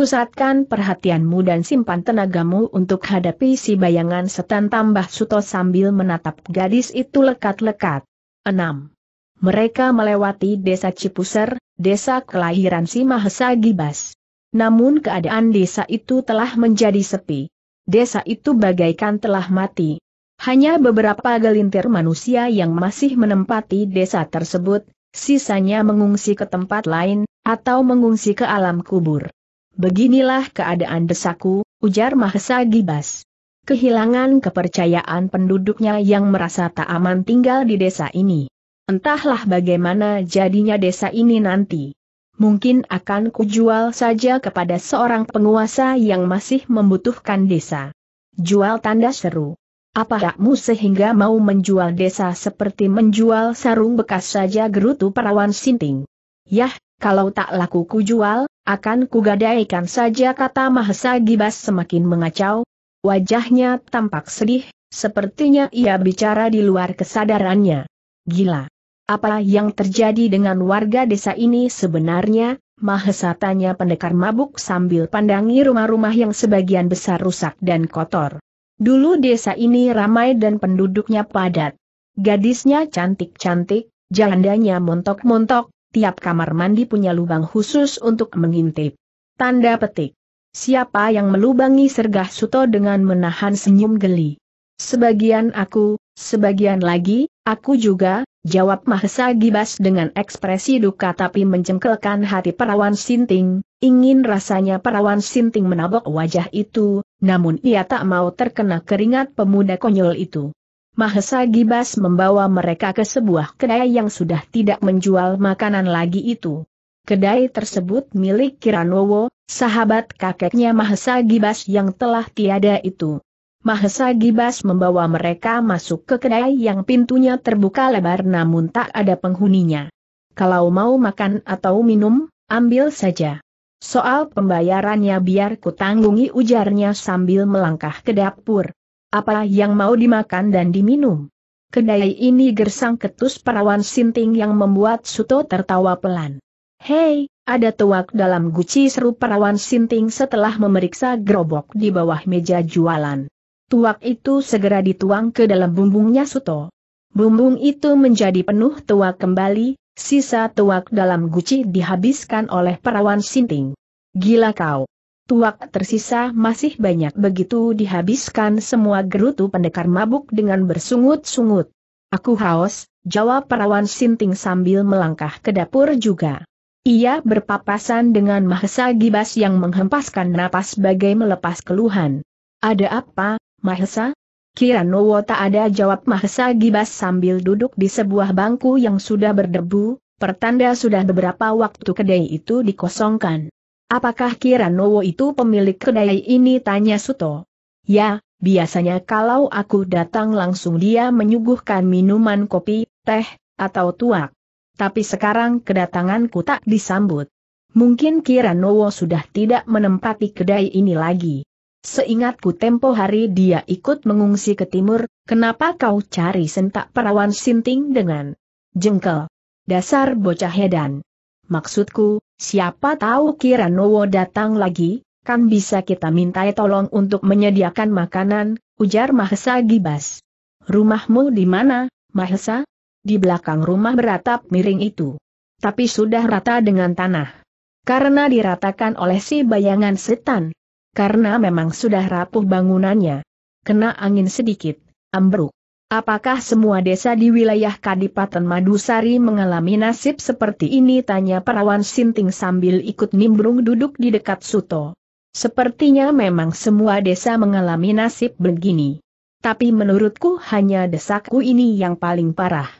Pusatkan perhatianmu dan simpan tenagamu untuk hadapi si bayangan setan tambah Suto sambil menatap gadis itu lekat-lekat. 6. Mereka melewati desa Cipuser, desa kelahiran si Mahesa Gibas. Namun keadaan desa itu telah menjadi sepi. Desa itu bagaikan telah mati. Hanya beberapa gelintir manusia yang masih menempati desa tersebut, sisanya mengungsi ke tempat lain, atau mengungsi ke alam kubur. Beginilah keadaan desaku, ujar Mahesa Gibas. Kehilangan kepercayaan penduduknya yang merasa tak aman tinggal di desa ini. Entahlah bagaimana jadinya desa ini nanti. Mungkin akan kujual saja kepada seorang penguasa yang masih membutuhkan desa. Jual tanda seru. Apa hakmu sehingga mau menjual desa seperti menjual sarung bekas saja gerutu perawan sinting? Yah, kalau tak laku kujual, akan kugadaikan saja kata Mahesa Gibas semakin mengacau, wajahnya tampak sedih, sepertinya ia bicara di luar kesadarannya. Gila! Apa yang terjadi dengan warga desa ini sebenarnya, Mahesa tanya pendekar mabuk sambil pandangi rumah-rumah yang sebagian besar rusak dan kotor. Dulu desa ini ramai dan penduduknya padat. Gadisnya cantik-cantik, jalandanya montok-montok, tiap kamar mandi punya lubang khusus untuk mengintip. Tanda petik. Siapa yang melubangi Sergah Suto dengan menahan senyum geli? Sebagian aku, sebagian lagi, aku juga, jawab Mahesa Gibas dengan ekspresi duka tapi mencengkelkan hati perawan Sinting, ingin rasanya perawan Sinting menabok wajah itu, namun ia tak mau terkena keringat pemuda konyol itu. Mahesa Gibas membawa mereka ke sebuah kedai yang sudah tidak menjual makanan lagi itu. Kedai tersebut milik Kiranowo, sahabat kakeknya Mahesa Gibas yang telah tiada itu. Mahesa Gibas membawa mereka masuk ke kedai yang pintunya terbuka lebar namun tak ada penghuninya. Kalau mau makan atau minum, ambil saja. Soal pembayarannya biar kutanggungi, ujarnya sambil melangkah ke dapur. Apa yang mau dimakan dan diminum? Kedai ini gersang ketus perawan sinting yang membuat Suto tertawa pelan. Hei, ada tuak dalam guci seru perawan sinting setelah memeriksa gerobok di bawah meja jualan. Tuak itu segera dituang ke dalam bumbungnya Suto. Bumbung itu menjadi penuh tuak kembali, sisa tuak dalam guci dihabiskan oleh perawan sinting. Gila kau, tuak tersisa masih banyak begitu dihabiskan semua gerutu pendekar mabuk dengan bersungut-sungut. Aku haus, jawab perawan Sinting sambil melangkah ke dapur juga. Ia berpapasan dengan Mahesa Gibas yang menghempaskan napas bagai melepas keluhan. Ada apa, Mahesa? Kiranowo tak ada jawab Mahesa Gibas sambil duduk di sebuah bangku yang sudah berdebu, pertanda sudah beberapa waktu kedai itu dikosongkan. Apakah Kiranowo itu pemilik kedai ini tanya Suto? Ya, biasanya kalau aku datang langsung dia menyuguhkan minuman kopi, teh, atau tuak. Tapi sekarang kedatanganku tak disambut. Mungkin Kiranowo sudah tidak menempati kedai ini lagi. Seingatku tempo hari dia ikut mengungsi ke timur, kenapa kau cari sentak perawan sinting dengan jengkel? Dasar bocah hedan. Maksudku, Siapa tahu Kiranowo datang lagi, kan bisa kita minta tolong untuk menyediakan makanan, ujar Mahesa Gibas. Rumahmu di mana, Mahesa? Di belakang rumah beratap miring itu. Tapi sudah rata dengan tanah. Karena diratakan oleh si bayangan setan. Karena memang sudah rapuh bangunannya. Kena angin sedikit, ambruk. Apakah semua desa di wilayah Kadipaten Madusari mengalami nasib seperti ini? Tanya perawan Sinting sambil ikut nimbrung duduk di dekat Suto. Sepertinya memang semua desa mengalami nasib begini. Tapi menurutku hanya desaku ini yang paling parah.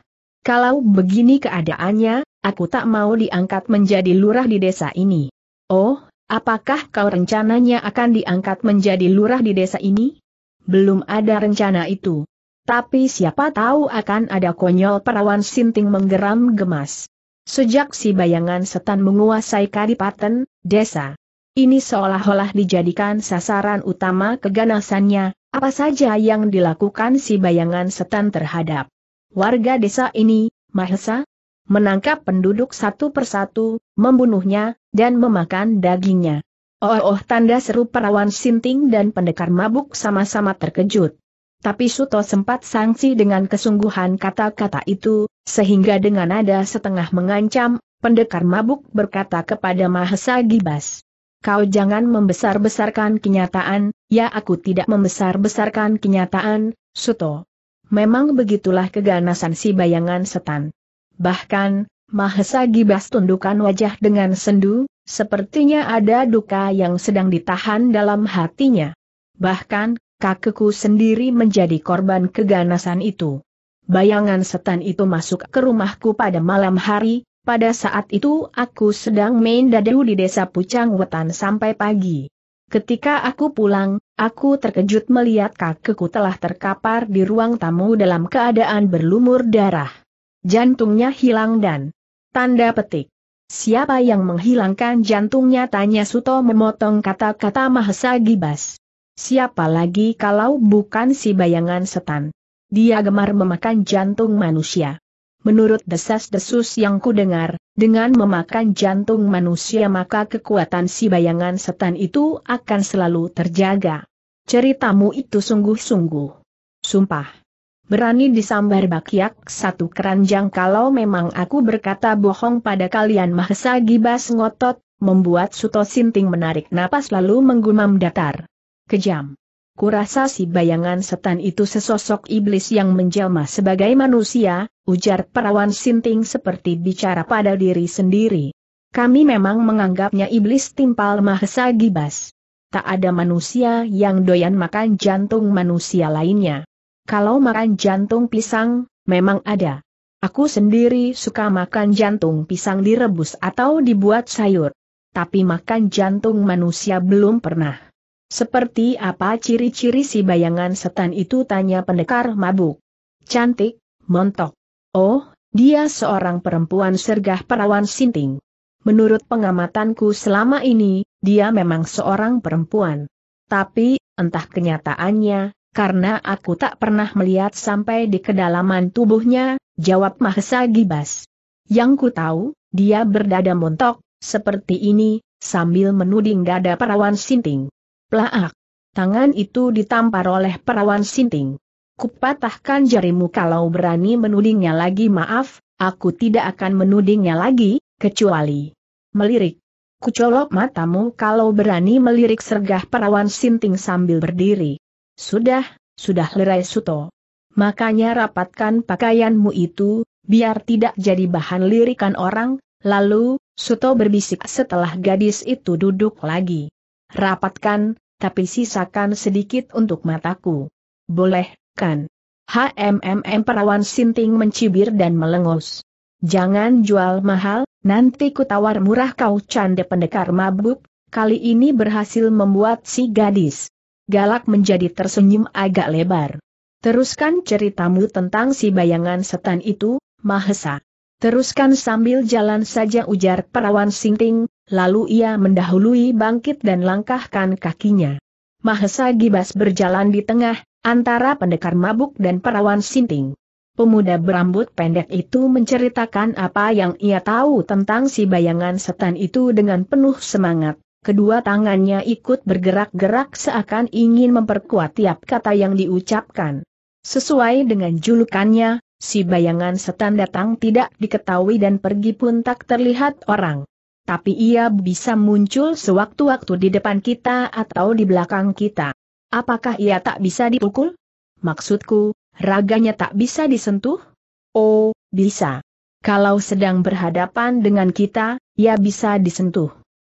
Kalau begini keadaannya, aku tak mau diangkat menjadi lurah di desa ini. Oh, apakah kau rencananya akan diangkat menjadi lurah di desa ini? Belum ada rencana itu. Tapi siapa tahu akan ada konyol perawan sinting menggeram gemas. Sejak si bayangan setan menguasai kadipaten, desa. Ini seolah-olah dijadikan sasaran utama keganasannya, apa saja yang dilakukan si bayangan setan terhadap warga desa ini, Mahesa? Menangkap penduduk satu persatu, membunuhnya, dan memakan dagingnya. Oh, oh tanda seru perawan sinting dan pendekar mabuk sama-sama terkejut. Tapi Suto sempat sangsi dengan kesungguhan kata-kata itu, sehingga dengan nada setengah mengancam, pendekar mabuk berkata kepada Mahesa Gibas. Kau jangan membesar-besarkan kenyataan, ya aku tidak membesar-besarkan kenyataan, Suto. Memang begitulah keganasan si bayangan setan. Bahkan, Mahesa Gibas tundukan wajah dengan sendu, sepertinya ada duka yang sedang ditahan dalam hatinya. Bahkan, kakekku sendiri menjadi korban keganasan itu. Bayangan setan itu masuk ke rumahku pada malam hari, pada saat itu aku sedang main dadu di desa Pucang Wetan sampai pagi. Ketika aku pulang, aku terkejut melihat kakekku telah terkapar di ruang tamu dalam keadaan berlumur darah. Jantungnya hilang dan tanda petik. Siapa yang menghilangkan jantungnya tanya Suto memotong kata-kata Mahesa Gibas. Siapa lagi kalau bukan si bayangan setan? Dia gemar memakan jantung manusia. Menurut desas-desus yang kudengar, dengan memakan jantung manusia maka kekuatan si bayangan setan itu akan selalu terjaga. Ceritamu itu sungguh-sungguh. Sumpah. Berani disambar bakyak satu keranjang kalau memang aku berkata bohong pada kalian Mahesa Gibas ngotot, membuat Suto Sinting menarik napas lalu menggumam datar kejam. Kurasa si bayangan setan itu sesosok iblis yang menjelma sebagai manusia, ujar perawan sinting seperti bicara pada diri sendiri. Kami memang menganggapnya iblis timpal mahesa gibas. Tak ada manusia yang doyan makan jantung manusia lainnya. Kalau makan jantung pisang, memang ada. Aku sendiri suka makan jantung pisang direbus atau dibuat sayur. Tapi makan jantung manusia belum pernah. Seperti apa ciri-ciri si bayangan setan itu tanya pendekar mabuk. Cantik, montok. Oh, dia seorang perempuan sergah perawan sinting. Menurut pengamatanku selama ini, dia memang seorang perempuan. Tapi, entah kenyataannya, karena aku tak pernah melihat sampai di kedalaman tubuhnya, jawab Mahesa Gibas. Yang ku tahu, dia berdada montok, seperti ini, sambil menuding dada perawan sinting. Plaak! Tangan itu ditampar oleh perawan sinting. Kupatahkan jarimu kalau berani menudingnya lagi maaf, aku tidak akan menudingnya lagi, kecuali melirik. Kucolok matamu kalau berani melirik sergah perawan sinting sambil berdiri. Sudah, sudah lerai suto. Makanya rapatkan pakaianmu itu, biar tidak jadi bahan lirikan orang, lalu, suto berbisik setelah gadis itu duduk lagi rapatkan, tapi sisakan sedikit untuk mataku. Boleh, kan? HMMM perawan sinting mencibir dan melengus. Jangan jual mahal, nanti ku tawar murah kau canda pendekar mabuk, kali ini berhasil membuat si gadis. Galak menjadi tersenyum agak lebar. Teruskan ceritamu tentang si bayangan setan itu, Mahesa. Teruskan sambil jalan saja ujar perawan sinting. lalu ia mendahului bangkit dan langkahkan kakinya. Mahesa Gibas berjalan di tengah, antara pendekar mabuk dan perawan Sinting. Pemuda berambut pendek itu menceritakan apa yang ia tahu tentang si bayangan setan itu dengan penuh semangat. Kedua tangannya ikut bergerak-gerak seakan ingin memperkuat tiap kata yang diucapkan. Sesuai dengan julukannya, si bayangan setan datang tidak diketahui dan pergi pun tak terlihat orang. Tapi ia bisa muncul sewaktu-waktu di depan kita atau di belakang kita. Apakah ia tak bisa dipukul? Maksudku, raganya tak bisa disentuh? Oh, bisa. Kalau sedang berhadapan dengan kita, ia bisa disentuh.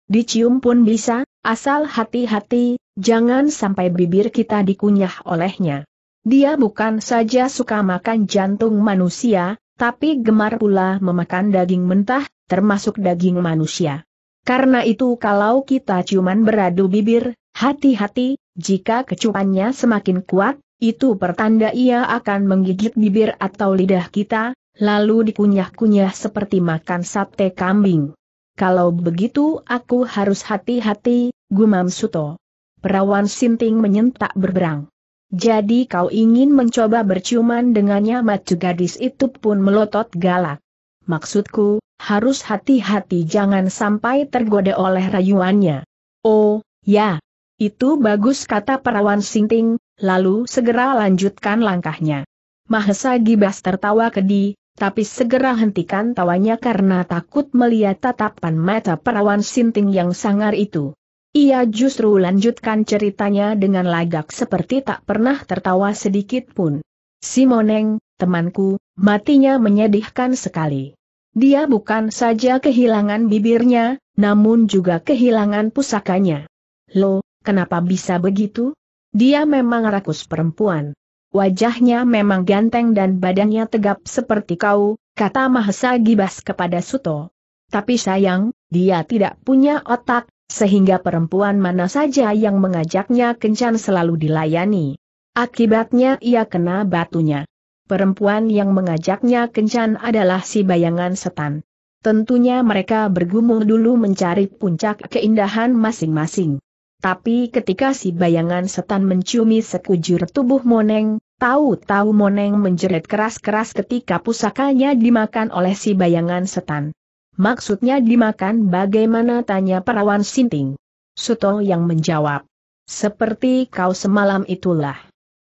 Dicium pun bisa, asal hati-hati, jangan sampai bibir kita dikunyah olehnya. Dia bukan saja suka makan jantung manusia, tapi gemar pula memakan daging mentah, termasuk daging manusia. Karena itu kalau kita cuman beradu bibir, hati-hati, jika kecupannya semakin kuat, itu pertanda ia akan menggigit bibir atau lidah kita, lalu dikunyah-kunyah seperti makan sate kambing. Kalau begitu aku harus hati-hati, gumam Suto. Perawan Sinting menyentak berberang. Jadi kau ingin mencoba berciuman dengannya matu gadis itu pun melotot galak. Maksudku, harus hati-hati jangan sampai tergoda oleh rayuannya. Oh, ya. Itu bagus kata perawan sinting, lalu segera lanjutkan langkahnya. Mahesa Gibas tertawa kedi, tapi segera hentikan tawanya karena takut melihat tatapan mata perawan sinting yang sangar itu. Ia justru lanjutkan ceritanya dengan lagak seperti tak pernah tertawa sedikit pun. Simoneng, temanku, matinya menyedihkan sekali. Dia bukan saja kehilangan bibirnya, namun juga kehilangan pusakanya. Lo, kenapa bisa begitu? Dia memang rakus perempuan. Wajahnya memang ganteng dan badannya tegap seperti kau, kata Mahesa Gibas kepada Suto. Tapi sayang, dia tidak punya otak, sehingga perempuan mana saja yang mengajaknya kencan selalu dilayani. Akibatnya ia kena batunya. Perempuan yang mengajaknya kencan adalah si bayangan setan. Tentunya mereka bergumul dulu mencari puncak keindahan masing-masing. Tapi ketika si bayangan setan menciumi sekujur tubuh Moneng, tahu-tahu Moneng menjerit keras-keras ketika pusakanya dimakan oleh si bayangan setan. Maksudnya dimakan bagaimana tanya perawan Sinting. Suto yang menjawab. Seperti kau semalam itulah.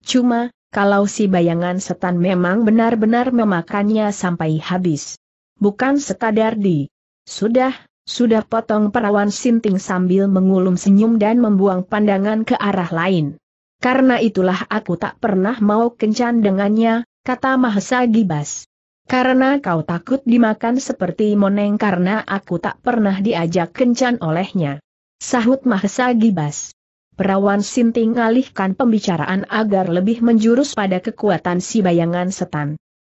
Cuma, kalau si bayangan setan memang benar-benar memakannya sampai habis. Bukan sekadar di. Sudah, sudah potong perawan Sinting sambil mengulum senyum dan membuang pandangan ke arah lain. Karena itulah aku tak pernah mau kencan dengannya, kata Mahesa Gibas. Karena kau takut dimakan seperti moneng karena aku tak pernah diajak kencan olehnya. Sahut Mahesa Gibas. Perawan Sinting alihkan pembicaraan agar lebih menjurus pada kekuatan si bayangan setan.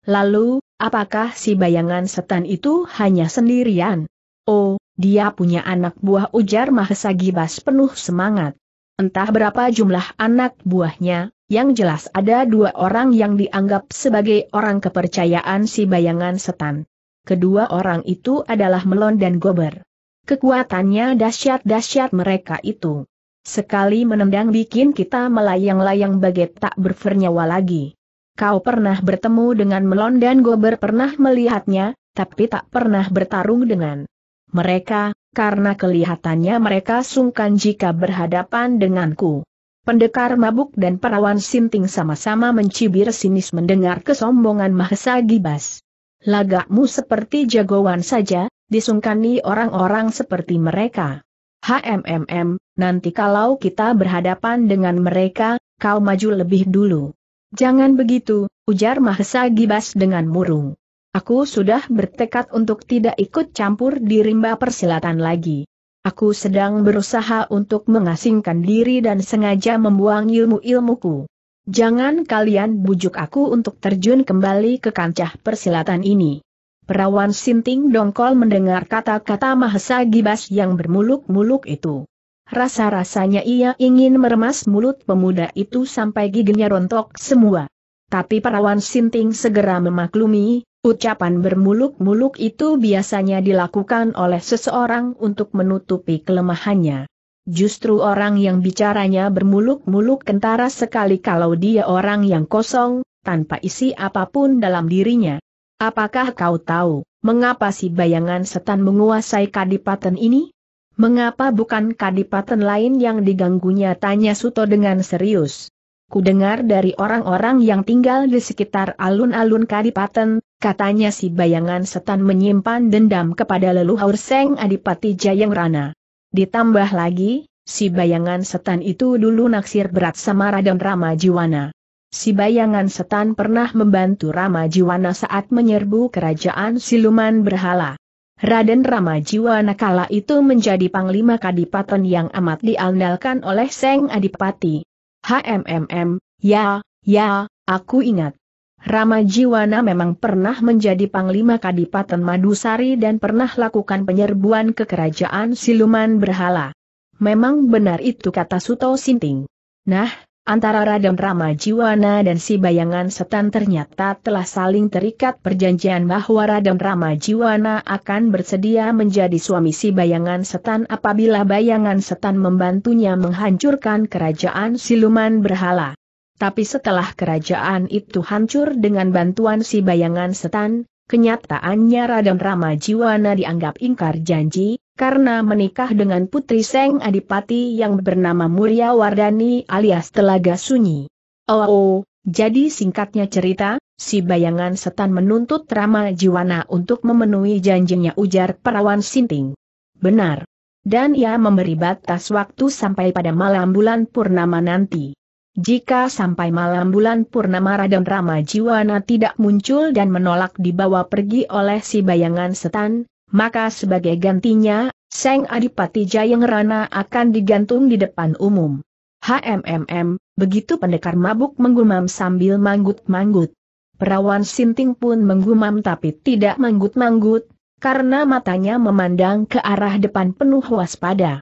Lalu, apakah si bayangan setan itu hanya sendirian? Oh, dia punya anak buah ujar Mahesa Gibas penuh semangat. Entah berapa jumlah anak buahnya, yang jelas ada dua orang yang dianggap sebagai orang kepercayaan si bayangan setan. Kedua orang itu adalah Melon dan Gober. Kekuatannya dahsyat-dahsyat mereka itu. Sekali menendang bikin kita melayang-layang bagai tak bernyawa lagi. Kau pernah bertemu dengan Melon dan Gober pernah melihatnya, tapi tak pernah bertarung dengan mereka, karena kelihatannya mereka sungkan jika berhadapan denganku. Pendekar mabuk dan perawan sinting sama-sama mencibir sinis mendengar kesombongan Mahesa Gibas. Lagakmu seperti jagoan saja, disungkani orang-orang seperti mereka. HMMM, nanti kalau kita berhadapan dengan mereka, kau maju lebih dulu. Jangan begitu, ujar Mahesa Gibas dengan murung. Aku sudah bertekad untuk tidak ikut campur di rimba persilatan lagi. Aku sedang berusaha untuk mengasingkan diri dan sengaja membuang ilmu-ilmuku. Jangan kalian bujuk aku untuk terjun kembali ke kancah persilatan ini. Perawan Sinting dongkol mendengar kata-kata Mahesa Gibas yang bermuluk-muluk itu. Rasa-rasanya ia ingin meremas mulut pemuda itu sampai giginya rontok semua. Tapi perawan Sinting segera memaklumi, ucapan bermuluk-muluk itu biasanya dilakukan oleh seseorang untuk menutupi kelemahannya. Justru orang yang bicaranya bermuluk-muluk kentara sekali kalau dia orang yang kosong, tanpa isi apapun dalam dirinya. Apakah kau tahu, mengapa si bayangan setan menguasai kadipaten ini? Mengapa bukan kadipaten lain yang diganggunya tanya Suto dengan serius? Ku dengar dari orang-orang yang tinggal di sekitar alun-alun Kadipaten, katanya si bayangan setan menyimpan dendam kepada leluhur Seng Adipati Jayang Rana. Ditambah lagi, si bayangan setan itu dulu naksir berat sama Raden Rama Jiwana. Si bayangan setan pernah membantu Rama Jiwana saat menyerbu kerajaan siluman berhala. Raden Rama Jiwana kala itu menjadi panglima kadipaten yang amat diandalkan oleh Seng Adipati. HMMM, ya, ya, aku ingat. Rama Jiwana memang pernah menjadi Panglima Kadipaten Madusari dan pernah lakukan penyerbuan ke kerajaan Siluman Berhala. Memang benar itu kata Suto Sinting. Nah, Antara Raden Rama Jiwana dan si bayangan setan ternyata telah saling terikat perjanjian bahwa Raden Rama Jiwana akan bersedia menjadi suami si bayangan setan apabila bayangan setan membantunya menghancurkan kerajaan siluman berhala. Tapi setelah kerajaan itu hancur dengan bantuan si bayangan setan, kenyataannya Raden Rama Jiwana dianggap ingkar janji, karena menikah dengan putri Seng Adipati yang bernama Muria Wardani alias Telaga Sunyi. Oh, oh jadi singkatnya cerita, si bayangan setan menuntut Rama Jiwana untuk memenuhi janjinya ujar perawan Sinting. Benar. Dan ia memberi batas waktu sampai pada malam bulan purnama nanti. Jika sampai malam bulan Purnama Raden Rama Jiwana tidak muncul dan menolak dibawa pergi oleh si bayangan setan, maka sebagai gantinya, Seng Adipati Jayeng Rana akan digantung di depan umum. HMMM, begitu pendekar mabuk menggumam sambil manggut-manggut. Perawan Sinting pun menggumam tapi tidak manggut-manggut, karena matanya memandang ke arah depan penuh waspada.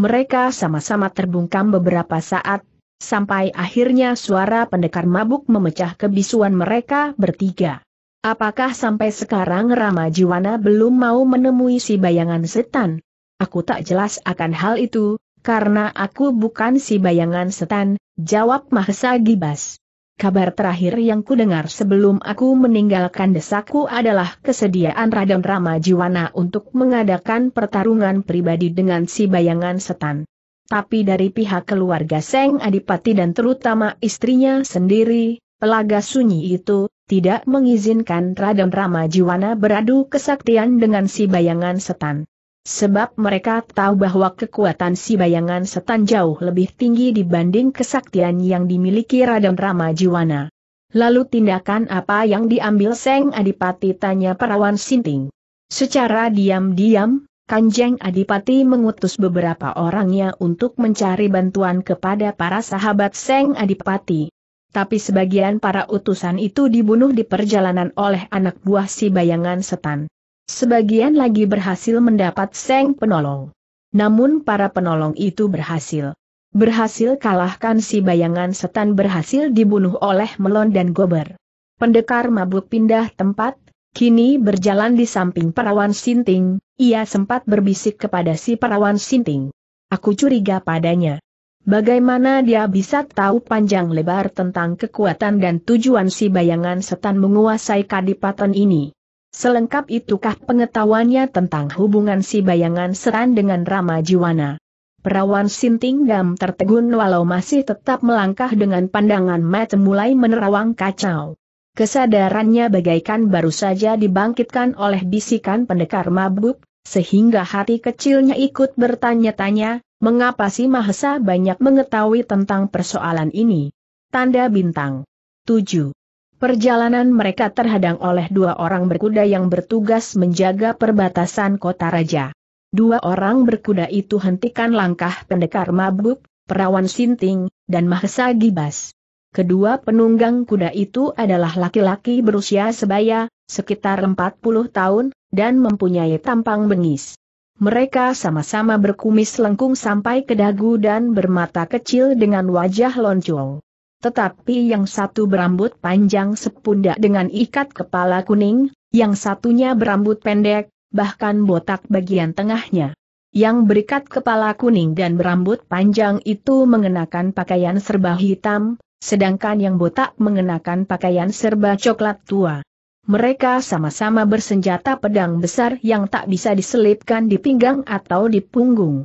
Mereka sama-sama terbungkam beberapa saat, sampai akhirnya suara pendekar mabuk memecah kebisuan mereka bertiga. Apakah sampai sekarang Rama Jiwana belum mau menemui si bayangan setan? Aku tak jelas akan hal itu, karena aku bukan si bayangan setan, jawab Mahesa Gibas. Kabar terakhir yang kudengar sebelum aku meninggalkan desaku adalah kesediaan Raden Rama Jiwana untuk mengadakan pertarungan pribadi dengan si bayangan setan. Tapi dari pihak keluarga Seng Adipati dan terutama istrinya sendiri, pelaga sunyi itu, tidak mengizinkan Raden Rama Jiwana beradu kesaktian dengan si bayangan setan. Sebab mereka tahu bahwa kekuatan si bayangan setan jauh lebih tinggi dibanding kesaktian yang dimiliki Raden Rama Jiwana. Lalu tindakan apa yang diambil Seng Adipati tanya perawan Sinting. Secara diam-diam, Kanjeng Adipati mengutus beberapa orangnya untuk mencari bantuan kepada para sahabat Seng Adipati tapi sebagian para utusan itu dibunuh di perjalanan oleh anak buah si bayangan setan. Sebagian lagi berhasil mendapat seng penolong. Namun para penolong itu berhasil. Berhasil kalahkan si bayangan setan berhasil dibunuh oleh Melon dan Gober. Pendekar mabuk pindah tempat, kini berjalan di samping perawan Sinting, ia sempat berbisik kepada si perawan Sinting. Aku curiga padanya. Bagaimana dia bisa tahu panjang lebar tentang kekuatan dan tujuan si bayangan setan menguasai kadipaten ini? Selengkap itukah pengetahuannya tentang hubungan si bayangan setan dengan Rama Jiwana? Perawan Sintinggam tertegun walau masih tetap melangkah dengan pandangan mata mulai menerawang kacau. Kesadarannya bagaikan baru saja dibangkitkan oleh bisikan pendekar mabuk, sehingga hati kecilnya ikut bertanya-tanya, mengapa si Mahesa banyak mengetahui tentang persoalan ini? Tanda bintang. 7. Perjalanan mereka terhadang oleh dua orang berkuda yang bertugas menjaga perbatasan kota raja. Dua orang berkuda itu hentikan langkah pendekar mabuk, perawan sinting, dan Mahesa Gibas. Kedua penunggang kuda itu adalah laki-laki berusia sebaya, sekitar 40 tahun, dan mempunyai tampang bengis. Mereka sama-sama berkumis lengkung sampai ke dagu dan bermata kecil dengan wajah lonjong. Tetapi yang satu berambut panjang sepundak dengan ikat kepala kuning, yang satunya berambut pendek, bahkan botak bagian tengahnya. Yang berikat kepala kuning dan berambut panjang itu mengenakan pakaian serba hitam, sedangkan yang botak mengenakan pakaian serba coklat tua. Mereka sama-sama bersenjata pedang besar yang tak bisa diselipkan di pinggang atau di punggung.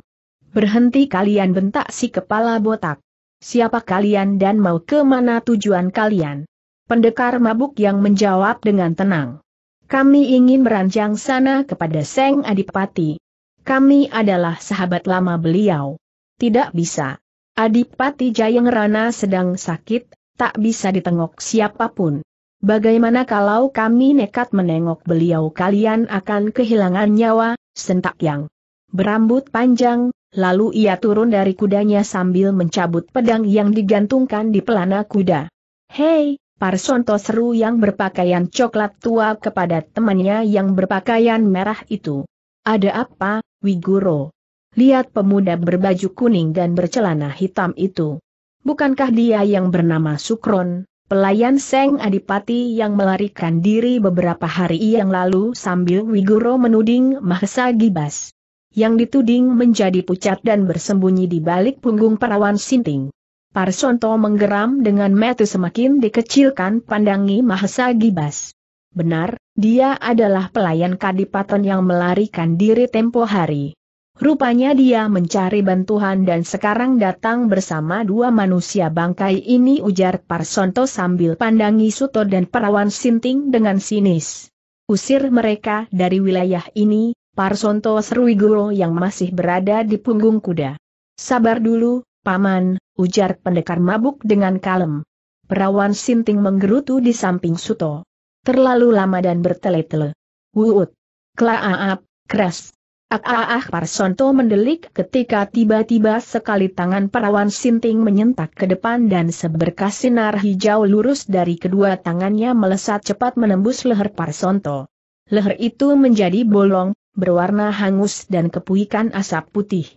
Berhenti kalian bentak si kepala botak. Siapa kalian dan mau ke mana tujuan kalian? Pendekar mabuk yang menjawab dengan tenang. Kami ingin merancang sana kepada Seng Adipati. Kami adalah sahabat lama beliau. Tidak bisa. Adipati Jayangrana sedang sakit, tak bisa ditengok siapapun. Bagaimana kalau kami nekat menengok beliau kalian akan kehilangan nyawa, sentak yang berambut panjang, lalu ia turun dari kudanya sambil mencabut pedang yang digantungkan di pelana kuda. Hei, Parsonto seru yang berpakaian coklat tua kepada temannya yang berpakaian merah itu. Ada apa, Wiguro? Lihat pemuda berbaju kuning dan bercelana hitam itu. Bukankah dia yang bernama Sukron? Pelayan Seng Adipati yang melarikan diri beberapa hari yang lalu sambil wiguro menuding Mahesa Gibas. Yang dituding menjadi pucat dan bersembunyi di balik punggung perawan Sinting. Parsonto menggeram dengan metu semakin dikecilkan pandangi Mahesa Gibas. Benar, dia adalah pelayan kadipaten yang melarikan diri tempo hari. Rupanya dia mencari bantuan dan sekarang datang bersama dua manusia bangkai ini ujar Parsonto sambil pandangi Suto dan perawan Sinting dengan sinis. Usir mereka dari wilayah ini, Parsonto Serwigoro yang masih berada di punggung kuda. Sabar dulu, Paman, ujar pendekar mabuk dengan kalem. Perawan Sinting menggerutu di samping Suto. Terlalu lama dan bertele-tele. Wuut. Klaaap, keras. Ah, ah, ah Parsonto mendelik ketika tiba-tiba sekali tangan perawan sinting menyentak ke depan dan seberkas sinar hijau lurus dari kedua tangannya melesat cepat menembus leher Parsonto. Leher itu menjadi bolong, berwarna hangus dan kepuikan asap putih.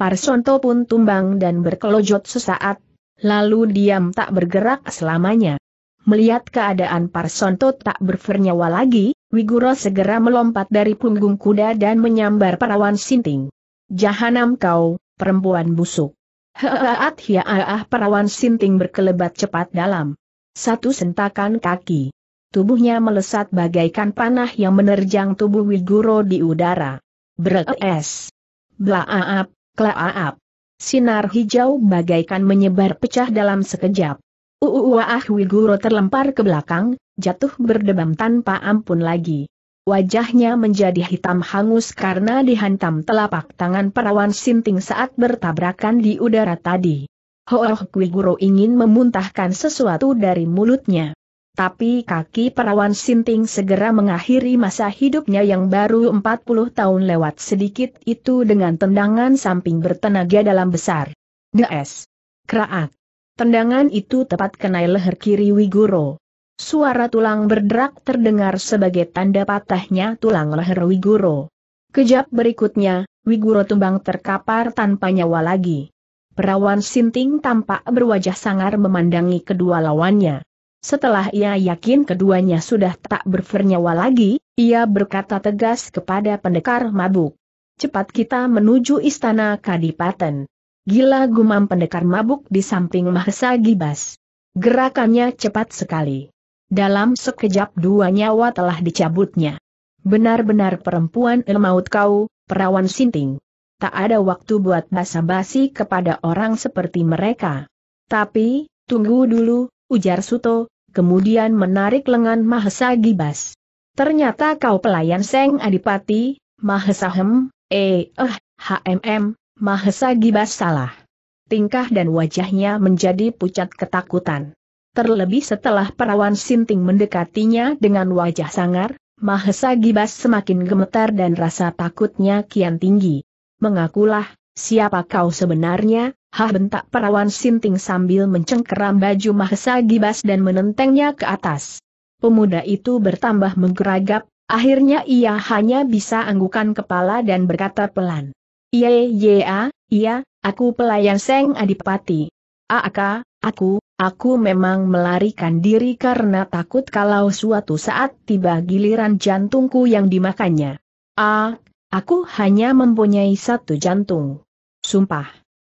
Parsonto pun tumbang dan berkelojot sesaat, lalu diam tak bergerak selamanya. Melihat keadaan Parsonto tak bernyawa lagi, Wiguro segera melompat dari punggung kuda dan menyambar perawan sinting. Jahanam kau, perempuan busuk. Heaat hiaah ah, perawan sinting berkelebat cepat dalam. Satu sentakan kaki. Tubuhnya melesat bagaikan panah yang menerjang tubuh Wiguro di udara. Bres. Blaaap, klaaap. Sinar hijau bagaikan menyebar pecah dalam sekejap. Uuah Wiguro terlempar ke belakang, jatuh berdebam tanpa ampun lagi. Wajahnya menjadi hitam hangus karena dihantam telapak tangan perawan sinting saat bertabrakan di udara tadi. Hooh Wiguro ingin memuntahkan sesuatu dari mulutnya. Tapi kaki perawan sinting segera mengakhiri masa hidupnya yang baru 40 tahun lewat sedikit itu dengan tendangan samping bertenaga dalam besar. Ngees. Kraak. Tendangan itu tepat kena leher kiri Wiguro. Suara tulang berderak terdengar sebagai tanda patahnya tulang leher Wiguro. Kejap berikutnya, Wiguro tumbang terkapar tanpa nyawa lagi. Perawan Sinting tampak berwajah sangar memandangi kedua lawannya. Setelah ia yakin keduanya sudah tak bernyawa lagi, ia berkata tegas kepada pendekar mabuk. Cepat kita menuju istana Kadipaten. Gila gumam pendekar mabuk di samping Mahesa Gibas. Gerakannya cepat sekali. Dalam sekejap dua nyawa telah dicabutnya. Benar-benar perempuan ilmuut kau, perawan sinting. Tak ada waktu buat basa-basi kepada orang seperti mereka. Tapi, tunggu dulu, ujar Suto, kemudian menarik lengan Mahesa Gibas. Ternyata kau pelayan Seng Adipati, Mahesa Hem, eh, eh, HMM, Mahesa Gibas salah. Tingkah dan wajahnya menjadi pucat ketakutan. Terlebih setelah perawan Sinting mendekatinya dengan wajah sangar, Mahesa Gibas semakin gemetar dan rasa takutnya kian tinggi. Mengakulah, siapa kau sebenarnya, hah bentak perawan Sinting sambil mencengkeram baju Mahesa Gibas dan menentengnya ke atas. Pemuda itu bertambah menggeragap, akhirnya ia hanya bisa anggukan kepala dan berkata pelan. Ye ya, iya, iya, aku pelayan Seng Adipati. Aka, aku, aku memang melarikan diri karena takut kalau suatu saat tiba giliran jantungku yang dimakannya. A, aku hanya mempunyai satu jantung. Sumpah.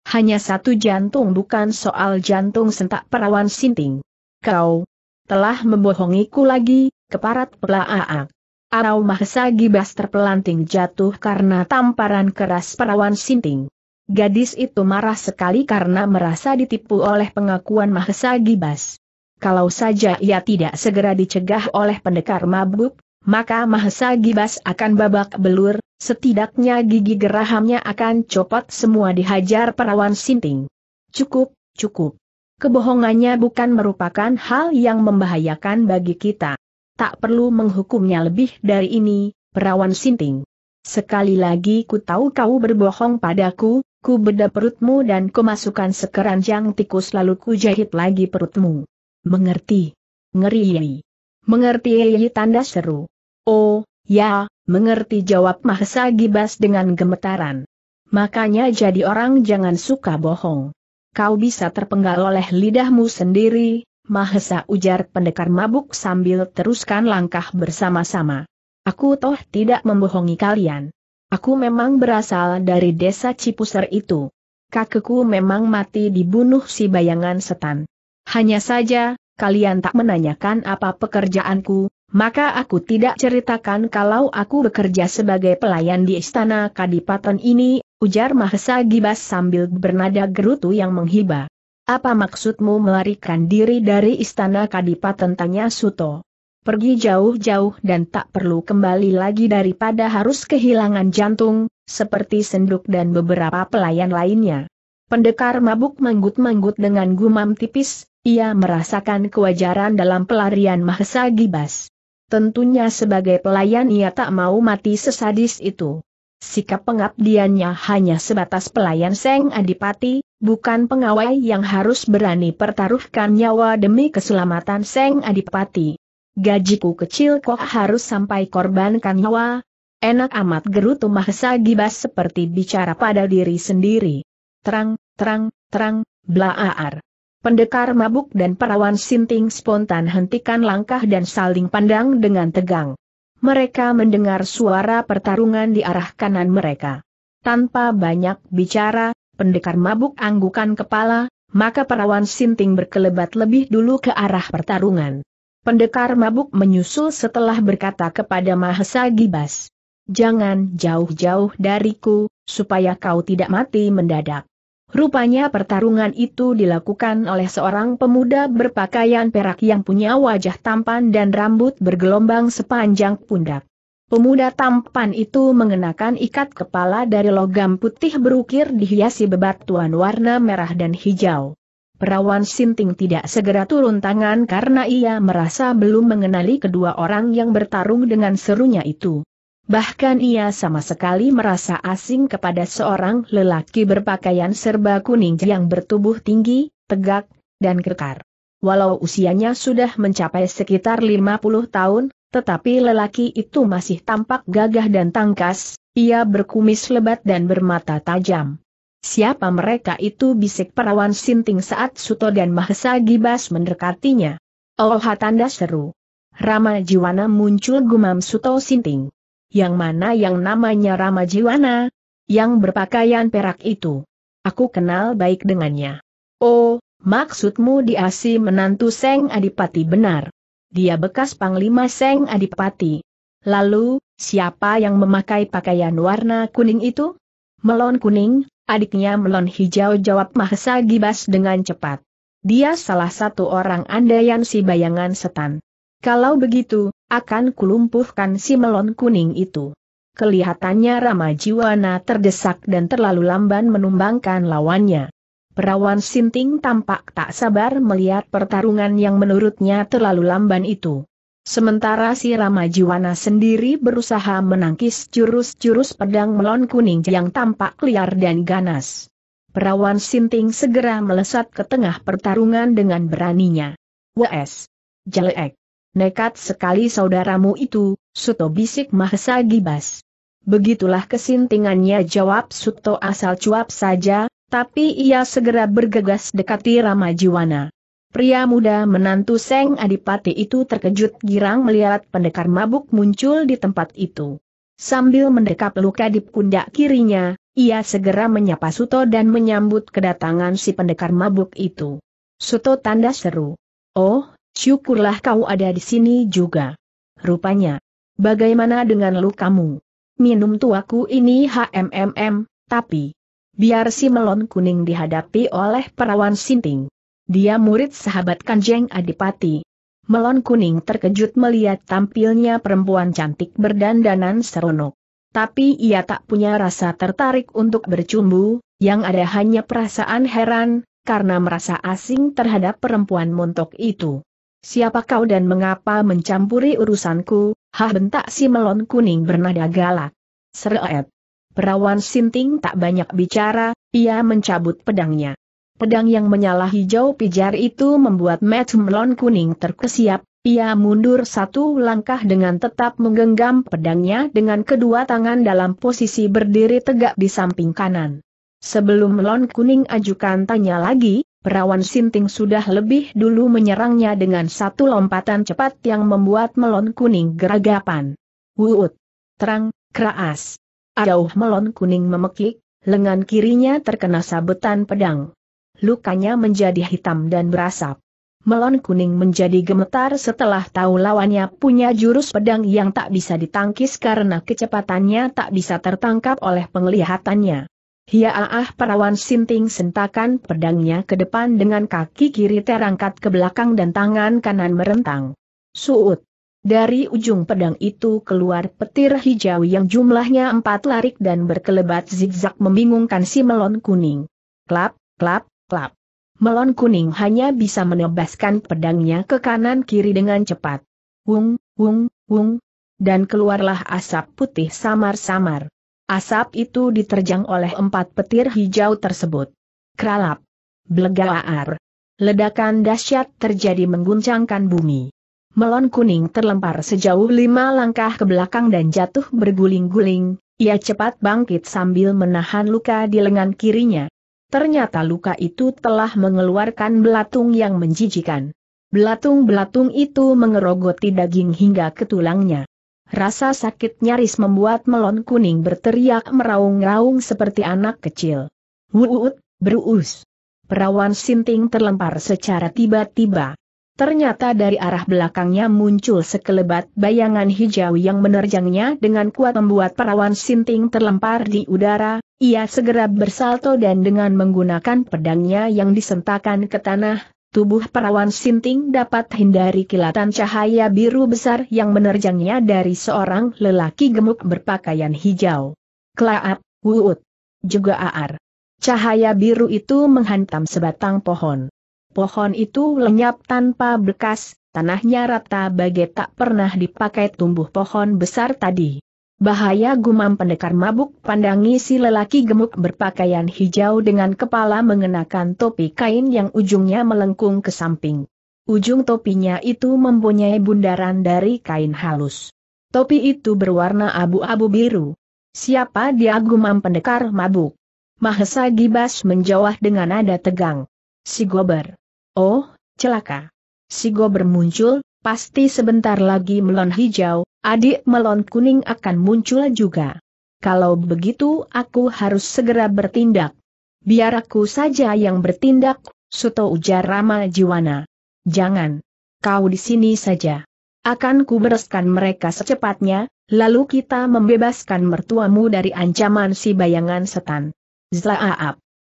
Hanya satu jantung bukan soal jantung sentak perawan sinting. Kau telah membohongiku lagi, keparat pelaaak. Arau Mahesa Gibas terpelanting jatuh karena tamparan keras perawan Sinting. Gadis itu marah sekali karena merasa ditipu oleh pengakuan Mahesa Gibas. Kalau saja ia tidak segera dicegah oleh pendekar mabuk, maka Mahesa Gibas akan babak belur, setidaknya gigi gerahamnya akan copot semua dihajar perawan Sinting. Cukup, cukup. Kebohongannya bukan merupakan hal yang membahayakan bagi kita tak perlu menghukumnya lebih dari ini, perawan sinting. Sekali lagi ku tahu kau berbohong padaku, ku beda perutmu dan ku masukkan sekeranjang tikus lalu ku jahit lagi perutmu. Mengerti? Ngeri Mengerti tanda seru. Oh, ya, mengerti jawab Mahesa Gibas dengan gemetaran. Makanya jadi orang jangan suka bohong. Kau bisa terpenggal oleh lidahmu sendiri, Mahesa ujar pendekar mabuk sambil teruskan langkah bersama-sama. Aku toh tidak membohongi kalian. Aku memang berasal dari desa Cipuser itu. Kakekku memang mati dibunuh si bayangan setan. Hanya saja, kalian tak menanyakan apa pekerjaanku, maka aku tidak ceritakan kalau aku bekerja sebagai pelayan di istana Kadipaten ini, ujar Mahesa Gibas sambil bernada gerutu yang menghibah. Apa maksudmu melarikan diri dari istana Kadipaten tanya Suto? Pergi jauh-jauh dan tak perlu kembali lagi daripada harus kehilangan jantung, seperti senduk dan beberapa pelayan lainnya. Pendekar mabuk menggut-menggut dengan gumam tipis, ia merasakan kewajaran dalam pelarian Mahesa Gibas. Tentunya sebagai pelayan ia tak mau mati sesadis itu. Sikap pengabdiannya hanya sebatas pelayan Seng Adipati, bukan pengawai yang harus berani pertaruhkan nyawa demi keselamatan Seng Adipati. Gajiku kecil kok harus sampai korbankan nyawa? Enak amat gerutu Mahesa Gibas seperti bicara pada diri sendiri. Terang, terang, terang, blaaar. Pendekar mabuk dan perawan sinting spontan hentikan langkah dan saling pandang dengan tegang. Mereka mendengar suara pertarungan di arah kanan mereka. Tanpa banyak bicara, Pendekar mabuk anggukan kepala, maka perawan sinting berkelebat lebih dulu ke arah pertarungan. Pendekar mabuk menyusul setelah berkata kepada Mahesa Gibas. Jangan jauh-jauh dariku, supaya kau tidak mati mendadak. Rupanya pertarungan itu dilakukan oleh seorang pemuda berpakaian perak yang punya wajah tampan dan rambut bergelombang sepanjang pundak. Pemuda tampan itu mengenakan ikat kepala dari logam putih berukir dihiasi bebatuan warna merah dan hijau. Perawan Sinting tidak segera turun tangan karena ia merasa belum mengenali kedua orang yang bertarung dengan serunya itu. Bahkan ia sama sekali merasa asing kepada seorang lelaki berpakaian serba kuning yang bertubuh tinggi, tegak, dan kekar. Walau usianya sudah mencapai sekitar 50 tahun, tetapi lelaki itu masih tampak gagah dan tangkas, ia berkumis lebat dan bermata tajam. Siapa mereka itu bisik perawan Sinting saat Suto dan Mahesa Gibas mendekatinya. Oh tanda seru. Rama Jiwana muncul gumam Suto Sinting. Yang mana yang namanya Rama Jiwana? Yang berpakaian perak itu. Aku kenal baik dengannya. Oh, maksudmu diasi menantu Seng Adipati benar dia bekas Panglima Seng Adipati. Lalu, siapa yang memakai pakaian warna kuning itu? Melon kuning, adiknya melon hijau jawab Mahesa Gibas dengan cepat. Dia salah satu orang andaian si bayangan setan. Kalau begitu, akan kulumpuhkan si melon kuning itu. Kelihatannya Ramajiwana terdesak dan terlalu lamban menumbangkan lawannya. Perawan Sinting tampak tak sabar melihat pertarungan yang menurutnya terlalu lamban itu. Sementara si Ramajiwana sendiri berusaha menangkis jurus-jurus pedang melon kuning yang tampak liar dan ganas. Perawan Sinting segera melesat ke tengah pertarungan dengan beraninya. Wes! Jelek! Nekat sekali saudaramu itu, Suto bisik Mahesa Gibas. Begitulah kesintingannya jawab Suto asal cuap saja, tapi ia segera bergegas dekati Ramajiwana. Pria muda menantu Seng Adipati itu terkejut girang melihat pendekar mabuk muncul di tempat itu. Sambil mendekap luka di pundak kirinya, ia segera menyapa Suto dan menyambut kedatangan si pendekar mabuk itu. Suto tanda seru. Oh, syukurlah kau ada di sini juga. Rupanya, bagaimana dengan lukamu? Minum tuaku ini HMMM, tapi biar si melon kuning dihadapi oleh perawan sinting. Dia murid sahabat Kanjeng Adipati. Melon kuning terkejut melihat tampilnya perempuan cantik berdandanan seronok. Tapi ia tak punya rasa tertarik untuk bercumbu, yang ada hanya perasaan heran, karena merasa asing terhadap perempuan montok itu. Siapa kau dan mengapa mencampuri urusanku, hah bentak si melon kuning bernada galak. Seret. Perawan Sinting tak banyak bicara, ia mencabut pedangnya. Pedang yang menyala hijau pijar itu membuat Matt Melon kuning terkesiap, ia mundur satu langkah dengan tetap menggenggam pedangnya dengan kedua tangan dalam posisi berdiri tegak di samping kanan. Sebelum Melon kuning ajukan tanya lagi, perawan Sinting sudah lebih dulu menyerangnya dengan satu lompatan cepat yang membuat Melon kuning geragapan. Wuut! Terang, keras. Jauh melon kuning memekik, lengan kirinya terkena sabetan pedang. Lukanya menjadi hitam dan berasap. Melon kuning menjadi gemetar setelah tahu lawannya punya jurus pedang yang tak bisa ditangkis karena kecepatannya tak bisa tertangkap oleh penglihatannya. Hiaah perawan sinting sentakan pedangnya ke depan dengan kaki kiri terangkat ke belakang dan tangan kanan merentang. Suut. Dari ujung pedang itu keluar petir hijau yang jumlahnya empat larik dan berkelebat zigzag membingungkan si melon kuning. Klap, klap, klap. Melon kuning hanya bisa menebaskan pedangnya ke kanan-kiri dengan cepat. Wung, wung, wung. Dan keluarlah asap putih samar-samar. Asap itu diterjang oleh empat petir hijau tersebut. Kralap. Blegaar. Ledakan dahsyat terjadi mengguncangkan bumi melon kuning terlempar sejauh lima langkah ke belakang dan jatuh berguling-guling, ia cepat bangkit sambil menahan luka di lengan kirinya. Ternyata luka itu telah mengeluarkan belatung yang menjijikan. Belatung-belatung itu mengerogoti daging hingga ke tulangnya. Rasa sakit nyaris membuat melon kuning berteriak meraung-raung seperti anak kecil. Wuut, beruus. Perawan sinting terlempar secara tiba-tiba. Ternyata dari arah belakangnya muncul sekelebat bayangan hijau yang menerjangnya dengan kuat membuat perawan sinting terlempar di udara, ia segera bersalto dan dengan menggunakan pedangnya yang disentakan ke tanah, tubuh perawan sinting dapat hindari kilatan cahaya biru besar yang menerjangnya dari seorang lelaki gemuk berpakaian hijau. Kelaat, wuut, juga aar. Cahaya biru itu menghantam sebatang pohon. Pohon itu lenyap tanpa bekas, tanahnya rata bagai tak pernah dipakai tumbuh pohon besar tadi. Bahaya gumam pendekar mabuk pandangi si lelaki gemuk berpakaian hijau dengan kepala mengenakan topi kain yang ujungnya melengkung ke samping. Ujung topinya itu mempunyai bundaran dari kain halus. Topi itu berwarna abu-abu biru. Siapa dia gumam pendekar mabuk? Mahesa Gibas menjawab dengan nada tegang. Si Gober. Oh, celaka. Si Gober muncul, pasti sebentar lagi melon hijau, adik melon kuning akan muncul juga. Kalau begitu aku harus segera bertindak. Biar aku saja yang bertindak, Suto ujar Rama Jiwana. Jangan. Kau di sini saja. Akan kubereskan mereka secepatnya, lalu kita membebaskan mertuamu dari ancaman si bayangan setan. Zlaaap.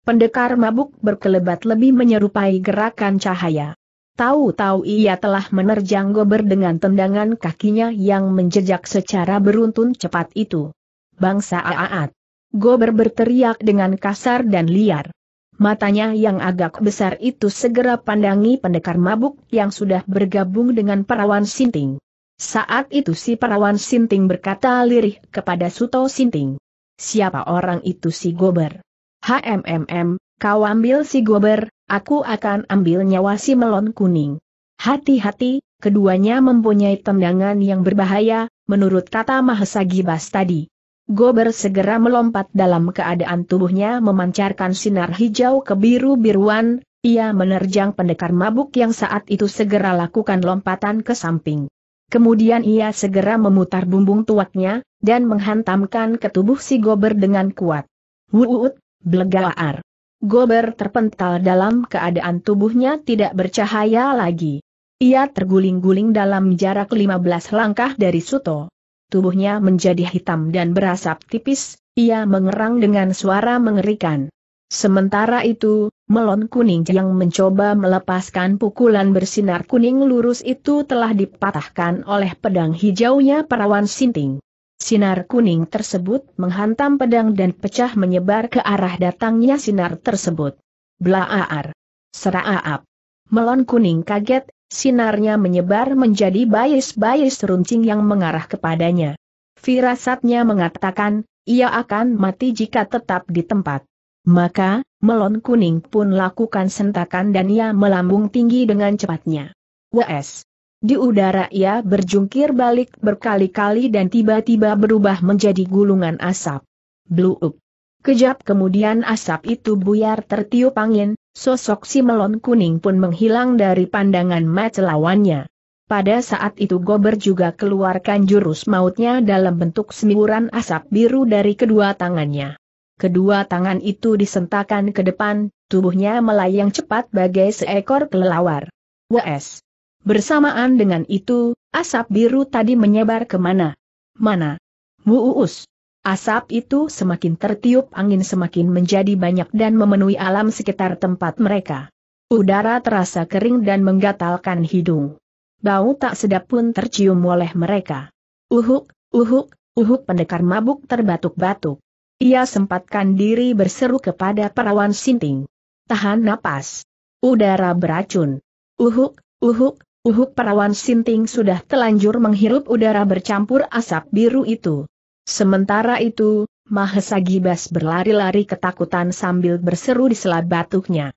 Pendekar mabuk berkelebat lebih menyerupai gerakan cahaya. Tahu-tahu ia telah menerjang gober dengan tendangan kakinya yang menjejak secara beruntun cepat itu. Bangsa Aat. Gober berteriak dengan kasar dan liar. Matanya yang agak besar itu segera pandangi pendekar mabuk yang sudah bergabung dengan perawan Sinting. Saat itu si perawan Sinting berkata lirih kepada Suto Sinting. Siapa orang itu si Gober? HMMM, kau ambil si gober, aku akan ambil nyawa si melon kuning. Hati-hati, keduanya mempunyai tendangan yang berbahaya, menurut kata Mahesa Gibas tadi. Gober segera melompat dalam keadaan tubuhnya memancarkan sinar hijau ke biru biruan ia menerjang pendekar mabuk yang saat itu segera lakukan lompatan ke samping. Kemudian ia segera memutar bumbung tuaknya, dan menghantamkan ke tubuh si gober dengan kuat. Wuut, Blegaar. Gober terpental dalam keadaan tubuhnya tidak bercahaya lagi. Ia terguling-guling dalam jarak 15 langkah dari Suto. Tubuhnya menjadi hitam dan berasap tipis, ia mengerang dengan suara mengerikan. Sementara itu, melon kuning yang mencoba melepaskan pukulan bersinar kuning lurus itu telah dipatahkan oleh pedang hijaunya perawan sinting. Sinar kuning tersebut menghantam pedang dan pecah menyebar ke arah datangnya sinar tersebut. Blaaar. Seraaap. Melon kuning kaget, sinarnya menyebar menjadi bayis-bayis runcing yang mengarah kepadanya. Firasatnya mengatakan, ia akan mati jika tetap di tempat. Maka, melon kuning pun lakukan sentakan dan ia melambung tinggi dengan cepatnya. WS. Di udara ia berjungkir balik berkali-kali dan tiba-tiba berubah menjadi gulungan asap. Blue up. Kejap kemudian asap itu buyar tertiup angin, sosok si melon kuning pun menghilang dari pandangan match lawannya. Pada saat itu Gober juga keluarkan jurus mautnya dalam bentuk semburan asap biru dari kedua tangannya. Kedua tangan itu disentakan ke depan, tubuhnya melayang cepat bagai seekor kelelawar. WS Bersamaan dengan itu, asap biru tadi menyebar kemana? Mana? Muus, Asap itu semakin tertiup angin semakin menjadi banyak dan memenuhi alam sekitar tempat mereka. Udara terasa kering dan menggatalkan hidung. Bau tak sedap pun tercium oleh mereka. Uhuk, uhuk, uhuk pendekar mabuk terbatuk-batuk. Ia sempatkan diri berseru kepada perawan sinting. Tahan napas. Udara beracun. Uhuk, uhuk, Uhuk perawan Sinting sudah telanjur menghirup udara bercampur asap biru itu. Sementara itu, Mahesa Gibas berlari-lari ketakutan sambil berseru di sela batuknya.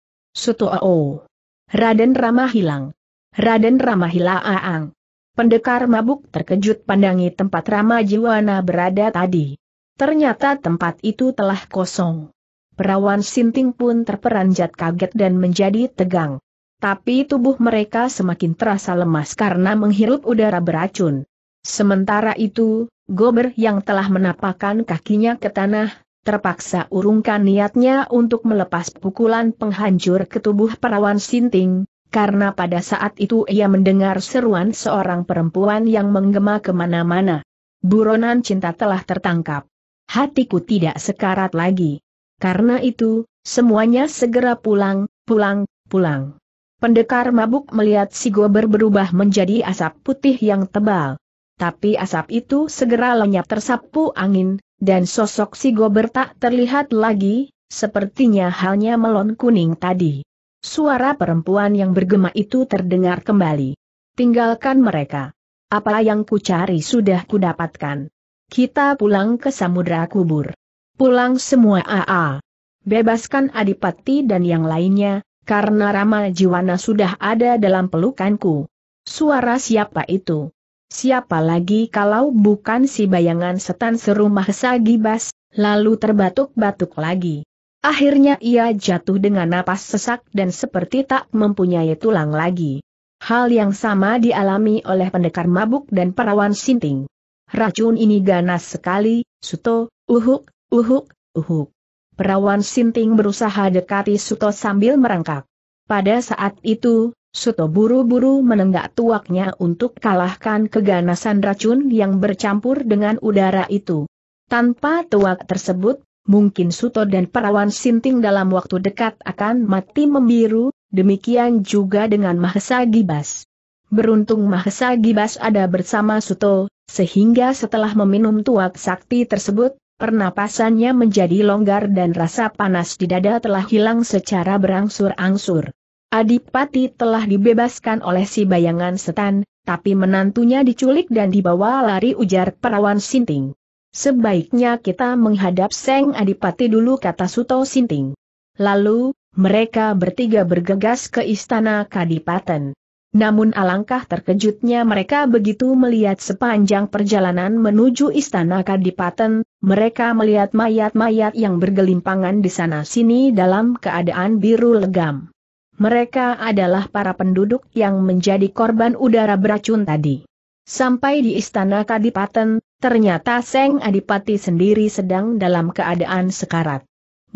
o. Raden Rama hilang. Raden Rama hilang. Pendekar mabuk terkejut pandangi tempat Rama Jiwana berada tadi. Ternyata tempat itu telah kosong. Perawan Sinting pun terperanjat kaget dan menjadi tegang tapi tubuh mereka semakin terasa lemas karena menghirup udara beracun. Sementara itu, Gober yang telah menapakkan kakinya ke tanah, terpaksa urungkan niatnya untuk melepas pukulan penghancur ke tubuh perawan Sinting, karena pada saat itu ia mendengar seruan seorang perempuan yang menggema kemana-mana. Buronan cinta telah tertangkap. Hatiku tidak sekarat lagi. Karena itu, semuanya segera pulang, pulang, pulang. Pendekar mabuk melihat si gober berubah menjadi asap putih yang tebal. Tapi asap itu segera lenyap tersapu angin, dan sosok si gober tak terlihat lagi, sepertinya halnya melon kuning tadi. Suara perempuan yang bergema itu terdengar kembali. Tinggalkan mereka. Apa yang ku cari sudah kudapatkan. Kita pulang ke samudera kubur. Pulang semua AA. Bebaskan Adipati dan yang lainnya, karena Rama Jiwana sudah ada dalam pelukanku. Suara siapa itu? Siapa lagi kalau bukan si bayangan setan seru Mahesa Gibas, lalu terbatuk-batuk lagi. Akhirnya ia jatuh dengan napas sesak dan seperti tak mempunyai tulang lagi. Hal yang sama dialami oleh pendekar mabuk dan perawan sinting. Racun ini ganas sekali, Suto, uhuk, uhuk, uhuk. Perawan Sinting berusaha dekati Suto sambil merangkak. Pada saat itu, Suto buru-buru menenggak tuaknya untuk kalahkan keganasan racun yang bercampur dengan udara itu. Tanpa tuak tersebut, mungkin Suto dan perawan Sinting dalam waktu dekat akan mati membiru, demikian juga dengan Mahesa Gibas. Beruntung Mahesa Gibas ada bersama Suto, sehingga setelah meminum tuak sakti tersebut, Pernapasannya menjadi longgar dan rasa panas di dada telah hilang secara berangsur-angsur. Adipati telah dibebaskan oleh si bayangan setan, tapi menantunya diculik dan dibawa lari ujar perawan Sinting. Sebaiknya kita menghadap Seng Adipati dulu kata Suto Sinting. Lalu, mereka bertiga bergegas ke istana Kadipaten. Namun alangkah terkejutnya mereka begitu melihat sepanjang perjalanan menuju istana Kadipaten, mereka melihat mayat-mayat yang bergelimpangan di sana-sini dalam keadaan biru legam. Mereka adalah para penduduk yang menjadi korban udara beracun tadi. Sampai di istana Kadipaten, ternyata Seng Adipati sendiri sedang dalam keadaan sekarat.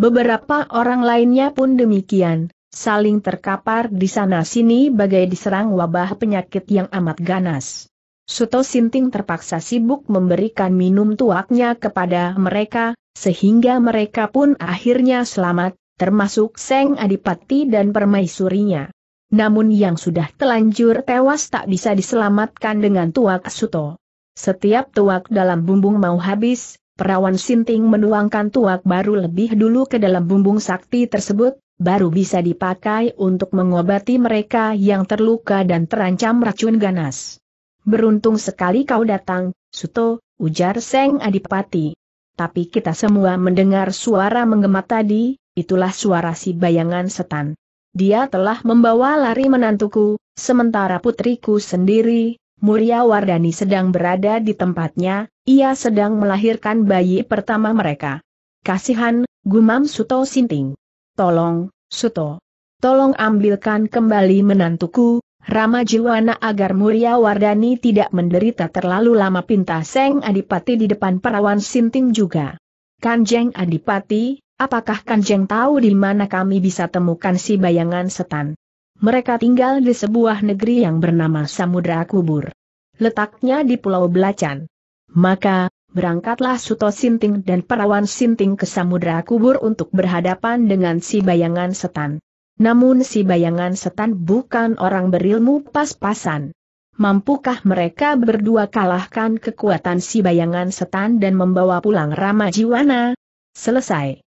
Beberapa orang lainnya pun demikian, saling terkapar di sana-sini bagai diserang wabah penyakit yang amat ganas. Suto Sinting terpaksa sibuk memberikan minum tuaknya kepada mereka, sehingga mereka pun akhirnya selamat, termasuk Seng Adipati dan permaisurinya. Namun yang sudah telanjur tewas tak bisa diselamatkan dengan tuak Suto. Setiap tuak dalam bumbung mau habis, perawan Sinting menuangkan tuak baru lebih dulu ke dalam bumbung sakti tersebut, baru bisa dipakai untuk mengobati mereka yang terluka dan terancam racun ganas. Beruntung sekali kau datang, Suto, ujar Seng Adipati. Tapi kita semua mendengar suara menggema tadi, itulah suara si bayangan setan. Dia telah membawa lari menantuku, sementara putriku sendiri, Muria Wardani sedang berada di tempatnya, ia sedang melahirkan bayi pertama mereka. Kasihan, gumam Suto Sinting. Tolong, Suto. Tolong ambilkan kembali menantuku, Rama Jiwana agar Muria Wardani tidak menderita terlalu lama pinta Seng Adipati di depan perawan Sinting juga. Kanjeng Adipati, apakah Kanjeng tahu di mana kami bisa temukan si bayangan setan? Mereka tinggal di sebuah negeri yang bernama Samudra Kubur. Letaknya di Pulau Belacan. Maka, berangkatlah Suto Sinting dan perawan Sinting ke samudra kubur untuk berhadapan dengan si bayangan setan. Namun si bayangan setan bukan orang berilmu pas-pasan. Mampukah mereka berdua kalahkan kekuatan si bayangan setan dan membawa pulang Rama Jiwana? Selesai.